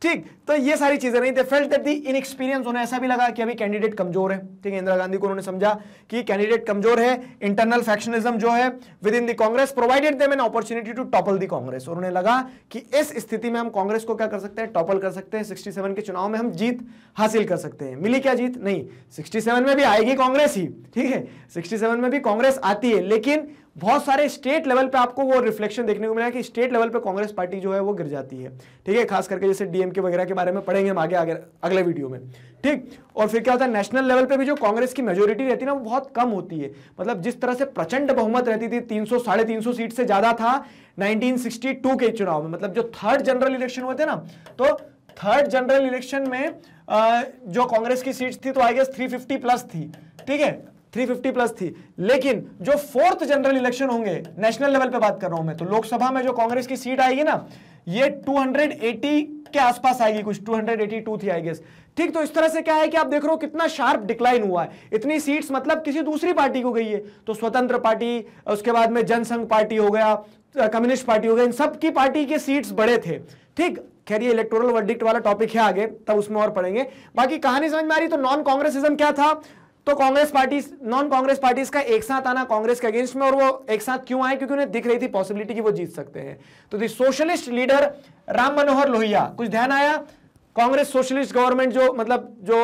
ठीक तो ये सारी चीजें नहीं थे फेल्ट दैट दी इनएक्सपीरियंस उन्हें ऐसा भी लगा कि अभी कैंडिडेट कमजोर है ठीक है इंदिरा गांधी को उन्होंने समझा कि कैंडिडेट कमजोर है इंटरनल फैक्शनिज्म जो है within the Congress provided them an opportunity to topple the Congress और उन्हें लगा कि इस स्थिति में हम कांग्रेस को क्या कर सकते हैं टॉपल कर सकते हैं सिक्सटी के चुनाव में हम जीत हासिल कर सकते हैं मिली क्या जीत नहीं सिक्सटी में भी आएगी कांग्रेस ही ठीक है सिक्सटी में भी कांग्रेस आती है लेकिन बहुत सारे स्टेट लेवल पे आपको वो रिफ्लेक्शन देखने को मिला कि स्टेट लेवल पे कांग्रेस पार्टी जो है वो गिर जाती है ठीक है खास करके जैसे डीएमके वगैरह के बारे में पढ़ेंगे हम आगे आगे अगले वीडियो में ठीक और फिर क्या होता है नेशनल लेवल पे भी जो कांग्रेस की मेजोरिटी रहती है ना वो बहुत कम होती है मतलब जिस तरह से प्रचंड बहुमत रहती थी तीन सौ साढ़े तीन सौ सीट से ज्यादा था नाइनटीन के चुनाव में मतलब जो थर्ड जनरल इलेक्शन हुए थे ना तो थर्ड जनरल इलेक्शन में जो कांग्रेस की सीट थी तो आई गेस थ्री प्लस थी ठीक है 350 प्लस थी लेकिन जो फोर्थ जनरल इलेक्शन होंगे नेशनल लेवल पे बात कर रहा हूं मैं तो लोकसभा में जो कांग्रेस की सीट आएगी ना ये 280 के आसपास आएगी कुछ 282 थी आई गेस ठीक तो इस तरह से क्या है कि आप देख रहे हो कितना शार्प डिक्लाइन हुआ है इतनी सीट्स मतलब किसी दूसरी पार्टी को गई है तो स्वतंत्र पार्टी उसके बाद में जनसंघ पार्टी हो गया कम्युनिस्ट पार्टी हो गया इन सबकी पार्टी के सीट्स बड़े थे ठीक खैर ये इलेक्टोरल वर्डिक्ट वाला टॉपिक है आगे तब उसमें और पढ़ेंगे बाकी कहानी समझ में आ रही तो नॉन कांग्रेसिज्म क्या था तो Congress party non Congress parties का एक साथ आना कांग्रेस के अगेंस्ट में और वो एक साथ क्यों आए क्योंकि उन्हें दिख रही थी पॉसिबिलिटी की वो जीत सकते हैं तो the socialist leader Ram Manohar Lohia कुछ ध्यान आया कांग्रेस सोशलिस्ट गवर्नमेंट जो मतलब जो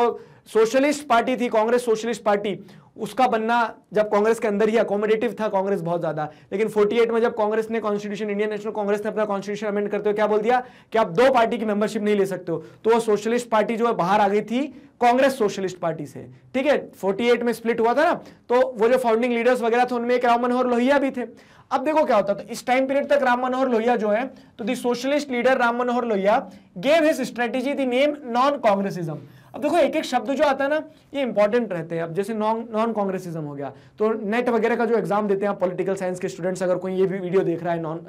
सोशलिस्ट पार्टी थी कांग्रेस सोशलिस्ट पार्टी उसका बनना जब कांग्रेस के अंदर ही अकोमोडेटिव था कांग्रेस बहुत ज्यादा लेकिन 48 में जब कांग्रेस ने कॉन्स्टिट्यूशन इंडियन नेशनल कांग्रेस ने अपना कॉन्स्टिट्यूशन अमेंड करते हुए क्या बोल दिया कि आप दो पार्टी की मेंबरशिप नहीं ले सकते हो तो वो सोशलिस्ट पार्टी जो है बाहर आ गई थी कांग्रेस सोशलिस्ट पार्टी से ठीक है फोर्टी में स्प्लिट हुआ था ना तो वो जो फाउंडिंग लीडर्स वगैरह थे उनमें एक राम मनोहर लोहिया भी थे अब देखो क्या होता तो इस टाइम पीरियड तक राम मनोहर लोहिया जो है तो the socialist leader Ram Manohar Lohia gave his strategy the name non Congressism अब देखो एक एक शब्द जो आता है ना ये इंपॉर्टेंट रहते हैं अब जैसे नॉन नॉन कांग्रेसिज्म हो गया तो नेट वगैरह का जो एग्जाम देते हैं पॉलिटिकल साइंस के स्टूडेंट्स अगर कोई ये भी वीडियो देख रहा है नॉन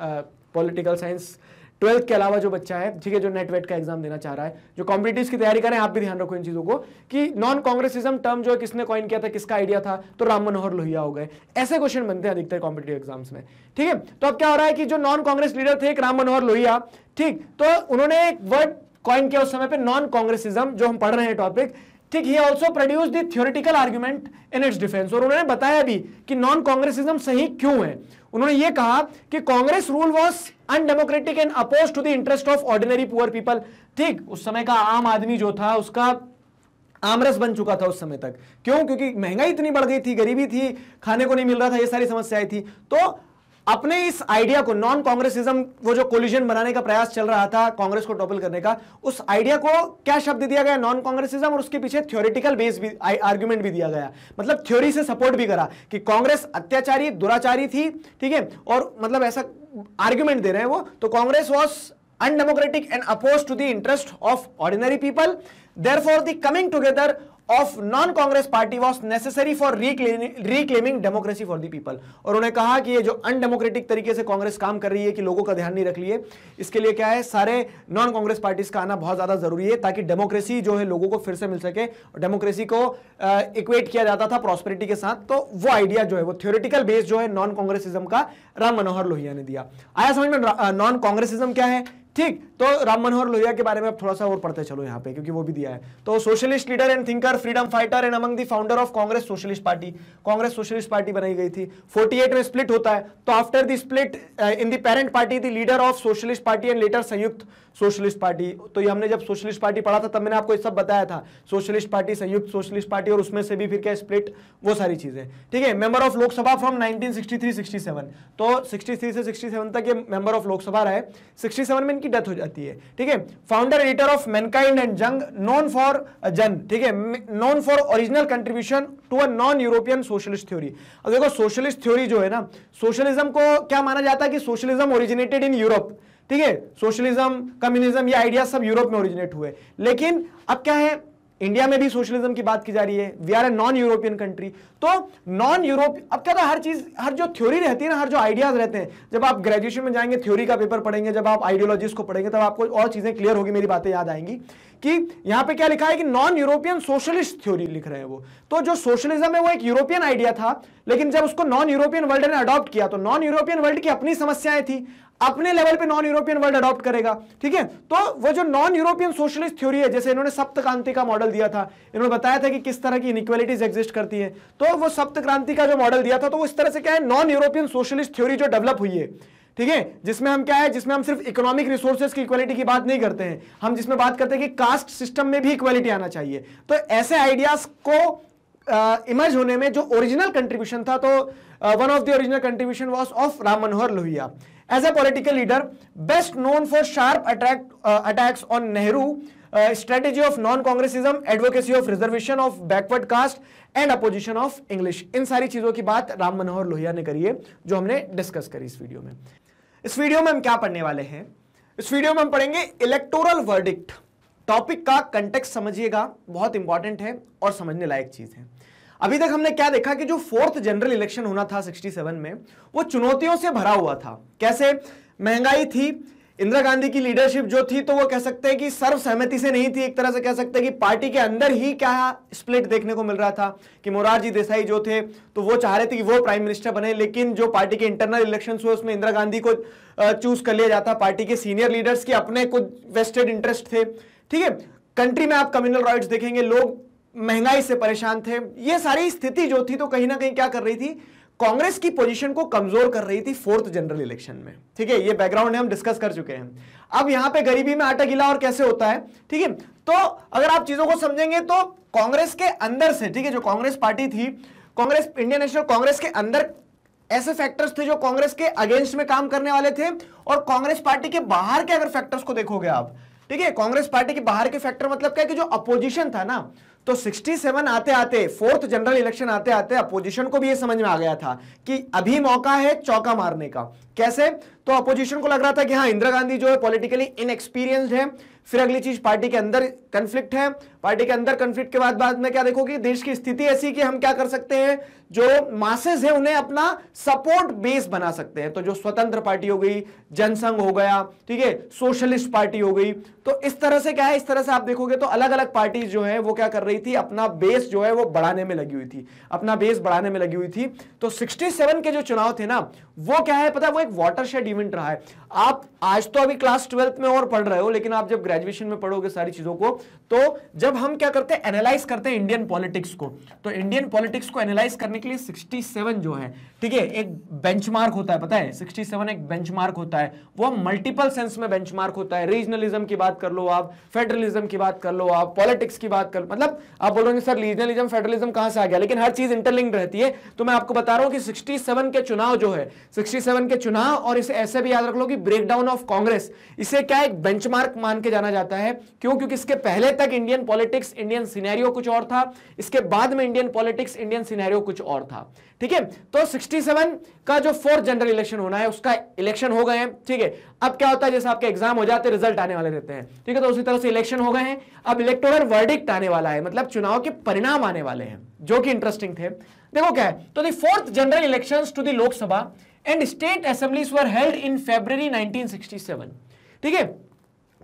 पॉलिटिकल साइंस ट्वेल्थ के अलावा जो बच्चा है ठीक है जो नेट वेट का एग्जाम देना चाह रहा है जो कॉम्पिटिटिव की तैयारी करें आप भी ध्यान रखो इन चीज़ों को कि नॉन कांग्रेसिज्म टर्म जो है किसने कॉइन किया था किसका आइडिया था तो राम मनोहर लोहिया हो गए ऐसे क्वेश्चन बनते हैं अधिकतर कॉम्पिटेटिव एग्जाम्स में ठीक है तो अब क्या हो रहा है कि जो नॉन कांग्रेस लीडर थे एक राम मनोहर लोहिया ठीक तो उन्होंने एक वर्ड कॉइन किया उस समय पे नॉन कांग्रेसिज्म जो हम पढ़ रहे हैं टॉपिक ठीक ही also produce the theoretical argument in its defence और उन्होंने बताया भी कि नॉन कांग्रेसिज्म सही क्यों है उन्होंने ये कहा कि Congress rule was undemocratic and oppose to the interest of ordinary poor people ठीक उस समय का आम आदमी जो था उसका आमरस बन चुका था उस समय तक क्यों क्योंकि महंगाई इतनी बढ़ गई थी गरीबी थी खाने को नहीं मिल रहा था ये सारी समस्याएं थी तो अपने इस आइडिया को नॉन कांग्रेसिज्म वो जो कोलिजन बनाने का प्रयास चल रहा था कांग्रेस को टॉपल करने का उस आइडिया को क्या शब्द दिया गया नॉन कांग्रेसिज्म और उसके पीछे थ्योरिटिकल बेस भी आर्ग्यूमेंट भी दिया गया मतलब थ्योरी से सपोर्ट भी करा कि कांग्रेस अत्याचारी दुराचारी थी ठीक है और मतलब ऐसा आर्ग्यूमेंट दे रहे हैं वो तो Congress was undemocratic and oppose to the interest of ordinary people therefore the coming together of non Congress party was necessary for reclaiming democracy for the people और उन्होंने कहा कि ये जो अनडेमोक्रेटिक तरीके से कांग्रेस काम कर रही है कि लोगों का ध्यान नहीं रख लिए इसके लिए क्या है सारे नॉन कांग्रेस पार्टीज का आना बहुत ज्यादा जरूरी है ताकि डेमोक्रेसी जो है लोगों को फिर से मिल सके और डेमोक्रेसी को इक्वेट किया जाता था प्रॉस्पेरिटी के साथ तो वो आइडिया जो है वो थियोरिटिकल बेस जो है नॉन कांग्रेसिज्म का राम मनोहर लोहिया ने दिया आया समझ में नॉन कांग्रेसिज्म क्या है ठीक तो राम मनोहर लोहिया के बारे में आप थोड़ा सा और पढ़ते चलो यहाँ पे क्योंकि वो भी दिया है तो socialist leader and thinker freedom fighter and among the founder of Congress socialist party Congress socialist party बनाई गई थी 48 में स्प्लिट होता है तो after the split in the parent party the leader of socialist party and later Samyukta socialist party तो ये हमने जब सोशलिस्ट पार्टी पढ़ा था तब मैंने आपको ये सब बताया था socialist party Samyukta socialist party और उसमें से भी फिर क्या स्प्लिट वो सारी चीज़ें ठीक है मेंबर ऑफ लोकसभा फ्रॉम 1963-67 तो 63 से 67 तक ये मेंबर ऑफ लोकसभा रहे 67 में इनकी डेथ हो जाती है ठीक है founder editor of Mankind and Jan known for जन ठीक है known for original contribution to a non European socialist theory अब देखो सोशलिस्ट थ्योरी जो है ना सोशलिज्म को क्या माना जाता है कि सोशलिज्म ओरिजिनेटेड इन यूरोप ठीक है सोशलिज्म कम्युनिज्म ये आइडिया सब यूरोप में ओरिजिनेट हुए लेकिन अब क्या है इंडिया में भी सोशलिज्म की बात की जा रही है we are a non European country तो नॉन यूरोप अब क्या था हर चीज हर जो थ्योरी रहती है ना हर जो आइडियाज रहते हैं जब आप ग्रेजुएशन में जाएंगे थ्योरी का पेपर पढ़ेंगे जब आप आइडियोलॉजीज को पढ़ेंगे तब आपको और चीजें क्लियर होगी मेरी बातें याद आएंगी कि यहां पे क्या लिखा है कि नॉन यूरोपियन सोशलिस्ट थ्योरी लिख रहे हैं वो तो जो सोशलिज्म है वो एक यूरोपियन आइडिया था लेकिन जब उसको नॉन यूरोपियन वर्ल्ड ने अडॉप्ट किया तो नॉन यूरोपियन वर्ल्ड की अपनी समस्याएं थी अपने लेवल पे नॉन यूरोपियन वर्ल्ड अडॉप्ट करेगा ठीक है तो वो जो नॉन यूरोपियन सोशलिस्ट थ्योरी है जैसे इन्होंने सप्त क्रांति का मॉडल दिया था इन्होंने बताया था कि किस तरह की इनिक्वालिटीज एग्जिस्ट करती है तो वो सप्त क्रांति का जो मॉडल दिया था तो वो इस तरह से क्या है नॉन यूरोपियन सोशलिस्ट थ्योरी जो डेवलप हुई है ठीक है जिसमें हम क्या है जिसमें हम सिर्फ इकोनॉमिक रिसोर्सेज की इक्वालिटी की बात नहीं करते हैं हम जिसमें बात करते हैं कि कास्ट सिस्टम में भी इक्वालिटी आना चाहिए तो ऐसे आइडियाज को इमर्ज uh, होने में जो ओरिजिनल कंट्रीब्यूशन था तो one of the original contribution was of Ram Manohar Lohia as a political leader best known for sharp attack attacks on Nehru strategy of non Congressism advocacy of reservation of backward caste and opposition of English इन सारी चीज़ों की बात राम मनोहर लोहिया ने करी है जो हमने डिस्कस करी इस वीडियो में इस वीडियो में हम क्या पढ़ने वाले हैं इस वीडियो में हम पढ़ेंगे इलेक्टोरल वर्डिक्ट टॉपिक का कंटेक्स समझिएगा बहुत इंपॉर्टेंट है और समझने लायक चीज़ है अभी तक हमने क्या देखा कि जो फोर्थ जनरल इलेक्शन होना था 67 में वो चुनौतियों से भरा हुआ था कैसे महंगाई थी इंदिरा गांधी की लीडरशिप जो थी तो वो कह सकते हैं कि सर्वसहमति से नहीं थी एक तरह से कह सकते हैं कि पार्टी के अंदर ही क्या स्प्लिट देखने को मिल रहा था कि मोरारजी देसाई जो थे तो वो चाह रहे थे कि वो प्राइम मिनिस्टर बने लेकिन जो पार्टी के इंटरनल इलेक्शन हुए उसमें इंदिरा गांधी को चूज कर लिया जाता पार्टी के सीनियर लीडर्स के अपने कुछ वेस्टेड इंटरेस्ट थे ठीक है कंट्री में आप कम्युनल राइट्स देखेंगे लोग महंगाई से परेशान थे ये सारी स्थिति जो थी तो कहीं ना कहीं क्या कर रही थी कांग्रेस की पोजीशन को कमजोर कर रही थी फोर्थ जनरल इलेक्शन में ठीक है ये बैकग्राउंड हम डिस्कस कर चुके हैं अब यहां पे गरीबी में आटा गिला और कैसे होता है ठीक है तो अगर आप चीजों को समझेंगे तो कांग्रेस के अंदर से ठीक है जो कांग्रेस पार्टी थी कांग्रेस इंडियन नेशनल कांग्रेस के अंदर ऐसे फैक्टर्स थे जो कांग्रेस के अगेंस्ट में काम करने वाले थे और कांग्रेस पार्टी के बाहर के अगर फैक्टर्स को देखोगे आप ठीक है कांग्रेस पार्टी के बाहर के फैक्टर मतलब क्या कि जो अपोजिशन था ना तो 67 आते आते फोर्थ जनरल इलेक्शन आते आते अपोजिशन को भी यह समझ में आ गया था कि अभी मौका है चौका मारने का कैसे तो अपोजिशन को लग रहा था कि हाँ इंदिरा गांधी जो है पॉलिटिकली इनएक्सपीरियंस्ड है फिर अगली चीज पार्टी के अंदर कंफ्लिक्ट है पार्टी के अंदर कंफ्लिक्ट के बाद बाद में क्या देखो कि देश की स्थिति ऐसी कि हम क्या कर सकते हैं जो मासेस है उन्हें अपना सपोर्ट बेस बना सकते हैं तो जो स्वतंत्र पार्टी हो गई जनसंघ हो गया ठीक है सोशलिस्ट पार्टी हो गई तो इस तरह से क्या है इस तरह से आप देखोगे तो अलग अलग पार्टी जो है वो क्या कर रही थी अपना बेस जो है वो बढ़ाने में लगी हुई थी अपना बेस बढ़ाने में लगी हुई थी तो सिक्सटी के जो चुनाव थे ना वो क्या है पता वो एक वाटर शेड इवेंट रहा है आप आज तो अभी क्लास ट्वेल्थ में और पढ़ रहे हो लेकिन आप जब ग्रेजुएशन में पढ़ोगे सारी चीजों को तो जब हम क्या करते हैं एनालाइज करते हैं इंडियन पॉलिटिक्स को तो इंडियन पॉलिटिक्स को एनालाइज करने के लिए 67 जो है ठीक है एक बेंचमार्क होता है पता है 67 एक बेंचमार्क होता है वो मल्टीपल सेंस में बेंचमार्क होता है रीजनलिज्म की बात कर लो आप फेडरलिज्म की बात कर लो आप पॉलिटिक्स की बात कर लो मतलब आप बोल रहे सर रीजनलिज्म फेडरलिज्म कहां से आ गया लेकिन हर चीज इंटरलिंक रहती है तो मैं आपको बता रहा हूं कि सिक्सटी के चुनाव जो है सिक्सटी के चुनाव और इसे ऐसे भी याद रख लो कि ब्रेकडाउन ऑफ कांग्रेस इसे क्या एक बेंचमार्क मान के जाना जाता है क्यों क्योंकि इसके पहले तक इंडियन पॉलिटिक्स इंडियन सिनेरियो कुछ और था इसके बाद में इंडियन पॉलिटिक्स इंडियन सिनेरियो कुछ और था ठीक है तो 67 का जो फोर्थ जनरल इलेक्शन होना है उसका इलेक्शन हो गए हैं ठीक है अब क्या होता है जैसे आपके एग्जाम हो जाते रिजल्ट आने वाले रहते हैं ठीक है तो उसी तरह से इलेक्शन हो गए हैं अब इलेक्टोरल वर्डिक्ट आने वाला है मतलब चुनाव के परिणाम आने वाले हैं जो कि इंटरेस्टिंग थे देखो क्या है तो the fourth general elections to the Lok Sabha and state assemblies were held in February 1967 ठीक है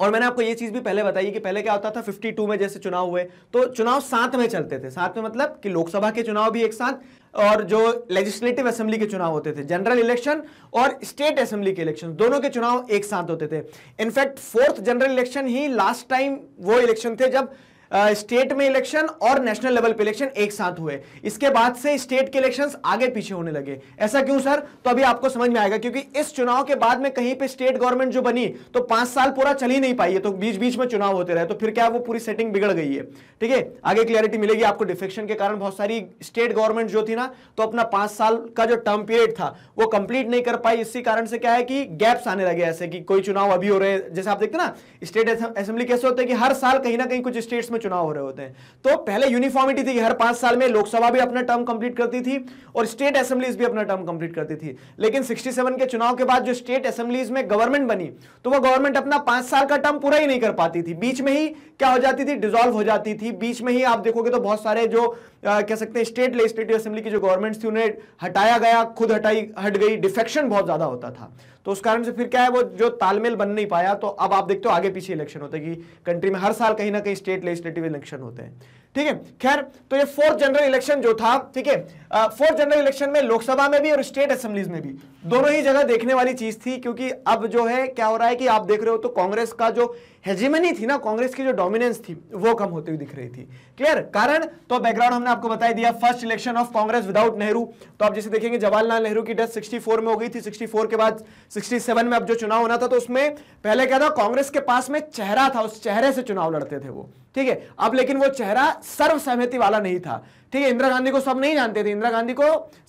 और मैंने आपको यह चीज़ भी पहले बताई कि पहले क्या होता था 52 में जैसे चुनाव हुए तो चुनाव साथ में चलते थे साथ में मतलब कि लोकसभा के चुनाव भी एक साथ और जो लेजिस्लेटिव असेंबली के चुनाव होते थे जनरल इलेक्शन और स्टेट असेंबली के इलेक्शन दोनों के चुनाव एक साथ होते थे इनफैक्ट फोर्थ जनरल इलेक्शन ही लास्ट टाइम वो इलेक्शन थे जब स्टेट में इलेक्शन और नेशनल लेवल पे इलेक्शन एक साथ हुए इसके बाद से स्टेट के इलेक्शंस आगे पीछे होने लगे ऐसा क्यों सर तो अभी आपको समझ में आएगा क्योंकि इस चुनाव के बाद में कहीं पे स्टेट गवर्नमेंट जो बनी तो पांच साल पूरा चल ही नहीं पाई है तो बीच बीच में चुनाव होते रहे तो फिर क्या वो पूरी सेटिंग बिगड़ गई है ठीक है आगे क्लियरिटी मिलेगी आपको डिफेक्शन के कारण बहुत सारी स्टेट गवर्नमेंट जो थी ना तो अपना पांच साल का जो टर्म पीरियड था वो कंप्लीट नहीं कर पाई इसी कारण से क्या है कि गैप्स आने लगे ऐसे कि कोई चुनाव अभी हो रहे जैसे आप देखते ना स्टेट असेंबली कैसे होते हैं कि हर साल कहीं ना कहीं कुछ स्टेट्स में में चुनाव हो रहे होते हैं तो पहले यूनिफॉर्मिटी थी कि हर पांच साल में लोकसभा भी अपना टर्म कंप्लीट करती थी और स्टेट असेंबलीज भी अपना टर्म कंप्लीट करती थी लेकिन 67 के चुनाव के बाद जो स्टेट असेंबलीज में गवर्नमेंट बनी तो वो गवर्नमेंट अपना पांच साल का टर्म पूरा ही नहीं कर पाती थी बीच में ही क्या हो जाती थी डिजोल्व हो जाती थी बीच में ही आप देखोगे तो बहुत सारे जो कह सकते हैं स्टेट लेजिस्लेटिव असेंबली की जो गवर्नमेंट्स थी उन्हें हटाया गया खुद हटाई हट गई डिफेक्शन बहुत ज़्यादा होता था तो उस कारण से फिर क्या है वो जो तालमेल बन नहीं पाया तो अब आप देखते हो आगे पीछे इलेक्शन होते हैं कि कंट्री में हर साल कहीं ना कहीं स्टेट लेजिस्लेटिव इलेक्शन होते हैं ठीक है खैर तो ये फोर्थ जनरल इलेक्शन जो था ठीक है फोर्थ जनरल इलेक्शन में लोकसभा में भी और स्टेट असेंबलीज में भी दोनों ही जगह देखने वाली चीज थी क्योंकि अब जो है क्या हो रहा है कि आप देख रहे हो तो कांग्रेस का जो हेजिमनी थी ना कांग्रेस की जो डोमिनेंस थी वो कम होती हुई दिख रही थी क्लियर कारण तो बैकग्राउंड हमने आपको बताई दिया first election of Congress without Nehru तो आप जैसे देखेंगे जवाहरलाल नेहरू की डेथ 64 में हो गई थी 64 के बाद 67 में अब जो चुनाव होना था तो उसमें पहले क्या था कांग्रेस के पास में चेहरा था उस चेहरे से चुनाव लड़ते थे वो ठीक है अब लेकिन वो चेहरा सर्वसहमति वाला नहीं था ठीक है इंदिरा गांधी को सब नहीं जानते थे इंदिरा गांधी को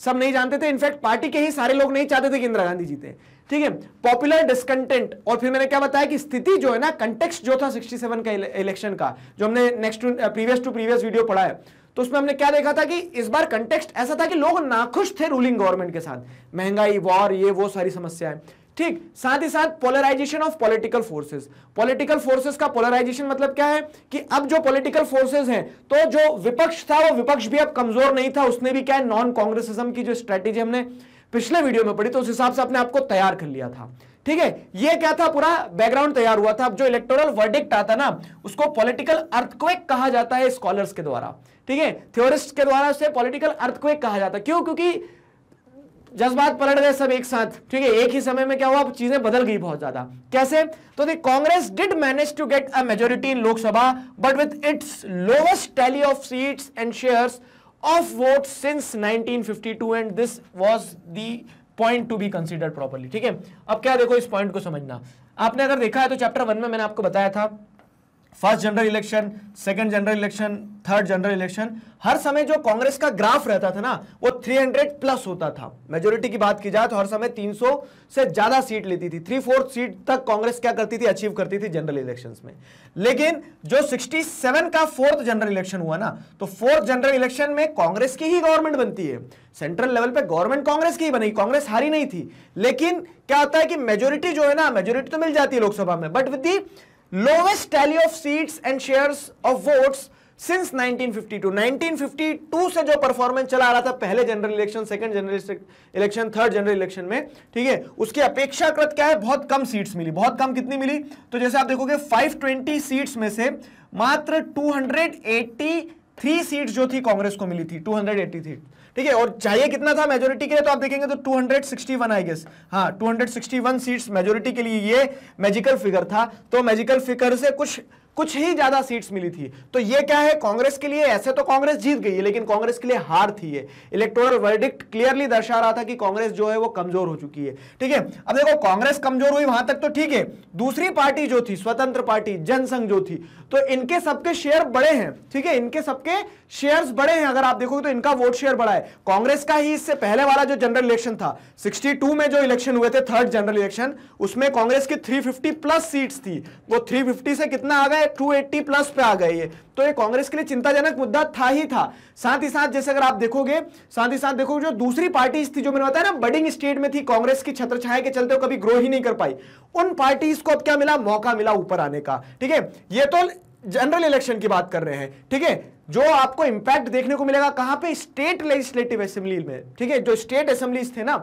सब नहीं जानते थे इनफैक्ट पार्टी के ही सारे लोग नहीं चाहते थे कि इंदिरा गांधी जीते ठीक है पॉपुलर डिस्कंटेंट और फिर मैंने क्या बताया कि स्थिति जो है ना कंटेक्स्ट जो था 67 का इलेक्शन का जो हमने next previous to previous video पढ़ा है तो उसमें हमने क्या देखा था कि इस बार कंटेक्स्ट ऐसा था कि लोग नाखुश थे रूलिंग गवर्नमेंट के साथ महंगाई वॉर ये वो सारी समस्या ठीक साथ ही साथ polarisation of political forces political forces का पोलराइजेशन मतलब क्या है कि अब जो पॉलिटिकल फोर्सेस हैं तो जो विपक्ष था वो विपक्ष भी अब कमजोर नहीं था उसने भी क्या है नॉन कांग्रेसिज्म की जो स्ट्रेटेजी हमने पिछले वीडियो में पढ़ी तो उस हिसाब से आपने आपको तैयार कर लिया था ठीक है ये क्या था पूरा बैकग्राउंड तैयार हुआ था अब जो इलेक्टोरल वर्डिक्ट आता ना उसको पॉलिटिकल अर्थक्वेक कहा जाता है स्कॉलर्स के द्वारा ठीक है थ्योरिस्ट के द्वारा उसे पॉलिटिकल अर्थक्वेक कहा जाता है क्यों क्योंकि जज्बात पलट गए सब एक साथ ठीक है एक ही समय में क्या हुआ चीजें बदल गई बहुत ज्यादा कैसे तो देख Congress did manage to get a majority in Lok Sabha but with its lowest tally of seats and shares of votes since 1952 and this was the point to be considered properly ठीक है अब क्या देखो इस पॉइंट को समझना आपने अगर देखा है तो चैप्टर वन में मैंने आपको बताया था first general election second general election third general election हर समय जो कांग्रेस का ग्राफ रहता था ना वो 300 प्लस होता था मेजोरिटी की बात की जाए तो हर समय 300 से ज्यादा सीट लेती थी थ्री फोर्थ सीट तक कांग्रेस क्या करती थी अचीव करती थी जनरल इलेक्शन में लेकिन जो 67 का फोर्थ जनरल इलेक्शन हुआ ना तो फोर्थ जनरल इलेक्शन में कांग्रेस की ही गवर्नमेंट बनती है सेंट्रल लेवल पर गवर्नमेंट कांग्रेस की ही बनेगी कांग्रेस हारी नहीं थी लेकिन क्या होता है कि मेजोरिटी जो है ना मेजोरिटी तो मिल जाती है लोकसभा में but with the lowest tally of seats and shares of votes since 1952 1952 से जो परफॉर्मेंस चला आ रहा था पहले general election second general election third general election में ठीक है उसकी अपेक्षाकृत क्या है बहुत कम सीट्स मिली बहुत कम कितनी मिली तो जैसे आप देखोगे 520 सीट्स में से मात्र 283 सीट्स जो थी कांग्रेस को मिली थी 283 ठीक है और चाहिए कितना था मेजोरिटी के लिए तो आप देखेंगे तो 261 आई गेस हाँ 261 सीट्स मेजोरिटी के लिए ये मैजिकल फिगर था तो मैजिकल फिगर से कुछ कुछ ही ज्यादा सीट्स मिली थी तो ये क्या है कांग्रेस के लिए ऐसे तो कांग्रेस जीत गई है लेकिन कांग्रेस के लिए हार थी ये इलेक्टोरल वर्डिक्ट क्लियरली दर्शा रहा था कि कांग्रेस जो है वो कमजोर हो चुकी है ठीक है अब देखो कांग्रेस कमजोर हुई वहां तक तो ठीक है दूसरी पार्टी जो थी स्वतंत्र पार्टी जनसंघ जो थी तो इनके सबके शेयर बड़े हैं ठीक है इनके सबके शेयर बड़े हैं अगर आप देखोगे तो इनका वोट शेयर बड़ा है कांग्रेस का ही इससे पहले वाला जो जनरल इलेक्शन था सिक्सटी में जो इलेक्शन हुए थे थर्ड जनरल इलेक्शन उसमें कांग्रेस की थ्री प्लस सीट थी वो थ्री से कितना आ गया है 280 प्लस पे आ गए ये तो ये कांग्रेस के लिए चिंताजनक मुद्दा था ही था साथ ही साथ जैसे अगर आप देखोगे साथ ही साथ देखोगे जो दूसरी पार्टीज थी जो मैंने बताया ना बडिंग स्टेट में थी कांग्रेस की छत्र छाया के चलते कभी ग्रो ही नहीं कर पाई उन पार्टीज को अब क्या मिला मौका मिला ऊपर आने का ठीक है ये तो जनरल इलेक्शन की बात कर रहे हैं ठीक है जो आपको इंपैक्ट देखने को मिलेगा कहां पे स्टेट लेजिस्लेटिव असेंबली में ठीक है जो स्टेट असेंबली थे ना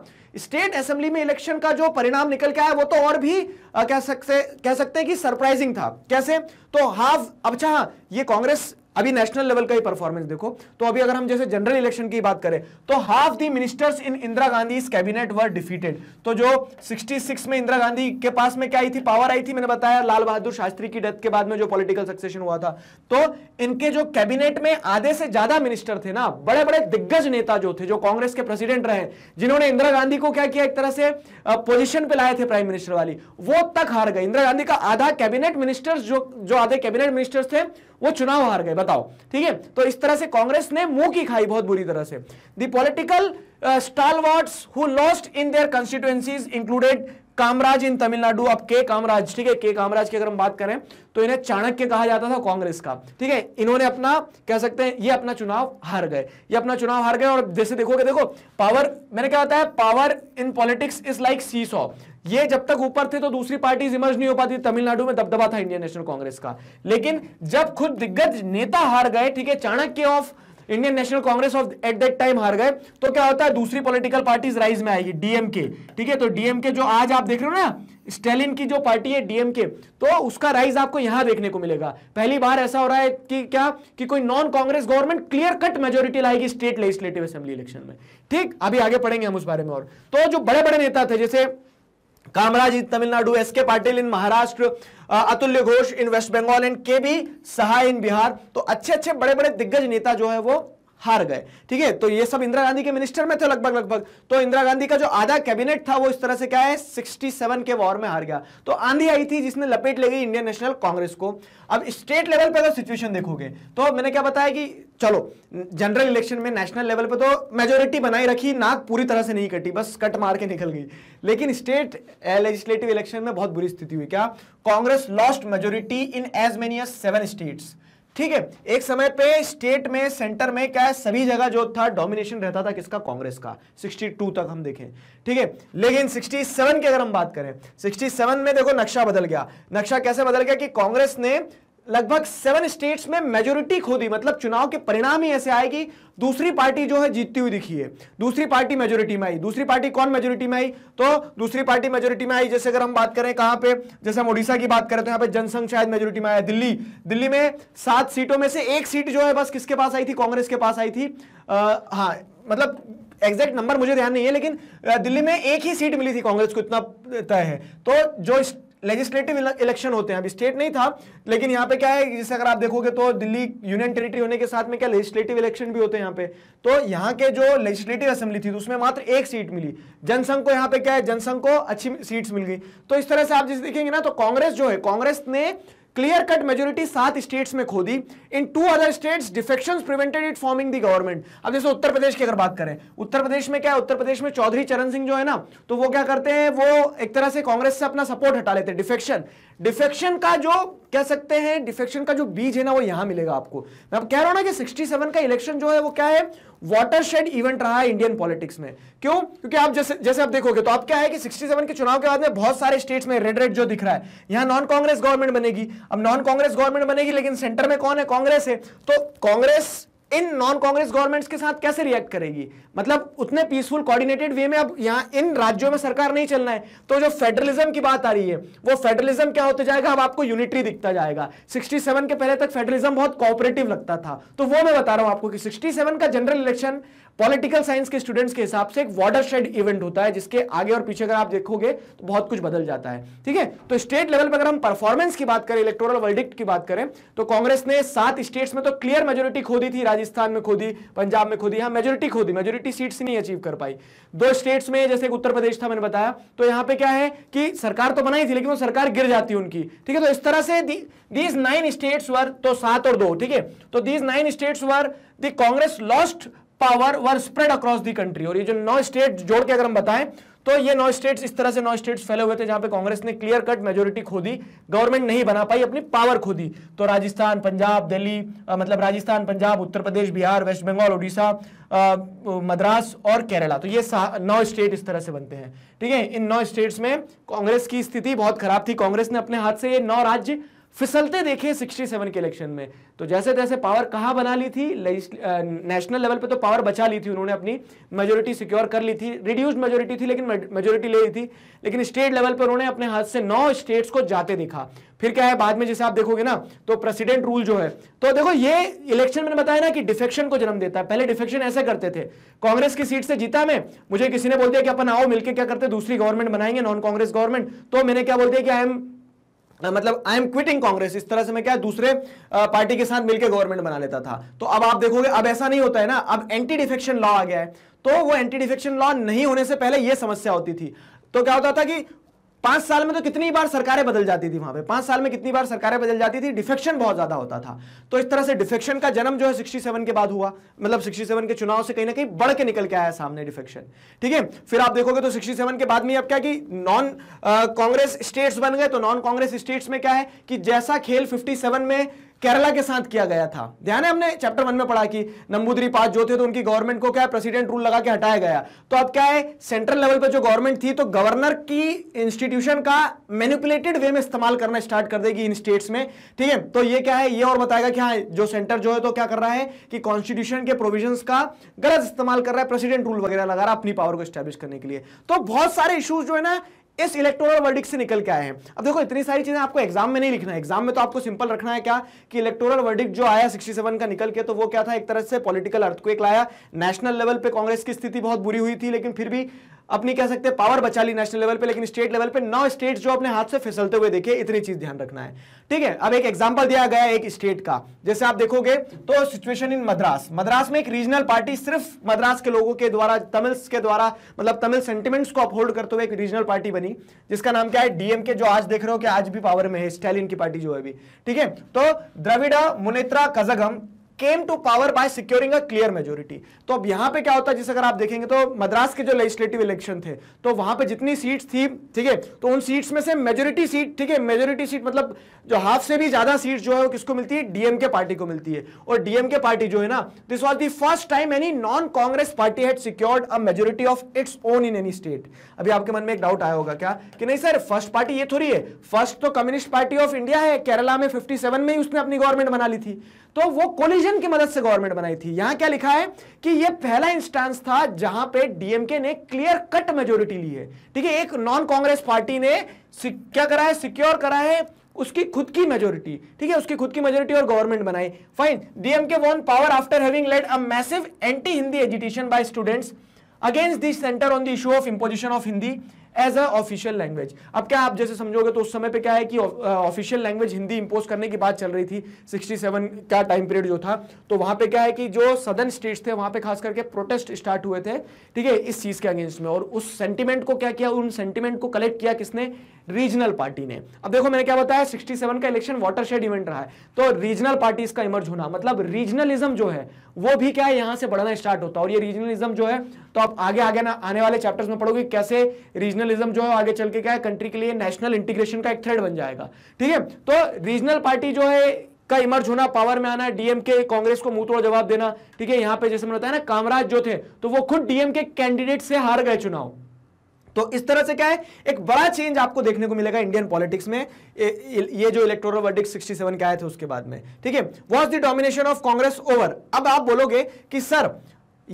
स्टेट असेंबली में इलेक्शन का जो परिणाम निकल के आया वो तो और भी आ, कह सकते कह सकते हैं कि सरप्राइजिंग था कैसे तो हाफ अच्छा हाँ ये कांग्रेस अभी नेशनल लेवल का ही परफॉर्मेंस देखो तो अभी अगर हम जैसे जनरल इलेक्शन की बात करें तो half the ministers in Indira Gandhi cabinet were defeated तो जो 66 में इंदिरा गांधी के पास में क्या आई थी पावर आई थी मैंने बताया लाल बहादुर शास्त्री की डेथ के बाद में जो पॉलिटिकल सक्सेशन हुआ था तो इनके जो कैबिनेट में आधे से ज्यादा मिनिस्टर थे ना बड़े बड़े दिग्गज नेता जो थे जो कांग्रेस के प्रेसिडेंट रहे जिन्होंने इंदिरा गांधी को क्या किया एक तरह से पोजिशन पे लाए थे प्राइम मिनिस्टर वाली वो तक हार गए इंदिरा गांधी का आधा कैबिनेट मिनिस्टर्स जो जो आधे कैबिनेट मिनिस्टर्स थे वो चुनाव हार गए बताओ ठीक है तो इस तरह से कांग्रेस ने मुंह की खाई बहुत बुरी तरह से the political stalwarts who lost in their constituencies included Kamaraj in Tamil Nadu अब के कामराज ठीक है के कामराज की अगर हम बात करें तो इन्हें चाणक्य कहा जाता था कांग्रेस का ठीक है इन्होंने अपना कह सकते हैं ये अपना चुनाव हार गए ये अपना चुनाव हार गए और जैसे देखोगे देखो पावर मैंने क्या बताया power in politics is like seesaw ये जब तक ऊपर थे तो दूसरी पार्टीज इमर्ज नहीं हो पाती तमिलनाडु में दबदबा था इंडियन नेशनल कांग्रेस का लेकिन जब खुद दिग्गज नेता हार गए ठीक है Chanakya of Indian National Congress of at that time हार गए तो क्या होता है दूसरी पॉलिटिकल पार्टीज राइज में आएगी डीएमके ठीक है तो डीएमके जो आज आप देख रहे हो ना स्टेलिन की जो पार्टी है डीएमके तो उसका राइज आपको यहां देखने को मिलेगा पहली बार ऐसा हो रहा है कि क्या कि कोई non Congress government clear cut majority लाएगी स्टेट लेजिस्लेटिव असेंबली इलेक्शन में ठीक अभी आगे पढ़ेंगे हम उस बारे में और तो जो बड़े बड़े नेता थे जैसे कामराज इन तमिलनाडु एस के Patil in Maharashtra Atulya Ghosh in West Bengal and K B Sahay in Bihar तो अच्छे अच्छे बड़े बड़े दिग्गज नेता जो है वो हार गए ठीक है तो ये सब इंदिरा गांधी के मिनिस्टर में थे लगभग लगभग तो इंदिरा गांधी का जो आधा कैबिनेट था वो इस तरह से क्या है 67 के वॉर में हार गया तो आंधी आई थी जिसने लपेट ले गई इंडियन नेशनल कांग्रेस को अब स्टेट लेवल पे अगर तो सिचुएशन देखोगे तो मैंने क्या बताया कि चलो जनरल इलेक्शन में नेशनल लेवल पे तो मेजोरिटी बनाई रखी नाक पूरी तरह से नहीं कटी बस कट मार के निकल गई लेकिन स्टेट लेजिस्लेटिव इलेक्शन में बहुत बुरी स्थिति हुई क्या Congress lost majority in as many as seven states ठीक है एक समय पे स्टेट में सेंटर में क्या है सभी जगह जो था डोमिनेशन रहता था किसका कांग्रेस का 62 तक हम देखें ठीक है लेकिन 67 की अगर हम बात करें 67 में देखो नक्शा बदल गया नक्शा कैसे बदल गया कि कांग्रेस ने लगभग सेवन स्टेट्स में मेजोरिटी खो दी मतलब चुनाव के परिणाम ही ऐसे आएगी दूसरी पार्टी जो है जीतती हुई दिखी है दूसरी पार्टी मेजोरिटी में आई दूसरी पार्टी कौन मेजोरिटी में आई तो दूसरी पार्टी मेजोरिटी में आई जैसे अगर हम बात करें कहां पे जैसे हम उड़ीसा की बात करें तो यहाँ पे जनसंघ शायद मेजोरिटी में आया दिल्ली दिल्ली में सात सीटों में से एक सीट जो है बस किसके पास आई थी कांग्रेस के पास आई थी हाँ मतलब एग्जैक्ट नंबर मुझे ध्यान नहीं है लेकिन दिल्ली में एक ही सीट मिली थी कांग्रेस को इतना तय है तो जो लेजिस्लेटिव इलेक्शन होते हैं अभी स्टेट नहीं था लेकिन यहाँ पे क्या है जैसे अगर आप देखोगे तो दिल्ली यूनियन टेरिटरी होने के साथ में क्या लेजिस्लेटिव इलेक्शन भी होते हैं यहाँ पे तो यहाँ के जो लेजिस्लेटिव असेंबली थी तो उसमें मात्र एक सीट मिली जनसंघ को यहाँ पे क्या है जनसंघ को अच्छी सीट्स मिल गई तो इस तरह से आप जैसे देखेंगे ना तो कांग्रेस जो है कांग्रेस ने क्लियर कट मेजोरिटी सात स्टेट्स में खो दी in two other states defections prevented it forming the government अब जैसे उत्तर प्रदेश की अगर बात करें उत्तर प्रदेश में क्या है उत्तर प्रदेश में चौधरी चरण सिंह जो है ना तो वो क्या करते हैं वो एक तरह से कांग्रेस से अपना सपोर्ट हटा लेते हैं डिफेक्शन डिफेक्शन का जो कह सकते हैं डिफेक्शन का जो बीज है ना वो यहां मिलेगा आपको मैं कह रहा हूं ना कि 67 का इलेक्शन जो है वो क्या है वाटरशेड इवेंट रहा है इंडियन पॉलिटिक्स में क्यों क्योंकि आप जैसे जैसे आप देखोगे तो आप क्या है कि 67 के चुनाव के बाद में बहुत सारे स्टेट्स में रेड रेड जो दिख रहा है यहां नॉन कांग्रेस गवर्नमेंट बनेगी अब नॉन कांग्रेस गवर्नमेंट बनेगी लेकिन सेंटर में कौन है कांग्रेस है तो कांग्रेस इन नॉन कांग्रेस गवर्नमेंट्स के साथ कैसे रिएक्ट करेगी मतलब उतने पीसफुल कोऑर्डिनेटेड वे में अब यहां इन राज्यों में सरकार नहीं चलना है तो जो फेडरलिज्म की बात आ रही है वो फेडरलिज्म क्या होता जाएगा अब आपको यूनिटरी दिखता जाएगा 67 के पहले तक फेडरलिज्म बहुत कोऑपरेटिव लगता था तो वो मैं बता रहा हूं आपको कि 67 का जनरल इलेक्शन पॉलिटिकल साइंस के स्टूडेंट्स के हिसाब से एक वाटर शेड इवेंट होता है जिसके आगे और पीछे अगर आप देखोगे तो बहुत कुछ बदल जाता है ठीक है तो स्टेट लेवल पर अगर हम परफॉर्मेंस की बात करें इलेक्टोरल वर्डिक्ट की बात करें तो कांग्रेस ने सात स्टेट्स में तो क्लियर मेजोरिटी खो दी थी राजस्थान में खो दी पंजाब में खो दी हाँ मेजोरिटी खो दी मेजोरिटी से नहीं अचीव कर पाई दो स्टेट्स में जैसे उत्तर प्रदेश था मैंने बताया तो यहां पर क्या है कि सरकार तो बनाई थी लेकिन वो सरकार गिर जाती है उनकी ठीक है तो इस तरह से दीज नाइन स्टेट्स वर तो सात और दो ठीक है तो these nine states where the Congress lost power were spread across the country और ये जो नौ स्टेट जोड़ के अगर हम बताएं तो ये नौ स्टेट्स इस तरह से नौ स्टेट्स फैले हुए थे जहां पे कांग्रेस ने क्लियर कट मेजोरिटी खो दी गवर्नमेंट नहीं बना पाई अपनी पावर खो दी तो राजस्थान पंजाब दिल्ली मतलब राजस्थान पंजाब उत्तर प्रदेश बिहार वेस्ट बंगाल उड़ीसा मद्रास और केरला तो ये नौ स्टेट इस तरह से बनते हैं ठीक है इन नौ स्टेट्स में कांग्रेस की स्थिति बहुत खराब थी कांग्रेस ने अपने हाथ से ये नौ राज्य फिसलते देखे 67 के इलेक्शन में तो जैसे तैसे पावर कहाँ बना ली थी नेशनल लेवल पे तो पावर बचा ली थी उन्होंने अपनी मेजोरिटी सिक्योर कर ली थी रिड्यूस मेजोरिटी थी लेकिन मेजोरिटी ले ली थी लेकिन स्टेट लेवल पर उन्होंने अपने हाथ से नौ स्टेट्स को जाते दिखा फिर क्या है बाद में जैसे आप देखोगे ना तो प्रेसिडेंट रूल जो है तो देखो ये इलेक्शन मैंने बताया ना कि डिफेक्शन को जन्म देता है पहले डिफेक्शन ऐसे करते थे कांग्रेस की सीट से जीता मैं मुझे किसी ने बोल दिया कि अपन आओ मिलकर क्या करते दूसरी गवर्नमेंट बनाएंगे नॉन कांग्रेस गवर्नमेंट तो मैंने क्या बोल दिया कि आई एम मतलब आई एम क्विटिंग कांग्रेस इस तरह से मैं क्या दूसरे पार्टी के साथ मिलकर गवर्नमेंट बना लेता था तो अब आप देखोगे अब ऐसा नहीं होता है ना अब एंटी डिफेक्शन लॉ आ गया है तो वो एंटी डिफेक्शन लॉ नहीं होने से पहले ये समस्या होती थी तो क्या होता था कि पांच साल में तो कितनी बार सरकारें बदल जाती थी वहां पे पांच साल में कितनी बार सरकारें बदल जाती थी डिफेक्शन बहुत ज्यादा होता था तो इस तरह से डिफेक्शन का जन्म जो है सिक्सटी सेवन के बाद हुआ मतलब सिक्सटी सेवन के चुनाव से कहीं ना कहीं बढ़ के निकल के आया सामने डिफेक्शन ठीक है फिर आप देखोगे तो सिक्सटी के बाद में अब क्या कि नॉन कांग्रेस स्टेट्स बन गए तो नॉन कांग्रेस स्टेट्स में क्या है कि जैसा खेल फिफ्टी में केरला के साथ किया गया था ध्यान है हमने चैप्टर वन में पढ़ा कि नंबूदरी पास जो थे तो उनकी गवर्नमेंट को क्या है प्रेसिडेंट रूल लगा के हटाया गया तो अब क्या है सेंट्रल लेवल पर जो गवर्नमेंट थी तो गवर्नर की इंस्टीट्यूशन का मैनिपुलेटेड वे में इस्तेमाल करना स्टार्ट कर देगी इन स्टेट्स में ठीक है तो ये क्या है ये और बताएगा कि हाँ जो सेंटर जो है तो क्या कर रहा है कि कॉन्स्टिट्यूशन के प्रोविजन का गलत इस्तेमाल कर रहा है प्रेसिडेंट रूल वगैरह लगा रहा अपनी पावर को स्टैब्लिश करने के लिए तो बहुत सारे इशूज जो है ना इस इलेक्टोरल वर्डिक्ट से निकल के आए हैं अब देखो इतनी सारी चीजें आपको एग्जाम में नहीं लिखना है एग्जाम में तो आपको सिंपल रखना है क्या कि इलेक्टोरल वर्डिक्ट जो आया 67 का निकल के तो वो क्या था एक तरह से पॉलिटिकल अर्थक्वेक लाया नेशनल लेवल पे कांग्रेस की स्थिति बहुत बुरी हुई थी लेकिन फिर भी अपनी कह सकते हैं पावर बचा ली नेशनल लेवल पे लेकिन स्टेट लेवल पे नौ स्टेट्स जो अपने हाथ से फिसलते हुए देखे इतनी चीज ध्यान रखना है ठीक है अब एक एग्जांपल दिया गया एक स्टेट का जैसे आप देखोगे तो सिचुएशन इन मद्रास मद्रास में एक रीजनल पार्टी सिर्फ मद्रास के लोगों के द्वारा तमिल्स के द्वारा मतलब तमिल सेंटिमेंट्स को अपहोल्ड करते हुए एक रीजनल पार्टी बनी जिसका नाम क्या है डीएम जो आज देख रहे हो कि आज भी पावर में है स्टैलिन की पार्टी जो है अभी ठीक है तो Dravida Munnetra Kazhagam came to power by securing a clear majority तो अब यहां पे क्या होता है जैसे अगर आप देखेंगे तो मद्रास के जो लेजिस्लेटिव इलेक्शन थे तो वहां पे जितनी सीट्स थी ठीक है तो उन सीट्स में से मेजोरिटी सीट ठीक है मेजोरिटी सीट मतलब जो हाफ से भी ज्यादा सीट जो है वो किसको मिलती है डीएम के पार्टी को मिलती है और डीएम के पार्टी जो है ना this was the first time any non Congress party had secured a majority of its own in any state अभी आपके मन में एक डाउट आया होगा क्या कि नहीं सर फर्स्ट पार्टी ये थोड़ी है फर्स्ट तो कम्युनिस्ट पार्टी ऑफ इंडिया है केरला में फिफ्टी में ही उसने अपनी गवर्नमेंट बना ली थी तो वो कोलिजन की मदद से गवर्नमेंट बनाई थी यहां क्या लिखा है कि ये पहला इंस्टांस था जहां पे डीएमके ने क्लियर कट मेजोरिटी ली है ठीक है एक नॉन कांग्रेस पार्टी ने क्या करा है सिक्योर करा है उसकी खुद की मेजोरिटी ठीक है उसकी खुद की मेजोरिटी और गवर्नमेंट बनाई fine DMK won power after having led a massive anti Hindi agitation by students against the centre on the issue of imposition of Hindi as a official language अब क्या आप जैसे समझोगे तो उस समय पे क्या है कि ऑफिशियल लैंग्वेज हिंदी इंपोज करने की बात चल रही थी 67 का टाइम पीरियड जो था तो वहां पे क्या है कि जो सदन स्टेट्स थे वहां पे खास करके प्रोटेस्ट स्टार्ट हुए थे ठीक है इस चीज के अगेंस्ट में और उस सेंटिमेंट को क्या किया उन सेंटिमेंट को कलेक्ट किया किसने रीजनल पार्टी ने अब देखो मैंने क्या बताया 67 का इलेक्शन वाटरशेड इवेंट रहा है तो रीजनल पार्टीज का इमर्ज होना मतलब रीजनलिज्म जो है वो भी क्या है यहां से बढ़ना स्टार्ट होता है और ये रीजनलिज्म जो है तो आप आगे आगे ना आने वाले चैप्टर्स में पढ़ोगे कैसे रीजनलिज्म जो है आगे चल के क्या है कंट्री के लिए नेशनल इंटीग्रेशन का एक थ्रेड बन जाएगा ठीक है तो रीजनल पार्टी जो है का इमर्ज होना पावर में आना डीएमके कांग्रेस को मुंह जवाब देना ठीक है यहां पे जैसे मैंने बताया ना कामराज जो थे तो वो खुद डीएमके कैंडिडेट से हार गए चुनाव तो इस तरह से क्या है एक बड़ा चेंज आपको देखने को मिलेगा इंडियन पॉलिटिक्स में ये जो इलेक्टोरल वर्डिक्ट 67 सेवन के आए थे उसके बाद में ठीक है was the domination of Congress over अब आप बोलोगे कि सर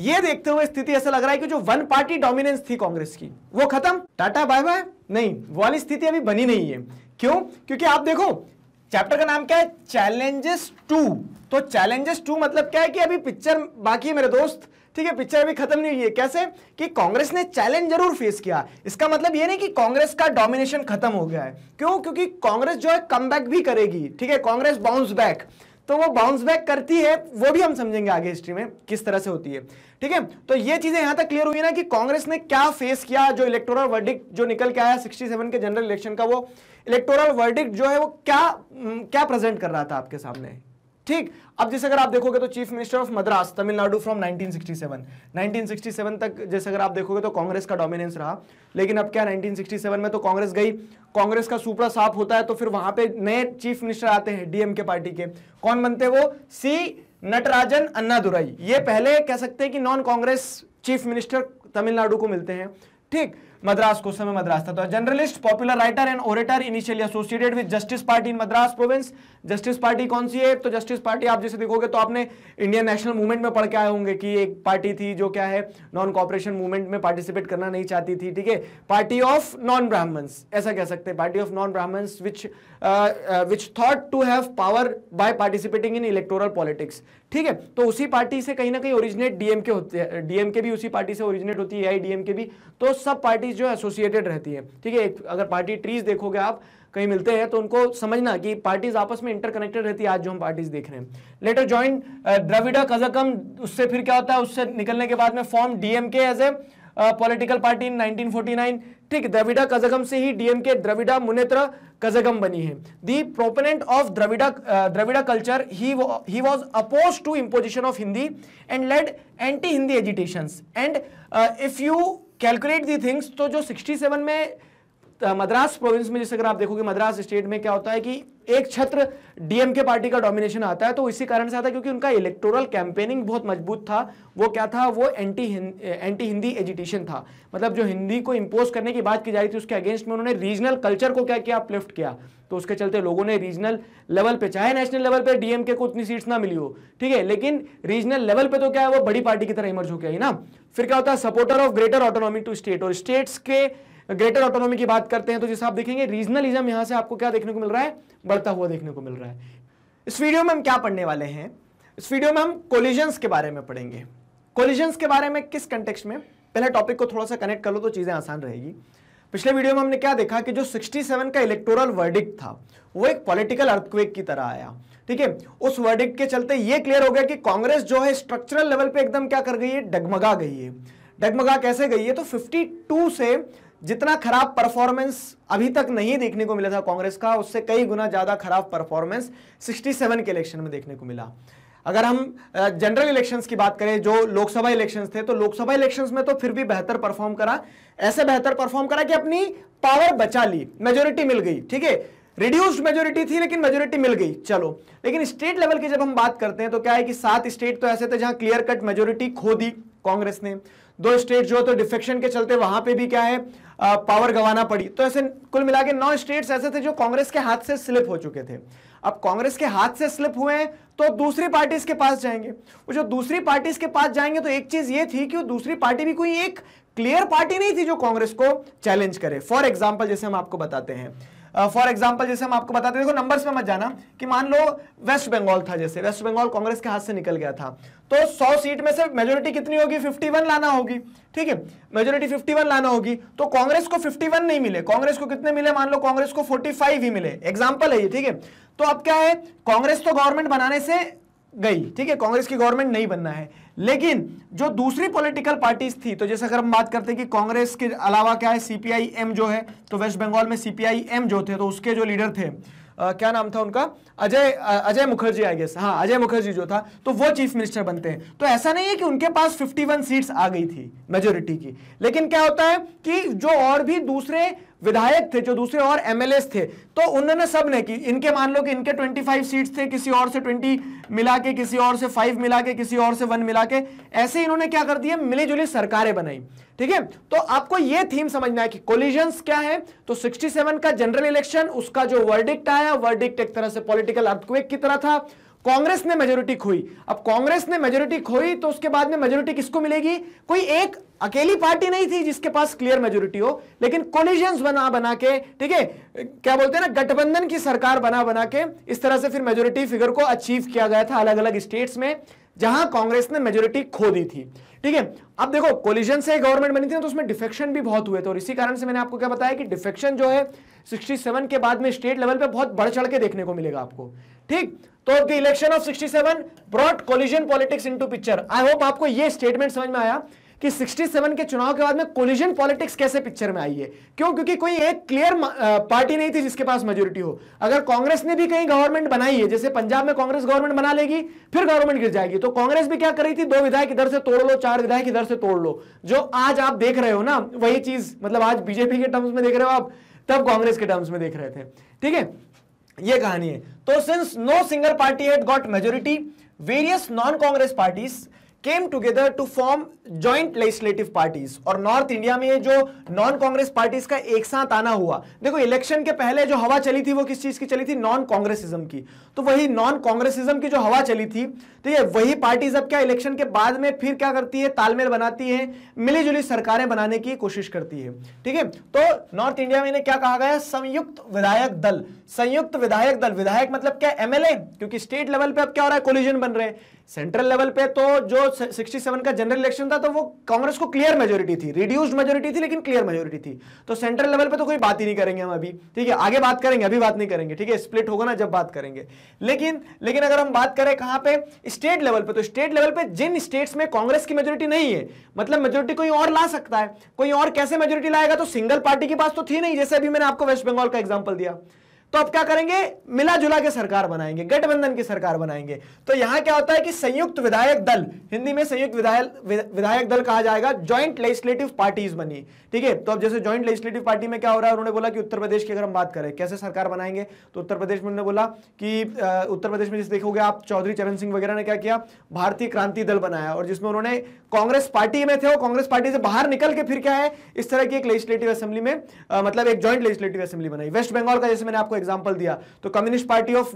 ये देखते हुए स्थिति ऐसा लग रहा है कि जो वन पार्टी डोमिनेंस थी कांग्रेस की वो खत्म टाटा बाय बाय नहीं वाली स्थिति अभी बनी नहीं है क्यों क्योंकि आप देखो चैप्टर का नाम क्या है चैलेंजेस टू तो चैलेंजेस टू मतलब क्या है कि अभी पिक्चर बाकी है मेरे दोस्त ठीक है पिक्चर अभी खत्म नहीं हुई है कैसे कि कांग्रेस ने चैलेंज जरूर फेस किया इसका मतलब ये नहीं कि कांग्रेस का डोमिनेशन खत्म हो गया है क्यों क्योंकि कांग्रेस जो है कम भी करेगी ठीक है कांग्रेस बाउंस बैक तो वो बाउंस बैक करती है वो भी हम समझेंगे आगे हिस्ट्री में किस तरह से होती है ठीक है तो ये चीजें यहां तक क्लियर हुई ना कि कांग्रेस ने क्या फेस किया जो इलेक्टोरल वर्डिक जो निकल के आया 67 के जनरल इलेक्शन का वो इलेक्टोरल वर्डिक जो है वो क्या क्या प्रेजेंट कर रहा था आपके सामने ठीक अब जैसे अगर आप देखोगे तो chief minister of Madras Tamil Nadu from 1967 1967 तक जैसे अगर आप देखोगे तो कांग्रेस का डोमिनेंस रहा लेकिन अब क्या 1967 में तो कांग्रेस गई कांग्रेस का सुपड़ा साफ होता है तो फिर वहां पे नए चीफ मिनिस्टर आते हैं डीएम के पार्टी के कौन बनते वो सी नटराजन अन्नादुराई ये पहले कह सकते हैं कि non Congress chief minister Tamil Nadu को मिलते हैं ठीक मद्रास को समय मद्रास था तो journalist popular writer and orator initially associated with Justice Party in Madras province Justice Party कौन सी है तो जस्टिस पार्टी आप जैसे देखोगे तो आपने इंडियन नेशनल मूवमेंट में पढ़ के आए होंगे कि एक पार्टी थी जो क्या है नॉन कॉपरेशन मूवमेंट में पार्टिसिपेट करना नहीं चाहती थी ठीक है पार्टी ऑफ नॉन ब्राह्मण्स ऐसा कह सकते हैं party of non Brahmins which which thought to have power by participating in electoral politics ठीक है तो उसी पार्टी से कहीं ना कहीं ओरिजिनेट डीएमके होते हैं डीएमके भी उसी पार्टी से ओरिजिनेट होती है आई के भी तो सब पार्टीज जो एसोसिएटेड रहती है ठीक है अगर पार्टी ट्रीज देखोगे आप कहीं मिलते हैं तो उनको समझना कि पार्टीज आपस में इंटरकनेक्टेड रहती है आज जो हम पार्टीज देख रहे हैं लेटर ज्वाइन द्रविडा कजकम उससे फिर क्या होता है उससे निकलने के बाद में form DMK as a political party in nineteen ठीक द्रविडा कजकम से ही डीएमके द्रविडा मुनेत्र कजगम बनी है the proponent of Dravida Dravida culture he was opposed to imposition of Hindi and led anti Hindi agitation and if you calculate the things तो जो 67 में मद्रास प्रोविंस में जैसे अगर आप देखोगे मद्रास स्टेट में क्या होता है कि एक छत्र डीएमके पार्टी का डोमिनेशन आता है तो इसी कारण से आता है क्योंकि उनका इलेक्टोरल कैंपेनिंग बहुत मजबूत था वो क्या था वो एंटी हिं, एंटी हिंदी एजिटेशन था मतलब जो हिंदी को इम्पोज करने की बात की जा रही थी उसके अगेंस्ट में उन्होंने रीजनल कल्चर को क्या किया अपलिफ्ट किया तो उसके चलते लोगों ने रीजनल लेवल पे चाहे नेशनल लेवल पे डीएमके को उतनी सीट्स ना मिली हो ठीक है लेकिन रीजनल लेवल पे तो क्या है वो बड़ी पार्टी की तरह इमर्ज हो गया है ना फिर क्या होता है supporter of greater autonomy to state और स्टेट्स के ग्रेटर ऑटोनॉमी की बात करते हैं तो जैसे आप देखेंगे रीजनलिज्म यहां से आपको क्या देखने को मिल रहा है बढ़ता हुआ देखने को मिल रहा है इस वीडियो में हम क्या पढ़ने वाले हैं इस वीडियो में हम कोलिजन्स के बारे में पढ़ेंगे कोलिजन्स के बारे में किस कंटेक्स में पहले टॉपिक को थोड़ा सा कनेक्ट कर लो तो चीज़ें आसान रहेगी पिछले वीडियो में हमने क्या देखा कि जो 67 का इलेक्टोरल वर्डिक था वो एक पॉलिटिकल अर्थक्वेक की तरह आया ठीक है उस वर्डिक के चलते ये क्लियर हो गया कि कांग्रेस जो है स्ट्रक्चरल लेवल पे एकदम क्या कर गई है डगमगा गई है डगमगा कैसे गई है तो 52 से जितना खराब परफॉर्मेंस अभी तक नहीं देखने को मिला था कांग्रेस का उससे कई गुना ज़्यादा खराब परफॉर्मेंस 67 के इलेक्शन में देखने को मिला अगर हम जनरल इलेक्शंस की बात करें जो लोकसभा इलेक्शंस थे तो लोकसभा इलेक्शंस में तो फिर भी बेहतर परफॉर्म करा ऐसे बेहतर परफॉर्म करा कि अपनी पावर बचा ली मेजोरिटी मिल गई ठीक है रिड्यूस्ड मेजोरिटी थी लेकिन मेजोरिटी मिल गई चलो लेकिन स्टेट लेवल की जब हम बात करते हैं तो क्या है कि सात स्टेट तो ऐसे थे जहां क्लियर कट मेजोरिटी खो दी कांग्रेस ने दो स्टेट जो तो डिफेक्शन के चलते वहां पे भी क्या है पावर गंवाना पड़ी तो ऐसे कुल मिला के नौ स्टेट्स ऐसे थे जो कांग्रेस के हाथ से स्लिप हो चुके थे अब कांग्रेस के हाथ से स्लिप हुए हैं तो दूसरी पार्टीज के पास जाएंगे वो जो दूसरी पार्टीज के पास जाएंगे तो एक चीज ये थी कि वो दूसरी पार्टी भी कोई एक क्लियर पार्टी नहीं थी जो कांग्रेस को चैलेंज करे फॉर एग्जाम्पल जैसे हम आपको बताते हैं फॉर uh, एग्जाम्पल जैसे हम आपको बताते देखो नंबर्स में मत जाना कि मान लो वेस्ट बंगाल था जैसे वेस्ट बंगाल कांग्रेस के हाथ से निकल गया था तो सौ सीट में से मेजोरिटी कितनी होगी 51 लाना होगी ठीक है मेजोरिटी 51 लाना होगी तो कांग्रेस को 51 नहीं मिले कांग्रेस को कितने मिले मान लो कांग्रेस को 45 ही मिले एग्जाम्पल है ये ठीक है तो अब क्या है कांग्रेस तो गवर्नमेंट बनाने से गई ठीक है कांग्रेस की गवर्नमेंट नहीं बनना है लेकिन जो दूसरी पॉलिटिकल पार्टीज थी तो जैसे अगर हम बात करते हैं कि कांग्रेस के अलावा क्या है सीपीआई एम जो है तो वेस्ट बंगाल में सीपीआई एम जो थे तो उसके जो लीडर थे आ, क्या नाम था उनका अजय अजय मुखर्जी आई गेस हाँ अजय मुखर्जी जो था तो वो चीफ मिनिस्टर बनते हैं तो ऐसा नहीं है कि उनके पास 51 सीट्स आ गई थी मेजोरिटी की लेकिन क्या होता है कि जो और भी दूसरे विधायक थे जो दूसरे और एमएलएस थे तो उन्होंने सब की इनके मान लो कि इनके 25 सीट्स थे किसी और से 20 मिला के किसी और से 5 मिला के किसी और से 1 मिला के ऐसे इन्होंने क्या कर दिया मिली जुली सरकारें बनाई ठीक है तो आपको यह थीम समझना है कि कोलिजन क्या है तो 67 का जनरल इलेक्शन उसका जो वर्डिक्ट आया वर्डिक्ट एक तरह से पॉलिटिकल अर्थक्वेक की तरह था कांग्रेस ने मेजोरिटी खोई अब कांग्रेस ने मेजोरिटी खोई तो उसके बाद में मेजोरिटी किसको मिलेगी कोई एक अकेली पार्टी नहीं थी जिसके पास क्लियर मेजोरिटी हो लेकिन कोलिजन बना बना के ठीक है क्या बोलते हैं ना गठबंधन की सरकार बना बना के इस तरह से फिर मेजोरिटी फिगर को अचीव किया गया था अलग अलग स्टेट्स में जहां कांग्रेस ने मेजोरिटी खो दी थी ठीक है अब देखो कोलिजन से गवर्नमेंट बनी थी तो उसमें डिफेक्शन भी बहुत हुए थे और इसी कारण से मैंने आपको क्या बताया कि डिफेक्शन जो है 67 के बाद में स्टेट लेवल पे बहुत बढ़ चढ़ के देखने को मिलेगा आपको ठीक तो the election of 67 brought coalition politics into picture I hope आपको ये स्टेटमेंट समझ में आया कि 67 के चुनाव के बाद में कोलिजन पॉलिटिक्स कैसे पिक्चर में आई है क्यों क्योंकि कोई एक क्लियर पार्टी नहीं थी जिसके पास मेजोरिटी हो अगर कांग्रेस ने भी कहीं गवर्नमेंट बनाई है जैसे पंजाब में कांग्रेस गवर्नमेंट बना लेगी फिर गवर्नमेंट गिर जाएगी तो कांग्रेस भी क्या कर रही थी दो विधायक इधर से तोड़ लो चार विधायक इधर से तोड़ लो जो आज आप देख रहे हो ना वही चीज मतलब आज बीजेपी के टर्म्स में देख रहे हो आप तब कांग्रेस के टर्म्स में देख रहे थे ठीक है यह कहानी है तो since no single party had got majority various non Congress parties came together to form joint legislative parties और नॉर्थ इंडिया में जो नॉन कांग्रेस पार्टीज का एक साथ आना हुआ देखो इलेक्शन के पहले जो हवा चली थी वो किस चीज की चली थी नॉन कांग्रेसिज्म की तो वही नॉन कांग्रेसिज्म की जो हवा चली थी तो ये वही पार्टीज अब क्या इलेक्शन के बाद में फिर क्या करती है तालमेल बनाती है मिलीजुली सरकारें बनाने की कोशिश करती है ठीक है तो नॉर्थ इंडिया में क्या कहा गया संयुक्त विधायक दल संयुक्त विधायक दल विधायक मतलब क्या एमएलए क्योंकि स्टेट लेवल पे अब क्या हो रहा है कोलिजन बन रहे हैं सेंट्रल लेवल पे तो जो 67 का जनरल इलेक्शन था तो वो कांग्रेस को क्लियर मेजोरिटी थी रिड्यूस्ड मेजोरिटी थी लेकिन क्लियर मेजोरिटी थी तो सेंट्रल लेवल पे तो कोई बात ही नहीं करेंगे हम अभी ठीक है आगे बात करेंगे अभी बात नहीं करेंगे ठीक है स्प्लिट होगा ना जब बात करेंगे लेकिन लेकिन अगर हम बात करें कहां पे स्टेट लेवल पे तो स्टेट लेवल पे जिन स्टेट्स में कांग्रेस की मेजोरिटी नहीं है मतलब मेजोरिटी कोई और ला सकता है कोई और कैसे मेजोरिटी लाएगा तो सिंगल पार्टी के पास तो थी नहीं जैसे अभी मैंने आपको वेस्ट बंगाल का एग्जाम्पल दिया तो अब क्या करेंगे मिला जुला के सरकार बनाएंगे गठबंधन की सरकार बनाएंगे तो यहां क्या होता है कि संयुक्त विधायक दल हिंदी में संयुक्त विधायक विधायक दल कहा जाएगा ज्वाइंट लेजिस्लेटिव पार्टीज बनी ठीक है तो अब जैसे ज्वाइंट लेजिस्लेटिव पार्टी में क्या हो रहा है उन्होंने बोला कि उत्तर प्रदेश की अगर हम बात करें कैसे सरकार बनाएंगे तो उत्तर प्रदेश में उन्होंने बोला कि उत्तर प्रदेश में जिस देखोगे आप चौधरी चरण सिंह वगैरह ने क्या किया भारतीय क्रांति दल बनाया और जिसमें उन्होंने कांग्रेस पार्टी में थे और कांग्रेस पार्टी से बाहर निकल के फिर क्या है इस तरह की एक लेजिस्लेटिव असेंबली में मतलब एक ज्वाइंट लेजिस्लेटिव असेंबली बनाई वेस्ट बंगाल का जैसे मैंने आपको एग्जाम्पल दिया तो communist Party of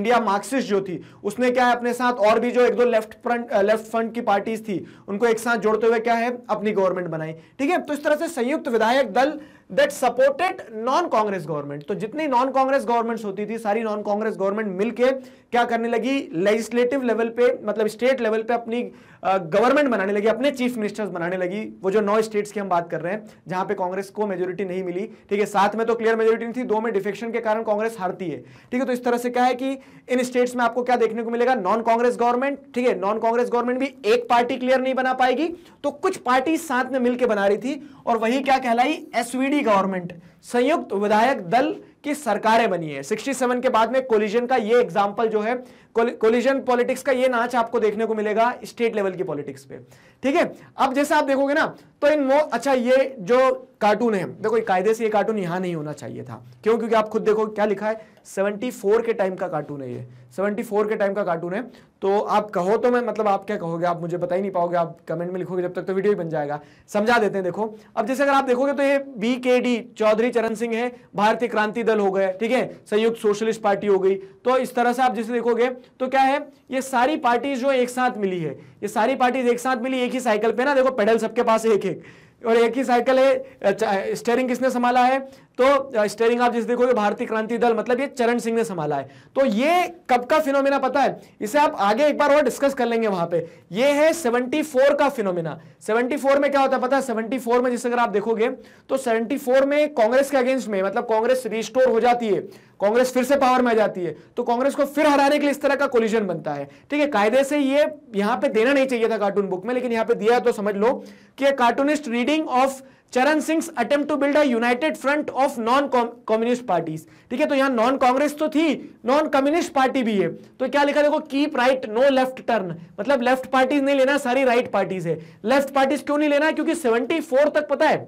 India Marxist जो थी उसने क्या है अपने साथ और भी जो एक दो लेफ्ट फ्रंट लेफ्ट फ्रंट की पार्टीज थी उनको एक साथ जोड़ते हुए क्या है अपनी गवर्नमेंट बनाई ठीक है तो इस तरह से Samyukta Vidhayak Dal that supported non Congress government तो जितनी नॉन कांग्रेस गवर्नमेंट्स होती थी सारी नॉन कांग्रेस गवर्नमेंट मिलकर क्या करने लगी लेजिस्लेटिव लेवल पे मतलब स्टेट लेवल पे अपनी गवर्नमेंट बनाने लगी अपने चीफ मिनिस्टर्स बनाने लगी वो जो नौ स्टेट्स की हम बात कर रहे हैं जहां पे कांग्रेस को मेजोरिटी नहीं मिली ठीक है साथ में तो क्लियर मेजोरिटी नहीं थी दो में डिफेक्शन के कारण कांग्रेस हारती है ठीक है तो इस तरह से क्या है कि इन स्टेट्स में आपको क्या देखने को मिलेगा नॉन कांग्रेस गवर्नमेंट ठीक है नॉन कांग्रेस गवर्नमेंट भी एक पार्टी क्लियर नहीं बना पाएगी तो कुछ पार्टी साथ में मिलकर बना रही थी और वही क्या कहलाई एसवीडी गवर्नमेंट संयुक्त विधायक दल की सरकारें बनी है 67 के बाद में कोलिजन का ये एग्जाम्पल जो है कोलिजन पॉलिटिक्स का ये नाच आपको देखने को मिलेगा स्टेट लेवल की पॉलिटिक्स पे ठीक है अब जैसे आप देखोगे ना तो इन मो अच्छा ये जो कार्टून है देखो कायदे से ये कार्टून यहाँ नहीं होना चाहिए था क्यों क्योंकि आप खुद देखो क्या लिखा है 74 के टाइम का कार्टून है ये 74 के टाइम का कार्टून है तो आप कहो तो मैं मतलब आप क्या कहोगे आप मुझे बता ही नहीं पाओगे आप कमेंट में लिखोगे जब तक तो वीडियो ही बन जाएगा समझा देते हैं देखो अब जैसे अगर आप देखोगे तो ये बी के डी चौधरी चरण सिंह है भारतीय क्रांति दल हो गए ठीक है संयुक्त सोशलिस्ट पार्टी हो गई तो इस तरह से आप जैसे देखोगे तो क्या है ये सारी पार्टीज जो एक साथ मिली है ये सारी पार्टीज एक साथ मिली एक ही साइकिल पे ना देखो पेडल सबके पास एक एक और एक ही साइकिल है स्टेयरिंग किसने संभाला है तो स्टेरिंग आप जिस देखोगे भारतीय क्रांति दल मतलब ये चरण सिंह ने संभाला है तो ये कब का फिनोमिना पता है इसे आप आगे एक बार और डिस्कस कर लेंगे वहां पे ये है 74 का फिनोमिना 74 में क्या होता है पता है 74 में जिस अगर आप देखोगे तो 74 में कांग्रेस के अगेंस्ट में मतलब कांग्रेस रिस्टोर हो जाती है कांग्रेस फिर से पावर में आ जाती है तो कांग्रेस को फिर हराने के लिए इस तरह का कोलिजन बनता है ठीक है कायदे से ये यहां पे देना नहीं चाहिए था कार्टून बुक में लेकिन यहां पे दिया तो समझ लो कि cartoonist reading of Charan Singh attempt to build a united front of non communist parties ठीक है तो यहां नॉन कांग्रेस तो थी नॉन कम्युनिस्ट पार्टी भी है तो क्या लिखा देखो keep right no left turn मतलब लेफ्ट पार्टीज नहीं लेना सारी राइट right पार्टीज है लेफ्ट पार्टीज क्यों नहीं लेना क्योंकि 74 तक पता है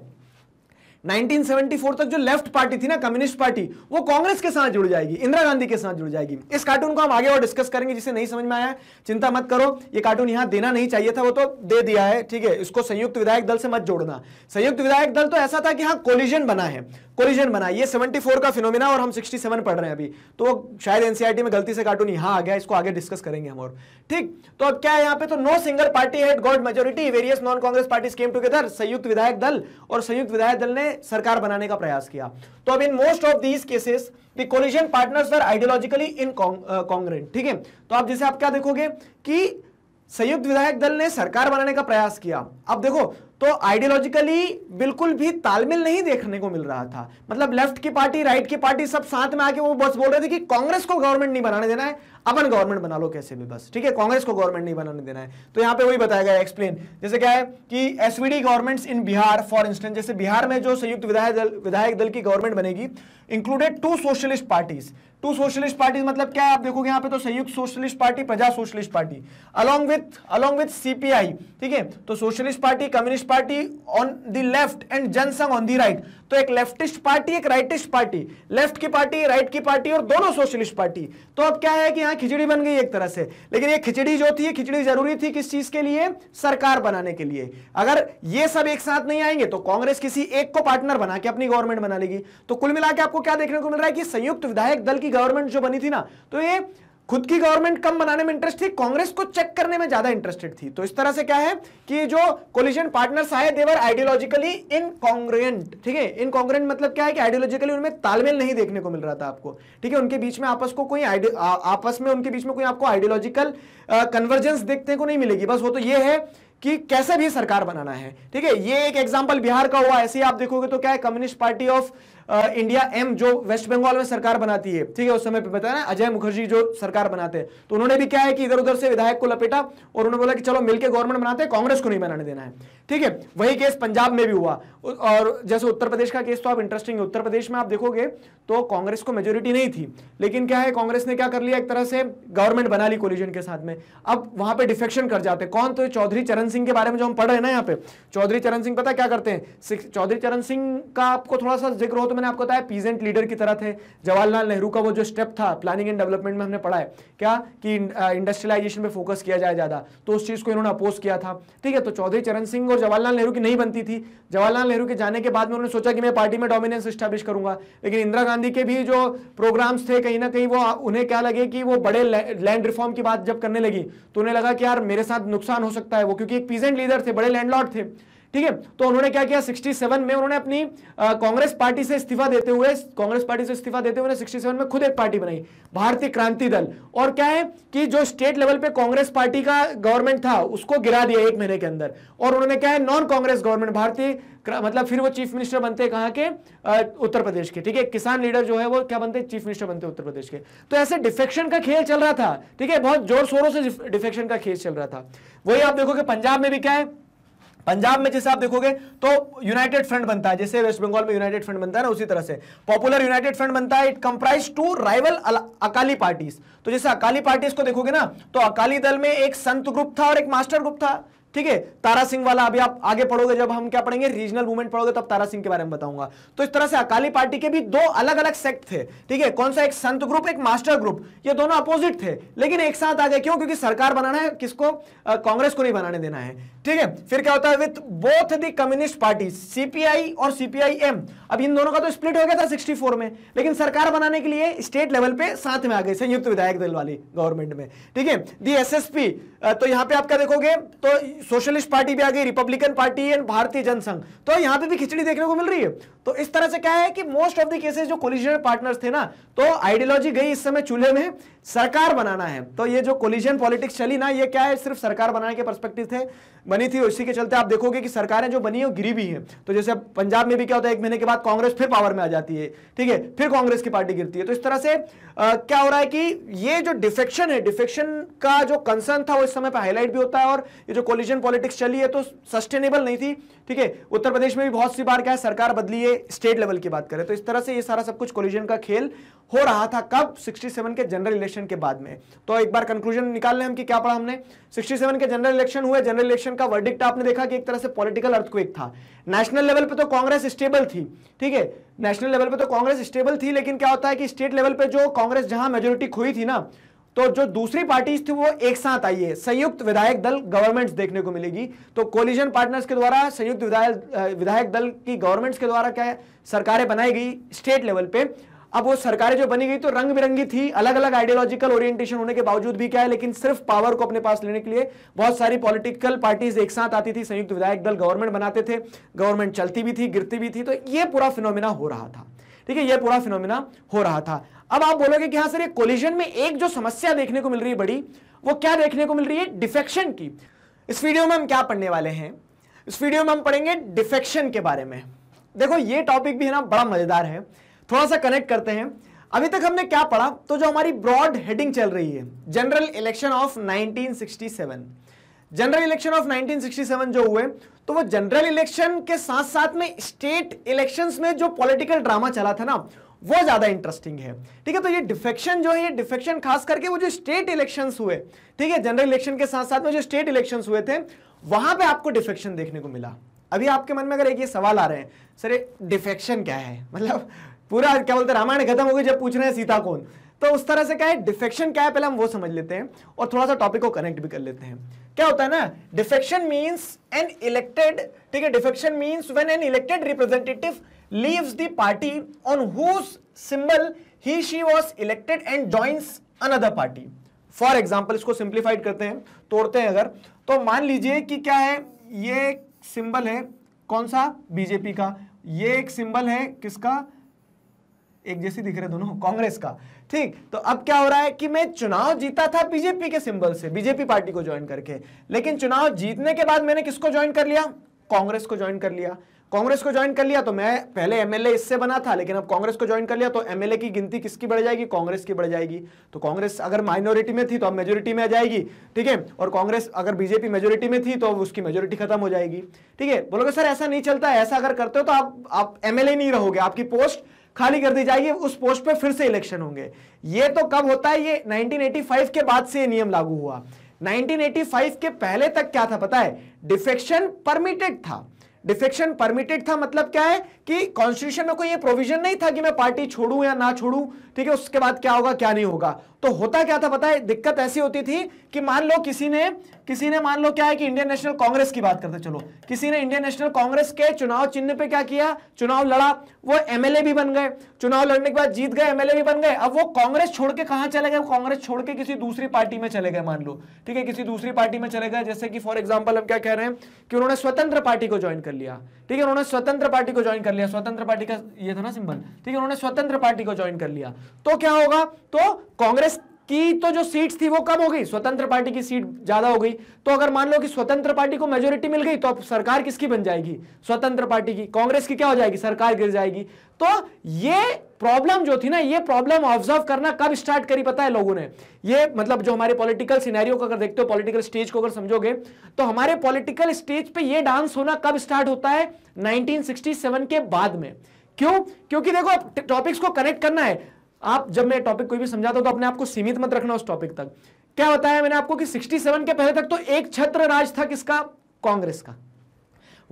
1974 तक जो लेफ्ट पार्टी थी ना कम्युनिस्ट पार्टी वो कांग्रेस के साथ जुड़ जाएगी इंदिरा गांधी के साथ जुड़ जाएगी इस कार्टून को हम आगे और डिस्कस करेंगे जिसे नहीं समझ में आया चिंता मत करो ये कार्टून यहां देना नहीं चाहिए था वो तो दे दिया है ठीक है इसको संयुक्त विधायक दल से मत जोड़ना संयुक्त विधायक दल तो ऐसा था कि हाँ कोलिजन बना है कोलिजन बना ये 74 का फिनोमिना और हम 67 पढ़ रहे हैं अभी तो शायद एनसीईआरटी e में गलती से कार्टून यहां आ गया इसको आगे डिस्कस करेंगे हम और ठीक तो अब क्या है यहां पे तो no single party had got majority various non Congress parties came together Samyukta Vidhayak दल और संयुक्त विधायक दल ने सरकार बनाने का प्रयास किया तो अब in most of these cases the coalition partners are ideologically in Congress ठीक है तो आप जैसे आप क्या देखोगे कि संयुक्त विधायक दल ने सरकार बनाने का प्रयास किया अब देखो तो आइडियोलॉजिकली बिल्कुल भी तालमेल नहीं देखने को मिल रहा था मतलब लेफ्ट की पार्टी राइट की पार्टी सब साथ में आके वो बस बोल रहे थे कि कांग्रेस को गवर्नमेंट नहीं बनाने देना है अपन गवर्नमेंट बना लो कैसे भी बस ठीक है कांग्रेस को गवर्नमेंट नहीं बनाने देना है तो यहाँ पे वही बताया गया एक्सप्लेन जैसे क्या है कि SVD governments in Bihar for instance जैसे बिहार में जो संयुक्त विधायक दल विधायक दल की गवर्नमेंट बनेगी included two socialist parties two socialist parties मतलब क्या है आप देखोगे यहाँ पे तो Samyukta socialist Party Praja Socialist Party along with along with CPI ठीक है तो socialist party communist party on the left and Jana Sangh on the right तो एक लेफ्टिस्ट पार्टी एक राइटिस्ट पार्टी लेफ्ट की पार्टी राइट की पार्टी और दोनों सोशलिस्ट पार्टी तो अब क्या है कि यहां खिचड़ी बन गई एक तरह से लेकिन ये खिचड़ी जो थी खिचड़ी जरूरी थी किस चीज के लिए सरकार बनाने के लिए अगर ये सब एक साथ नहीं आएंगे तो कांग्रेस किसी एक को पार्टनर बना के अपनी गवर्नमेंट बना लेगी तो कुल मिला आपको क्या देखने को मिल रहा है कि संयुक्त विधायक दल की गवर्नमेंट जो बनी थी ना तो ये खुद की गवर्नमेंट कम बनाने में इंटरेस्ट थी कांग्रेस को चेक करने में ज्यादा इंटरेस्टेड थी तो इस तरह से क्या है कि जो कोलिशन पार्टनर्स आए देवर आइडियोलॉजिकली इनकॉन्ग्रेंट ठीक है कांग्रेंट मतलब क्या है कि आइडियोलॉजिकली उनमें तालमेल नहीं देखने को मिल रहा था आपको ठीक है उनके बीच में आपस को कोई आ, आपस में उनके बीच में कोई आपको आइडियोलॉजिकल कन्वर्जेंस देखने को नहीं मिलेगी बस वो तो ये है कि कैसे भी सरकार बनाना है ठीक है ये एक एग्जाम्पल बिहार का हुआ ऐसे ही आप देखोगे तो क्या है Communist Party of India M जो वेस्ट बंगाल में सरकार बनाती है ठीक है उस समय पे बताया ना अजय मुखर्जी जो सरकार बनाते हैं तो उन्होंने भी क्या है कि इधर उधर से विधायक को लपेटा और उन्होंने बोला कि चलो मिलकर गवर्नमेंट बनाते हैं कांग्रेस को नहीं बनाने देना है ठीक है वही केस पंजाब में भी हुआ और जैसे उत्तर प्रदेश का केस तो आप इंटरेस्टिंग है उत्तर प्रदेश में आप देखोगे तो कांग्रेस को मेजोरिटी नहीं थी लेकिन क्या है कांग्रेस ने क्या कर लिया एक तरह से गवर्नमेंट बना ली कोलिजन के साथ में अब वहां पर डिफेक्शन कर जाते कौन तो चौधरी चरण सिंह के बारे में जो हम पढ़ रहे हैं ना यहाँ पे चौधरी चरण सिंह पता क्या करते हैं चौधरी चरण सिंह का आपको थोड़ा सा जिक्र हो तो तो मैंने आपको बताया पीजेंट लीडर की तरह थे जवाहरलाल नेहरू का वो जो स्टेप था प्लानिंग एंड डेवलपमेंट में हमने पढ़ा है क्या कि इंडस्ट्रियलाइजेशन पे फोकस किया जाए ज़्यादा तो उस चीज़ को इन्होंने अपोज किया था ठीक है तो चौधरी चरण सिंह और जवाहरलाल नेहरू की नहीं बनती थी जवाहरलाल नेहरू के जाने के बाद में उन्होंने सोचा कि मैं पार्टी में डोमिनेंस स्टैब्लिश करूंगा लेकिन इंदिरा गांधी के भी जो प्रोग्राम्स थे कहीं ना कहीं वो उन्हें क्या लगे कि वो बड़े लैंड रिफॉर्म की बात जब करने लगी तो उन्हें लगा कि यार मेरे साथ नुकसान हो सकता है वो क्योंकि एक पीजेंट लीडर थे बड़े लैंडलॉर्ड थे ठीक है तो उन्होंने क्या किया 67 में उन्होंने अपनी कांग्रेस पार्टी से इस्तीफा देते हुए कांग्रेस पार्टी से इस्तीफा देते हुए 67 में खुद एक पार्टी बनाई भारतीय क्रांति दल और क्या है कि जो स्टेट लेवल पे कांग्रेस पार्टी का गवर्नमेंट था उसको गिरा दिया एक महीने के अंदर और उन्होंने क्या है नॉन कांग्रेस गवर्नमेंट भारतीय मतलब फिर वो चीफ मिनिस्टर बनते कहा के उत्तर प्रदेश के ठीक है किसान लीडर जो है वो क्या बनते चीफ मिनिस्टर बनते उत्तर प्रदेश के तो ऐसे डिफेक्शन का खेल चल रहा था ठीक है बहुत जोर शोरों से डिफेक्शन का खेल चल रहा था वही आप देखो कि पंजाब में भी क्या है पंजाब में जैसे आप देखोगे तो यूनाइटेड फ्रंट बनता है जैसे वेस्ट बंगाल में यूनाइटेड फ्रंट बनता है ना उसी तरह से पॉपुलर यूनाइटेड फ्रंट बनता है it comprise two rival Akali parties तो जैसे अकाली पार्टीज को देखोगे ना तो अकाली दल में एक संत ग्रुप था और एक मास्टर ग्रुप था ठीक है तारा सिंह वाला अभी आप आगे पढ़ोगे जब हम क्या पढ़ेंगे रीजनल मूवमेंट पढ़ोगे तब तारा सिंह के बारे में बताऊंगा तो इस तरह से अकाली पार्टी के भी दो अलग अलग सेक्ट थे ठीक है कौन सा एक संत ग्रुप एक मास्टर ग्रुप ये दोनों अपोजिट थे लेकिन एक साथ आ गए क्यों क्योंकि सरकार बनाना है किसको कांग्रेस को नहीं बनाने देना है ठीक है फिर क्या होता है with both the communist party CPI और सीपीआईएम अब इन दोनों का तो स्प्लिट हो गया था 64 में लेकिन सरकार बनाने के लिए स्टेट लेवल पे साथ में आ गए संयुक्त विधायक दल वाली गवर्नमेंट में ठीक है दी एसएसपी तो यहां पे आप क्या देखोगे तो सोशलिस्ट पार्टी भी आ गई रिपब्लिकन पार्टी एंड भारतीय जनसंघ तो यहां पे भी खिचड़ी देखने को मिल रही है तो इस तरह से क्या है कि मोस्ट ऑफ द केसेस जो कोलिजन पार्टनर्स थे ना तो आइडियोलॉजी गई इस समय चूल्हे में सरकार बनाना है तो ये जो कोलिजन पॉलिटिक्स चली ना ये क्या है सिर्फ सरकार बनाने के परस्पेक्टिव थे बनी थी उसी के चलते आप देखोगे कि सरकारें जो बनी है वो गिरी भी है तो जैसे पंजाब में भी क्या होता है एक महीने के बाद कांग्रेस फिर पावर में आ जाती है ठीक है फिर कांग्रेस की पार्टी गिरती है तो इस तरह से आ, क्या हो रहा है कि ये जो डिफेक्शन है डिफेक्शन का जो कंसर्न था वो इस समय पर हाईलाइट भी होता है और ये जो कोलिजन डिवीजन पॉलिटिक्स चली है तो सस्टेनेबल नहीं थी ठीक है उत्तर प्रदेश में भी बहुत सी बार क्या है सरकार बदली है स्टेट लेवल की बात करें तो इस तरह से ये सारा सब कुछ कोलिजन का खेल हो रहा था कब 67 के जनरल इलेक्शन के बाद में तो एक बार कंक्लूजन निकाल लें हम कि क्या पढ़ा हमने 67 के जनरल इलेक्शन हुए जनरल इलेक्शन का वर्डिक्ट आपने देखा कि एक तरह से पॉलिटिकल अर्थक्वेक था नेशनल लेवल पे तो कांग्रेस स्टेबल थी ठीक है नेशनल लेवल पे तो कांग्रेस स्टेबल थी लेकिन क्या होता है कि स्टेट लेवल पे जो कांग्रेस जहां मेजोरिटी खोई थी ना तो जो दूसरी पार्टीज थी वो एक साथ आई है संयुक्त विधायक दल गवर्नमेंट्स देखने को मिलेगी तो कोलिजन पार्टनर्स के द्वारा संयुक्त विधायक विधायक दल की गवर्नमेंट्स के द्वारा क्या है सरकारें बनाई गई स्टेट लेवल पे अब वो सरकारें जो बनी गई तो रंग बिरंगी थी अलग अलग आइडियोलॉजिकल ओरिएंटेशन होने के बावजूद भी क्या है लेकिन सिर्फ पावर को अपने पास लेने के लिए बहुत सारी पॉलिटिकल पार्टीज एक साथ आती थी संयुक्त विधायक दल गवर्नमेंट बनाते थे गवर्नमेंट चलती भी थी गिरती भी थी तो ये पूरा फिनोमिना हो रहा था ठीक है यह पूरा फिनोमिना हो रहा था अब आप बोलोगे कि हाँ सर ये कोलिजन में एक जो समस्या देखने को मिल रही है बड़ी वो क्या देखने को मिल रही है डिफेक्शन की इस वीडियो में हम क्या पढ़ने वाले हैं इस वीडियो में हम पढ़ेंगे डिफेक्शन के बारे में देखो ये टॉपिक भी है ना बड़ा मजेदार है थोड़ा सा कनेक्ट करते हैं अभी तक हमने क्या पढ़ा तो जो हमारी ब्रॉड हेडिंग चल रही है general election of 1967 general election of 1967 जो हुए तो वो जनरल इलेक्शन के साथ साथ में स्टेट इलेक्शंस में जो पॉलिटिकल ड्रामा चला था ना वो ज्यादा इंटरेस्टिंग है ठीक है तो ये डिफेक्शन जो है ये डिफेक्शन खास करके वो जो स्टेट इलेक्शन हुए ठीक है जनरल इलेक्शन के साथ साथ में जो स्टेट इलेक्शन हुए थे वहां पर आपको डिफेक्शन देखने को मिला अभी आपके मन में अगर एक ये सवाल आ रहे हैं सर डिफेक्शन क्या है मतलब पूरा क्या बोलते रामायण खत्म हो गई जब पूछ रहे हैं सीता कौन तो उस तरह से क्या है डिफेक्शन क्या है पहले हम वो समझ लेते हैं और थोड़ा सा टॉपिक को कनेक्ट भी कर लेते हैं क्या होता है ना डिफेक्शन मीन्स एन इलेक्टेड ठीक है defection means when an elected representative leaves the party on whose symbol he she was elected and joins another party for example इसको सिंप्लीफाइड करते हैं तोड़ते हैं अगर तो मान लीजिए कि क्या है ये एक सिंबल है कौन सा बीजेपी का ये एक सिंबल है किसका एक जैसी दिख रहे दोनों कांग्रेस का ठीक तो अब क्या हो रहा है कि मैं चुनाव जीता था बीजेपी के सिंबल से बीजेपी पार्टी को ज्वाइन करके लेकिन चुनाव जीतने के बाद मैंने किसको ज्वाइन कर लिया कांग्रेस को ज्वाइन कर लिया कांग्रेस को ज्वाइन कर लिया तो मैं पहले एमएलए इससे बना था लेकिन अब कांग्रेस को ज्वाइन कर लिया तो एमएलए की गिनती किसकी बढ़ जाएगी कांग्रेस की बढ़ जाएगी तो कांग्रेस अगर माइनॉरिटी में थी तो अब मेजोरिटी में आ जाएगी ठीक है और कांग्रेस अगर बीजेपी मेजोरिटी में थी तो अब उसकी मेजोरिटी खत्म हो जाएगी ठीक है बोलोगे सर ऐसा नहीं चलता ऐसा अगर करते हो तो आप एमएलए नहीं रहोगे आपकी पोस्ट खाली कर दी जाएगी उस पोस्ट पे फिर से इलेक्शन होंगे ये तो कब होता है ये 1985 के बाद से ये नियम लागू हुआ 1985 के पहले तक क्या था पता है डिफेक्शन परमिटेड था डिफेक्शन परमिटेड था मतलब क्या है कि कॉन्स्टिट्यूशन में कोई ये प्रोविजन नहीं था कि मैं पार्टी छोड़ू या ना छोड़ू ठीक है उसके बाद क्या होगा क्या नहीं होगा तो होता क्या था पता है दिक्कत ऐसी होती थी कि मान लो किसी ने किसी ने मान लो क्या है कि इंडियन नेशनल कांग्रेस की बात करते चलो किसी ने इंडियन नेशनल कांग्रेस के चुनाव चिन्ह पे क्या किया चुनाव लड़ा वो एमएलए भी बन गए चुनाव लड़ने के बाद जीत गए एमएलए भी बन गए अब वो कांग्रेस छोड़ के कहां चले गए कांग्रेस छोड़ के किसी दूसरी पार्टी में चले गए मान लो ठीक है किसी दूसरी पार्टी में चले गए जैसे कि फॉर एग्जाम्पल हम क्या कह रहे हैं कि उन्होंने स्वतंत्र पार्टी को ज्वाइन कर लिया ठीक है उन्होंने स्वतंत्र पार्टी को ज्वाइन कर लिया स्वतंत्र पार्टी का ये था ना सिंबल ठीक है उन्होंने स्वतंत्र पार्टी को ज्वाइन कर लिया तो क्या होगा तो कांग्रेस की तो जो सीट्स थी वो कम हो गई स्वतंत्र पार्टी की सीट ज्यादा हो गई तो अगर मान लो कि स्वतंत्र पार्टी को मेजोरिटी मिल गई तो अब सरकार किसकी बन जाएगी स्वतंत्र पार्टी की कांग्रेस की क्या हो जाएगी सरकार गिर जाएगी तो ये प्रॉब्लम जो थी ना ये प्रॉब्लम ऑब्जर्व करना कब स्टार्ट करी पता है लोगों ने ये मतलब जो हमारे पॉलिटिकल सिनेरियो को अगर देखते हो पॉलिटिकल स्टेज को अगर समझोगे तो हमारे पॉलिटिकल स्टेज पे ये डांस होना कब स्टार्ट होता है 1967 के बाद में क्यों क्योंकि देखो टॉपिक्स को कनेक्ट करना है आप जब मैं टॉपिक कोई भी समझाता हूं तो अपने आपको सीमित मत रखना उस टॉपिक तक क्या बताया मैंने आपको कि 67 के पहले तक तो एक छत्र राज था किसका कांग्रेस का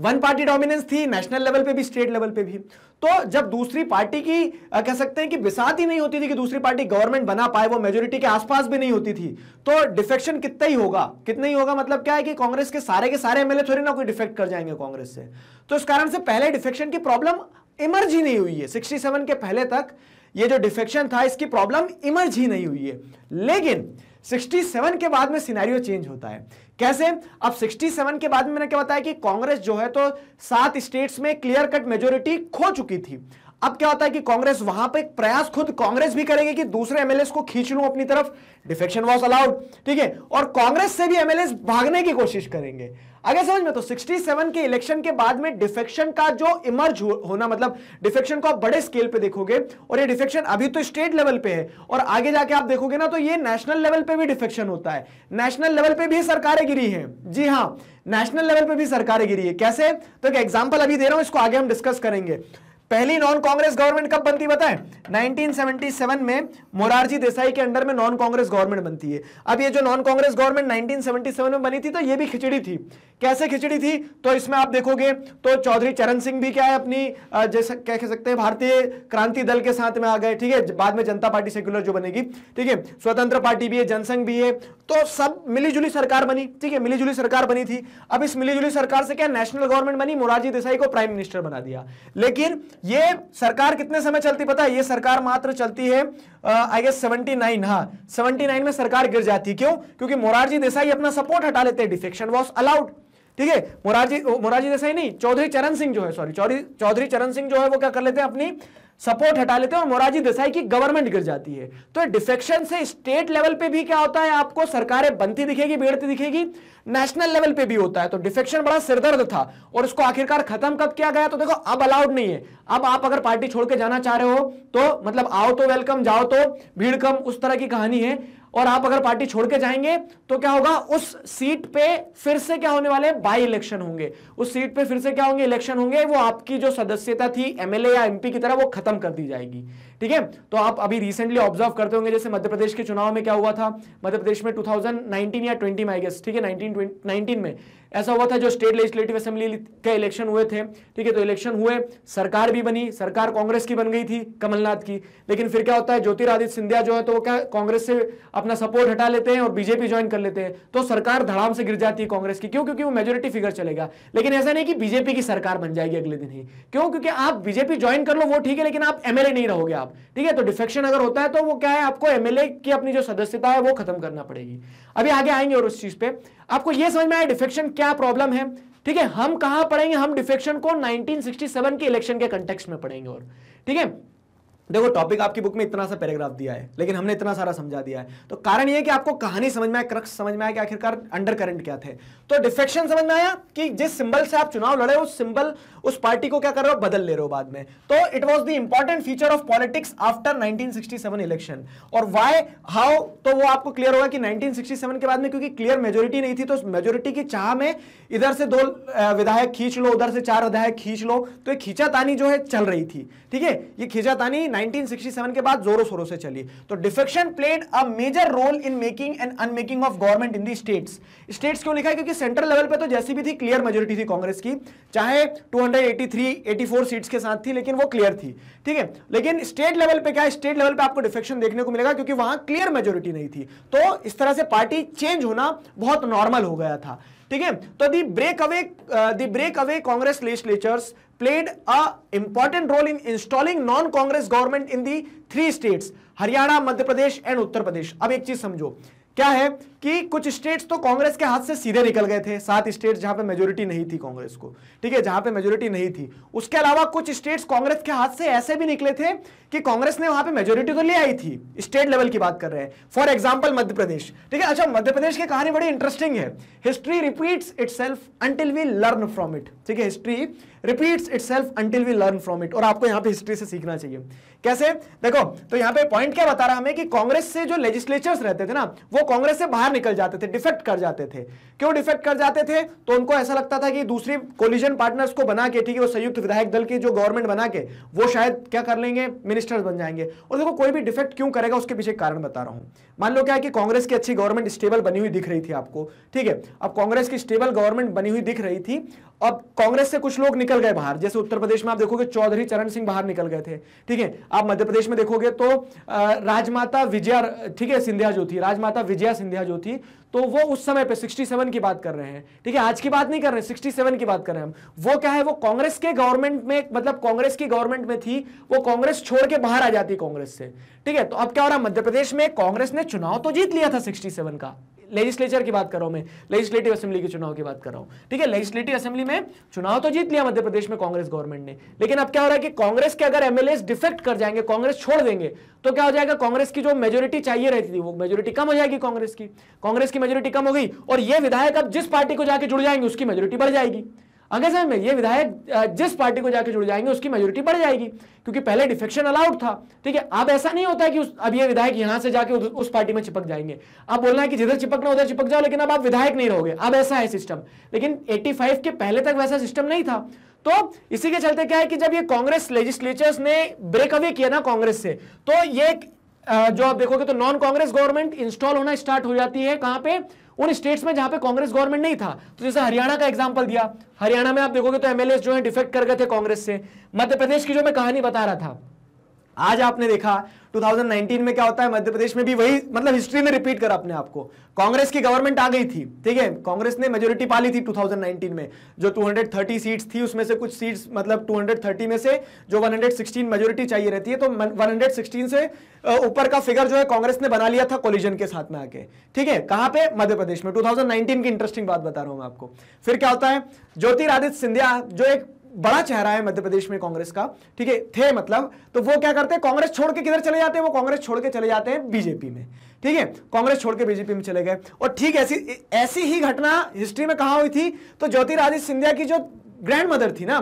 वन पार्टी डोमिनेंस थी नेशनल लेवल पे भी स्टेट लेवल पे भी तो जब दूसरी पार्टी की कह सकते हैं कि बिसात ही नहीं होती थी कि दूसरी पार्टी गवर्नमेंट बना पाए वो मेजोरिटी के आसपास भी नहीं होती थी तो डिफेक्शन कितना ही होगा कितना ही होगा मतलब क्या है कि कांग्रेस के सारे के सारे एमएलए थोड़ी ना कोई डिफेक्ट कर जाएंगे कांग्रेस से तो इस कारण से पहले डिफेक्शन की प्रॉब्लम इमर्ज ही नहीं हुई है सिक्सटी के पहले तक ये जो डिफेक्शन था इसकी प्रॉब्लम इमर्ज ही नहीं हुई है लेकिन 67 के बाद में सिनेरियो चेंज होता है कैसे अब 67 के बाद में मैंने क्या बताया कि कांग्रेस जो है तो सात स्टेट्स में क्लियर कट मेजोरिटी खो चुकी थी अब क्या होता है कि कांग्रेस वहां पे प्रयास खुद कांग्रेस भी करेगी कि दूसरे एमएलए को खींच लू अपनी तरफ डिफेक्शन वॉज अलाउड ठीक है और कांग्रेस से भी एमएलए भागने की कोशिश करेंगे आगे समझ में तो 67 के इलेक्शन के बाद में डिफेक्शन का जो इमर्ज हो, होना मतलब डिफेक्शन को आप बड़े स्केल पे देखोगे और ये डिफेक्शन अभी तो स्टेट लेवल पे है और आगे जाके आप देखोगे ना तो ये नेशनल लेवल पे भी डिफेक्शन होता है नेशनल लेवल पे भी सरकारें गिरी है जी हाँ नेशनल लेवल पे भी सरकारें गिरी है कैसे तो एक एग्जाम्पल अभी दे रहा हूं इसको आगे हम डिस्कस करेंगे पहली नॉन कांग्रेस गवर्नमेंट कब बनती बताएं 1977 में मोरारजी देसाई के अंडर में नॉन कांग्रेस गवर्नमेंट बनती है अब ये जो नॉन कांग्रेस गवर्नमेंट 1977 में बनी थी तो ये भी खिचड़ी थी कैसे खिचड़ी थी तो इसमें आप देखोगे तो चौधरी चरण सिंह भी क्या है अपनी जैसे क्या कह सकते हैं भारतीय क्रांति दल के साथ में आ गए ठीक है बाद में जनता पार्टी सेक्युलर जो बनेगी ठीक है स्वतंत्र पार्टी भी है जनसंघ भी है तो सब मिलीजुली सरकार बनी ठीक है मिलीजुली सरकार बनी थी अब इस मिलीजुली सरकार से क्या नेशनल गवर्नमेंट बनी मोरारजी देसाई को प्राइम मिनिस्टर बना दिया लेकिन ये सरकार कितने समय चलती पता है ये सरकार मात्र चलती है आई गेस 79 हाँ 79 में सरकार गिर जाती क्यों क्योंकि मोरारजी देसाई अपना सपोर्ट हटा लेते हैं डिफेक्शन वॉज अलाउड ठीक है मोरारजी मोरारजी देसाई नहीं चौधरी चरण सिंह जो है सॉरी चौधरी चरण सिंह जो है वो क्या कर लेते हैं अपनी सपोर्ट हटा लेते हैं और मोराजी देसाई की गवर्नमेंट गिर जाती है तो डिफेक्शन से स्टेट लेवल पे भी क्या होता है आपको सरकारें बनती दिखेगी बिगड़ती दिखेगी नेशनल लेवल पे भी होता है तो डिफेक्शन बड़ा सिरदर्द था और इसको आखिरकार खत्म कब किया गया तो देखो अब अलाउड नहीं है अब आप अगर पार्टी छोड़ के जाना चाह रहे हो तो मतलब आओ तो वेलकम जाओ तो भीड़ कम उस तरह की कहानी है और आप अगर पार्टी छोड़ के जाएंगे तो क्या होगा उस सीट पे फिर से क्या होने वाले बाई इलेक्शन होंगे उस सीट पे फिर से क्या होंगे इलेक्शन होंगे वो आपकी जो सदस्यता थी एमएलए या एमपी की तरह वो खत्म कर दी जाएगी ठीक है तो आप अभी रिसेंटली ऑब्जर्व करते होंगे जैसे मध्य प्रदेश के चुनाव में क्या हुआ था मध्य प्रदेश में 2019 या 20 में आई गेस ठीक है 19 19 में ऐसा हुआ था जो स्टेट लेजिस्लेटिव असेंबली के इलेक्शन हुए थे ठीक है तो इलेक्शन हुए सरकार भी बनी सरकार कांग्रेस की बन गई थी कमलनाथ की लेकिन फिर क्या होता है ज्योतिरादित्य सिंधिया जो है तो वो क्या कांग्रेस से अपना सपोर्ट हटा लेते हैं और बीजेपी ज्वाइन कर लेते हैं तो सरकार धड़ाम से गिर जाती है कांग्रेस की क्यों क्योंकि वो मेजोरिटी फिगर चलेगा लेकिन ऐसा नहीं कि बीजेपी की सरकार बन जाएगी अगले दिन ही क्यों क्योंकि आप बीजेपी ज्वाइन कर लो वो ठीक है लेकिन आप एमएलए नहीं रहोगे आप ठीक है तो डिफेक्शन अगर होता है तो वो क्या है आपको एमएलए की अपनी जो सदस्यता है वो खत्म करना पड़ेगी अभी आगे आएंगे और उस चीज पे आपको ये समझ में आया डिफेक्शन क्या प्रॉब्लम है ठीक है हम कहां पढ़ेंगे हम डिफेक्शन को 1967 के इलेक्शन के कंटेक्स में पढ़ेंगे और ठीक है देखो टॉपिक आपकी बुक में इतना सा पैराग्राफ दिया है लेकिन हमने इतना सारा समझा दिया है तो कारण यह कि आपको कहानी समझ में आए क्रक्स समझ में आया कि आखिरकार अंडर करंट क्या थे तो डिफेक्शन समझ में आया कि जिस सिंबल से आप चुनाव लड़े उस सिंबल उस पार्टी को क्या कर रहे हो बदल ले रहे हो बाद में तो it was the important feature of politics after 1967 election और व्हाई हाउ तो वो आपको क्लियर होगा कि 1967 के बाद में क्योंकि क्लियर मेजोरिटी नहीं थी तो मेजोरिटी की चाह में इधर से दो विधायक खींच लो उधर से चार विधायक खींच लो तो ये खींचातानी जो है चल रही थी ठीक है ये खींचातानी 1967 के बाद जोरों शोरों से चली तो defection played a major role in making and unmaking of government in the states states क्यों लिखा है क्योंकि सेंट्रल लेवल पे तो जैसी भी थी क्लियर मेजोरिटी थी कांग्रेस की चाहे 283 84 सीट्स के साथ थी लेकिन वो क्लियर थी ठीक है लेकिन स्टेट लेवल पे क्या है स्टेट लेवल पे आपको डिफेक्शन देखने को मिलेगा क्योंकि वहां क्लियर मेजोरिटी नहीं थी तो इस तरह से पार्टी चेंज होना बहुत नॉर्मल हो गया था ठीक है तो the break away the break away Congress legislators played a important role in installing non Congress government in the three states Haryana Madhya Pradesh and Uttar Pradesh अब एक चीज समझो क्या है कि कुछ स्टेट्स तो कांग्रेस के हाथ से सीधे निकल गए थे सात स्टेट्स जहां पे मेजोरिटी नहीं थी कांग्रेस को ठीक है जहां पे मेजोरिटी नहीं थी उसके अलावा कुछ स्टेट्स कांग्रेस के हाथ से ऐसे भी निकले थे कि कांग्रेस ने वहां पे मेजोरिटी तो ले आई थी स्टेट लेवल की बात कर रहे हैं फॉर एग्जाम्पल मध्य प्रदेश ठीक है अच्छा मध्य प्रदेश की कहानी बड़ी इंटरेस्टिंग है history repeat it until we learn from it ठीक है history repeats itself until we learn from it और आपको यहाँ पे हिस्ट्री से सीखना चाहिए कैसे देखो तो यहाँ पे पॉइंट क्या बता रहा हमें कि कांग्रेस से जो लेजिस्लेचर्स रहते थे ना वो कांग्रेस से बाहर निकल जाते थे डिफेक्ट कर जाते थे क्यों डिफेक्ट कर जाते थे तो उनको ऐसा लगता था कि दूसरी कोलिजन पार्टनर्स को बना के ठीक है वो संयुक्त विधायक दल की जो गवर्नमेंट बना के वो शायद क्या कर लेंगे मिनिस्टर्स बन जाएंगे और देखो कोई भी डिफेक्ट क्यों करेगा उसके पीछे कारण बता रहा हूं मान लो क्या है कि कांग्रेस की अच्छी गवर्नमेंट स्टेबल बनी हुई दिख रही थी आपको ठीक है अब कांग्रेस की स्टेबल गवर्नमेंट बनी हुई दिख रही थी अब कांग्रेस से कुछ लोग निकल गए बाहर जैसे उत्तर प्रदेश में आप देखोगे चौधरी चरण सिंह बाहर निकल गए थे ठीक है आप मध्य प्रदेश में देखोगे तो राजमाता विजया ठीक है सिंधिया जो थी राजमाता विजया सिंधिया जो थी तो वो उस समय पे 67 की बात कर रहे हैं ठीक है आज की बात नहीं कर रहे हैं 67 की बात कर रहे हैं हम वो क्या है वो कांग्रेस के गवर्नमेंट में मतलब कांग्रेस की गवर्नमेंट में थी वो कांग्रेस छोड़ के बाहर आ जाती कांग्रेस से ठीक है तो अब क्या हो रहा है मध्य प्रदेश में कांग्रेस ने चुनाव तो जीत लिया था सिक्सटी का लेजिस्लेचर की बात कर रहा हूं मैं लेजिस्लेटिव असेंबली के चुनाव की बात कर रहा हूं ठीक है लेजिस्लेटिव असेंबली में चुनाव तो जीत लिया मध्य प्रदेश में कांग्रेस गवर्नमेंट ने लेकिन अब क्या हो रहा है कि कांग्रेस के अगर एमएलए डिफेक्ट कर जाएंगे कांग्रेस छोड़ देंगे तो क्या हो जाएगा कांग्रेस की जो मेजोरिटी चाहिए रहती थी वो मेजोरिटी कम हो जाएगी कांग्रेस की कांग्रेस की मेजोरिटी कम हो गई और ये विधायक अब जिस पार्टी को जाके जुड़ जाएंगे उसकी मेजोरिटी बढ़ जाएगी अगर समझ में ये विधायक जिस पार्टी को जाके जुड़ जाएंगे उसकी मेजोरिटी बढ़ जाएगी क्योंकि पहले डिफेक्शन अलाउड था ठीक है अब ऐसा नहीं होता है कि उस, अब ये विधायक यहां से जाके उस पार्टी में चिपक जाएंगे अब बोलना है कि जिधर चिपकना उधर चिपक जाओ लेकिन अब आप विधायक नहीं रहोगे अब ऐसा है सिस्टम लेकिन एट्टी के पहले तक वैसा सिस्टम नहीं था तो इसी के चलते क्या है कि जब ये कांग्रेस लेजिस्लेचर्स ने ब्रेक अवे किया ना कांग्रेस से तो ये जो आप देखोगे तो नॉन कांग्रेस गवर्नमेंट इंस्टॉल होना स्टार्ट हो जाती है कहां पे उन स्टेट्स में जहां पे कांग्रेस गवर्नमेंट नहीं था तो जैसे हरियाणा का एग्जाम्पल दिया हरियाणा में आप देखोगे तो एमएलए जो है डिफेक्ट कर गए थे कांग्रेस से मध्य प्रदेश की जो मैं कहानी बता रहा था आज आपने देखा 2019 में क्या होता है मध्य प्रदेश में भी वही मतलब हिस्ट्री में रिपीट कर अपने आपको कांग्रेस की गवर्नमेंट आ गई थी ठीक है कांग्रेस ने मेजोरिटी पा ली थी 2019 में जो 230 सीट्स थी उसमें से कुछ सीट्स मतलब 230 में से जो 116 मेजोरिटी चाहिए रहती है तो 116 से ऊपर का फिगर जो है कांग्रेस ने बना लिया था कोलिजन के साथ में आके ठीक है कहां पे मध्य प्रदेश में 2019 की इंटरेस्टिंग बात बता रहा हूं मैं आपको फिर क्या होता है ज्योतिरादित्य सिंधिया जो एक बड़ा चेहरा है मध्य प्रदेश में कांग्रेस का ठीक है थे मतलब तो वो क्या करते हैं कांग्रेस छोड़ के किधर चले जाते हैं वो कांग्रेस छोड़ के चले जाते हैं बीजेपी में ठीक है कांग्रेस छोड़ के बीजेपी में चले गए और ठीक ऐसी ऐसी ही घटना हिस्ट्री में कहा हुई थी तो ज्योतिरादित्य सिंधिया की जो ग्रैंड मदर थी ना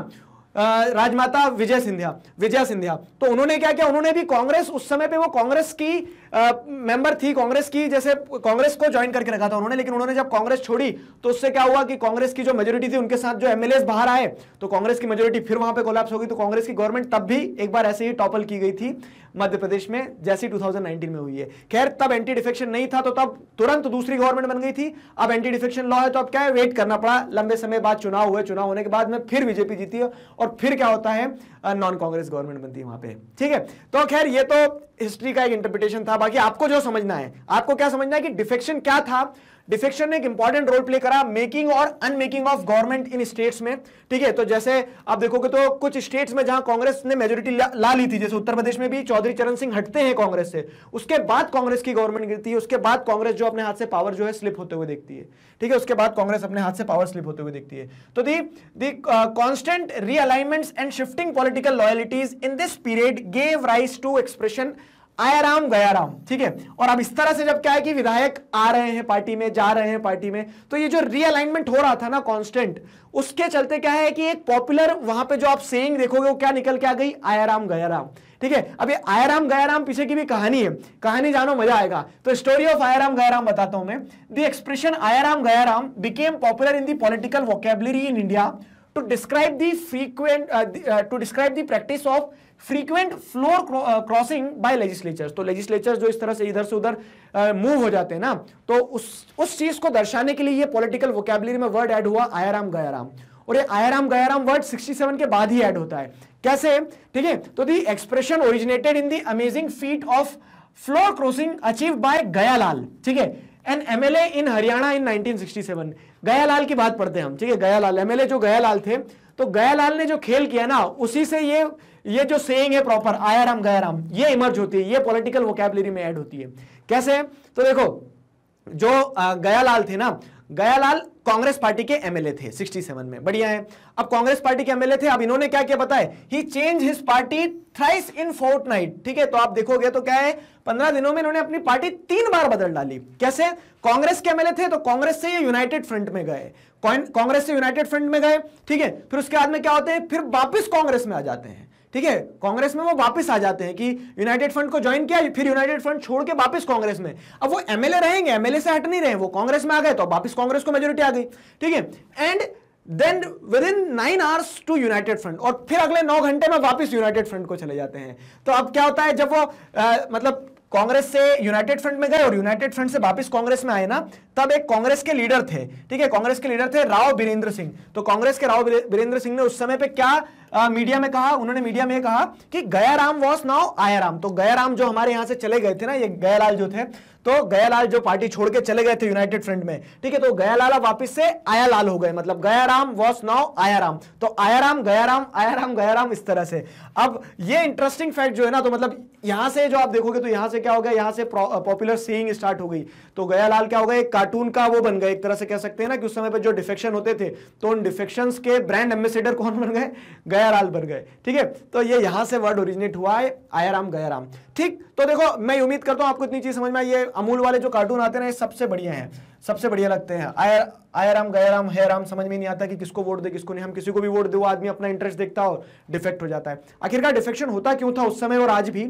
राजमाता विजय सिंधिया विजय सिंधिया तो उन्होंने क्या किया उन्होंने भी कांग्रेस उस समय पे वो कांग्रेस की आ, मेंबर थी कांग्रेस की जैसे कांग्रेस को ज्वाइन करके रखा था उन्होंने लेकिन उन्होंने जब कांग्रेस छोड़ी तो उससे क्या हुआ कि कांग्रेस की जो मेजोरिटी थी उनके साथ जो एमएलए बाहर आए तो कांग्रेस की मेजोरिटी फिर वहां पर कोलैप्स होगी तो कांग्रेस की गवर्नमेंट तब भी एक बार ऐसे ही टॉपल की गई थी मध्य प्रदेश में जैसी 2019 में हुई है खैर तब एंटी डिफेक्शन नहीं था तो तब तुरंत दूसरी गवर्नमेंट बन गई थी अब एंटी डिफेक्शन लॉ है तो अब क्या है वेट करना पड़ा लंबे समय बाद चुनाव हुए चुनाव होने के बाद में फिर बीजेपी जीती है और फिर क्या होता है नॉन कांग्रेस गवर्नमेंट बनती है वहां पर ठीक है तो खैर ये तो हिस्ट्री का एक इंटरप्रिटेशन था बाकी आपको जो समझना है आपको क्या समझना है कि डिफेक्शन क्या था डिफेक्शन ने एक इंपॉर्टेंट रोल प्ले करा मेकिंग और unmaking of government in states में ठीक है तो जैसे आप देखोगे तो कुछ स्टेट्स में जहां कांग्रेस ने मेजोरिटी ला, ला ली थी जैसे उत्तर प्रदेश में भी चौधरी चरण सिंह हटते हैं कांग्रेस से उसके बाद कांग्रेस की गवर्नमेंट गिरती है उसके बाद कांग्रेस जो अपने हाथ से पावर जो है स्लिप होते हुए देखती है ठीक है उसके बाद कांग्रेस अपने हाथ से पावर स्लिप होते हुए देखती है तो the the constant realignments and shifting political loyalties in this period gave rise to expression Aaya Ram Gaya Ram ठीक है और अब इस तरह से जब क्या है कि विधायक आ रहे हैं पार्टी में जा रहे हैं पार्टी में तो ये जो रीअलाइनमेंट हो रहा था ना कांस्टेंट उसके चलते क्या है कि एक पॉपुलर वहां पे जो आप सेइंग देखोगे वो क्या निकल के आ गई आया राम गया राम ठीक है अब ये आया राम गया राम पीछे की भी कहानी है कहानी जानो मजा आएगा तो स्टोरी ऑफ आया राम गया राम बताता हूं मैं दी expression Aaya Ram Gaya Ram became popular in the political vocabulary in India to describe the frequent to describe the practice of frequent floor crossing by legislature तो लेजिस्लेचर जो इस तरह से इधर से उधर मूव uh, हो जाते हैं ना तो उस उस चीज को दर्शाने के लिए ये पॉलिटिकल वोकेबलरी में वर्ड ऐड हुआ आयाराम गयाराम और ये आयाराम गयाराम वर्ड 67 के बाद ही ऐड होता है कैसे ठीक है तो the expression originated in the amazing feat of floor crossing achieve by Gayalal ठीक है an MLA in Haryana in 1967 Gayalal की बात पढ़ते हैं हम ठीक है गयालाल एमएलए जो गयालाल थे तो गयालाल ने जो खेल किया ना उसी से ये ये जो सेइंग है प्रॉपर आया राम गया राम ये इमर्ज होती है ये पॉलिटिकल वोकेबलरी में ऐड होती है कैसे तो देखो जो गया लाल थे ना गयालाल कांग्रेस पार्टी के एमएलए थे 67 में बढ़िया है अब कांग्रेस पार्टी के एमएलए थे अब इन्होंने क्या क्या बताया he change his party thrice in fortnight ठीक है तो आप देखोगे तो क्या है पंद्रह दिनों में इन्होंने अपनी पार्टी तीन बार बदल डाली कैसे कांग्रेस के एमएलए थे तो कांग्रेस से ये यूनाइटेड फ्रंट में गए कांग्रेस से यूनाइटेड फ्रंट में गए ठीक है फिर उसके बाद में क्या होते हैं फिर वापिस कांग्रेस में आ जाते हैं ठीक है कांग्रेस में वो वापस आ जाते हैं कि यूनाइटेड फ्रंट को ज्वाइन किया फिर यूनाइटेड फ्रंट छोड़ के वापस कांग्रेस में अब वो एमएलए रहेंगे एमएलए से हट नहीं रहे वो कांग्रेस में आ गए तो वापस कांग्रेस को मेजोरिटी आ गई ठीक है and then within nine hours to united front और फिर अगले नौ घंटे में वापिस यूनाइटेड फ्रंट को चले जाते हैं तो अब क्या होता है जब वो आ, मतलब कांग्रेस से यूनाइटेड फ्रंट में गए और यूनाइटेड फ्रंट से वापस कांग्रेस में आए ना तब एक कांग्रेस के लीडर थे ठीक है कांग्रेस के लीडर थे राव बीरेंद्र सिंह तो कांग्रेस के राव बीरेंद्र सिंह ने उस समय पे क्या मीडिया में कहा उन्होंने मीडिया में कहा कि गया राम वॉस नाउ राम तो राम जो हमारे यहां से चले गए थे ना ये गयालाल जो थे तो गयालाल जो पार्टी छोड़ के चले गए थे यूनाइटेड फ्रंट में ठीक है तो गयालाल वापस से लाल हो गए मतलब राम वॉस नाउ राम तो आया राम गया राम इस तरह से अब ये इंटरेस्टिंग फैक्ट जो है ना तो मतलब यहां से जो आप देखोगे तो यहां से क्या हो गया यहां से पॉपुलर सीइंग स्टार्ट हो गई तो गयालाल क्या हो गया एक कार्टून का वो बन गया एक तरह से कह सकते हैं ना कि उस समय पर जो डिफेक्शन होते थे तो उन डिफेक्शन के ब्रांड एम्बेसिडर कौन बन गए गयाराल बन गए ठीक है तो ये यहां से वर्ड ओरिजिनेट हुआ है आयाराम गयाराम ठीक तो देखो मैं उम्मीद करता हूं आपको इतनी चीज समझ में आई ये अमूल वाले जो कार्टून आते हैं ये सबसे बढ़िया हैं सबसे बढ़िया लगते हैं आय आया राम गया राम है राम समझ में नहीं आता कि किसको वोट दे किसको नहीं हम किसी को भी वोट दे वो आदमी अपना इंटरेस्ट देखता और डिफेक्ट हो जाता है आखिरकार डिफेक्शन होता क्यों था उस समय और आज भी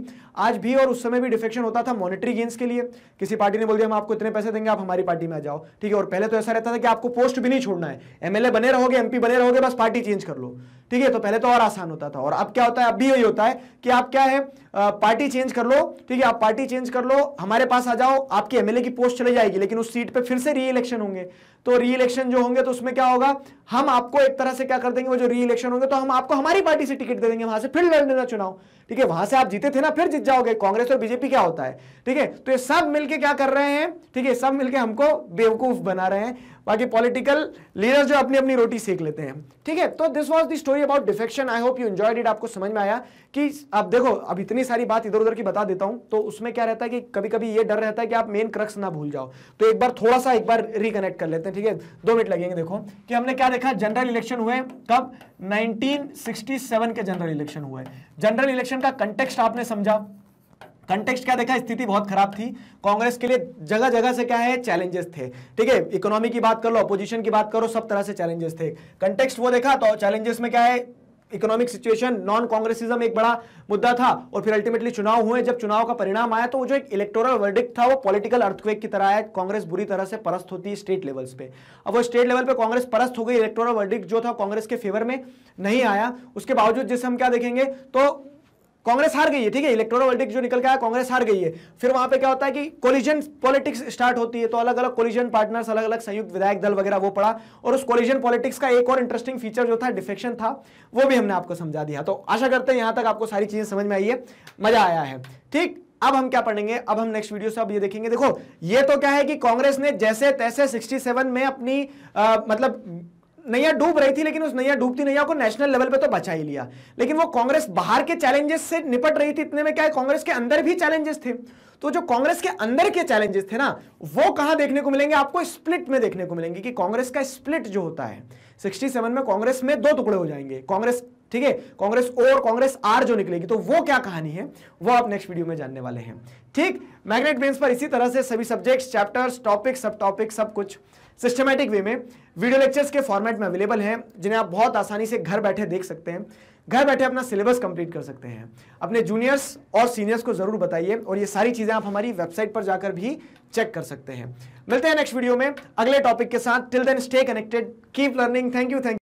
आज भी और उस समय भी डिफेक्शन होता था मॉनिटरी गेंस के लिए किसी पार्टी ने बोल दिया हम आपको इतने पैसे देंगे आप हमारी पार्टी में आ जाओ ठीक है और पहले तो ऐसा रहता था कि आपको पोस्ट भी नहीं छोड़ना है एमएलए बने रहोगे एमपी बने रहोगे बस पार्टी चेंज कर लो ठीक है तो पहले तो और आसान होता था और अब क्या होता है अब भी यही होता है कि आप क्या है पार्टी चेंज कर लो ठीक है आप पार्टी चेंज कर लो हमारे पास आ जाओ आपकी एमएलए की पोस्ट चले जाएगी लेकिन उस सीट पे फिर से री इलेक्शन होंगे तो री इलेक्शन जो होंगे तो उसमें क्या होगा हम आपको एक तरह से क्या कर देंगे वो जो री इलेक्शन होंगे तो हम आपको हमारी पार्टी से टिकट दे देंगे वहां से फिर लड़ लेना चुनाव ठीक है वहां से आप जीते थे ना फिर जीत जाओगे कांग्रेस और बीजेपी क्या होता है ठीक है तो ये सब मिलकर क्या कर रहे हैं ठीक है सब मिलकर हमको बेवकूफ बना रहे हैं बाकी पॉलिटिकल लीडर जो अपनी अपनी रोटी सेक लेते हैं ठीक है तो this was the story about defection I hope you enjoyed it आपको समझ में आया कि आप देखो अब इतनी सारी बात इधर उधर की बता देता हूं तो उसमें क्या रहता है कि कभी कभी ये डर रहता है कि आप मेन क्रक्स ना भूल जाओ तो एक बार थोड़ा सा एक बार रिकनेक्ट कर लेते हैं ठीक है दो मिनट लगेंगे देखो कि हमने क्या देखा जनरल इलेक्शन हुए कब नाइनटीन के जनरल इलेक्शन हुए जनरल इलेक्शन का कंटेक्स आपने समझा कंटेक्स्ट क्या देखा स्थिति बहुत खराब थी कांग्रेस के लिए जगह जगह से क्या है चैलेंजेस थे ठीक है इकोनॉमी की बात कर लो अपोजिशन की बात करो सब तरह से चैलेंजेस थे कंटेक्स्ट वो देखा तो चैलेंजेस में क्या है इकोनॉमिक सिचुएशन नॉन कांग्रेसिज्म एक बड़ा मुद्दा था और फिर अल्टीमेटली चुनाव हुए जब चुनाव का परिणाम आया तो वो जो एक इलेक्टोरल वर्डिक था वो पॉलिटिकल अर्थक्वेक की तरह आया कांग्रेस बुरी तरह से परस्त होती है स्टेट लेवल्स पे अब वो स्टेट लेवल पे कांग्रेस परस्त हो गई इलेक्टोरल वर्डिक जो था कांग्रेस के फेवर में नहीं आया उसके बावजूद जैसे हम क्या देखेंगे तो कांग्रेस हार गई है ठीक है इलेक्ट्रोनल पॉलिटिक्स जो निकल के आया कांग्रेस हार गई है फिर वहां पे क्या होता है कि कोलिजन पॉलिटिक्स स्टार्ट होती है तो अलग अलग कोलिजन पार्टनर्स अलग अलग संयुक्त विधायक दल वगैरह वो पड़ा और उस कोलिजन पॉलिटिक्स का एक और इंटरेस्टिंग फीचर जो था डिफेक्शन था वो भी हमने आपको समझा दिया तो आशा करते हैं यहां तक आपको सारी चीजें समझ में आई है मजा आया है ठीक अब हम क्या पढ़ेंगे अब हम नेक्स्ट वीडियो से अब ये देखेंगे देखो ये तो क्या है कि कांग्रेस ने जैसे तैसे सिक्सटी में अपनी मतलब नैया डूब रही थी लेकिन उस नैया डूबती नैया को नेशनल लेवल पे तो बचा ही लिया लेकिन वो कांग्रेस बाहर के चैलेंजेस से निपट रही थी इतने में क्या है कांग्रेस के अंदर भी चैलेंजेस थे तो जो कांग्रेस के अंदर के चैलेंजेस थे ना वो कहां देखने को मिलेंगे आपको स्प्लिट में देखने को मिलेंगे कि कांग्रेस का स्प्लिट जो होता है सिक्सटी में कांग्रेस में दो टुकड़े हो जाएंगे कांग्रेस ठीक है कांग्रेस ओ और कांग्रेस आर जो निकलेगी तो वो क्या कहानी है वो आप नेक्स्ट वीडियो में जानने वाले हैं ठीक मैग्नेट ब्रेन्स पर इसी तरह से सभी subjects chapters topic subtopic सब कुछ सिस्टमेटिक वे में वीडियो लेक्चर्स के फॉर्मेट में अवेलेबल हैं जिन्हें आप बहुत आसानी से घर बैठे देख सकते हैं घर बैठे अपना सिलेबस कंप्लीट कर सकते हैं अपने जूनियर्स और सीनियर्स को ज़रूर बताइए और ये सारी चीज़ें आप हमारी वेबसाइट पर जाकर भी चेक कर सकते हैं मिलते हैं नेक्स्ट वीडियो में अगले टॉपिक के साथ till then stay connected keep learning thank you thank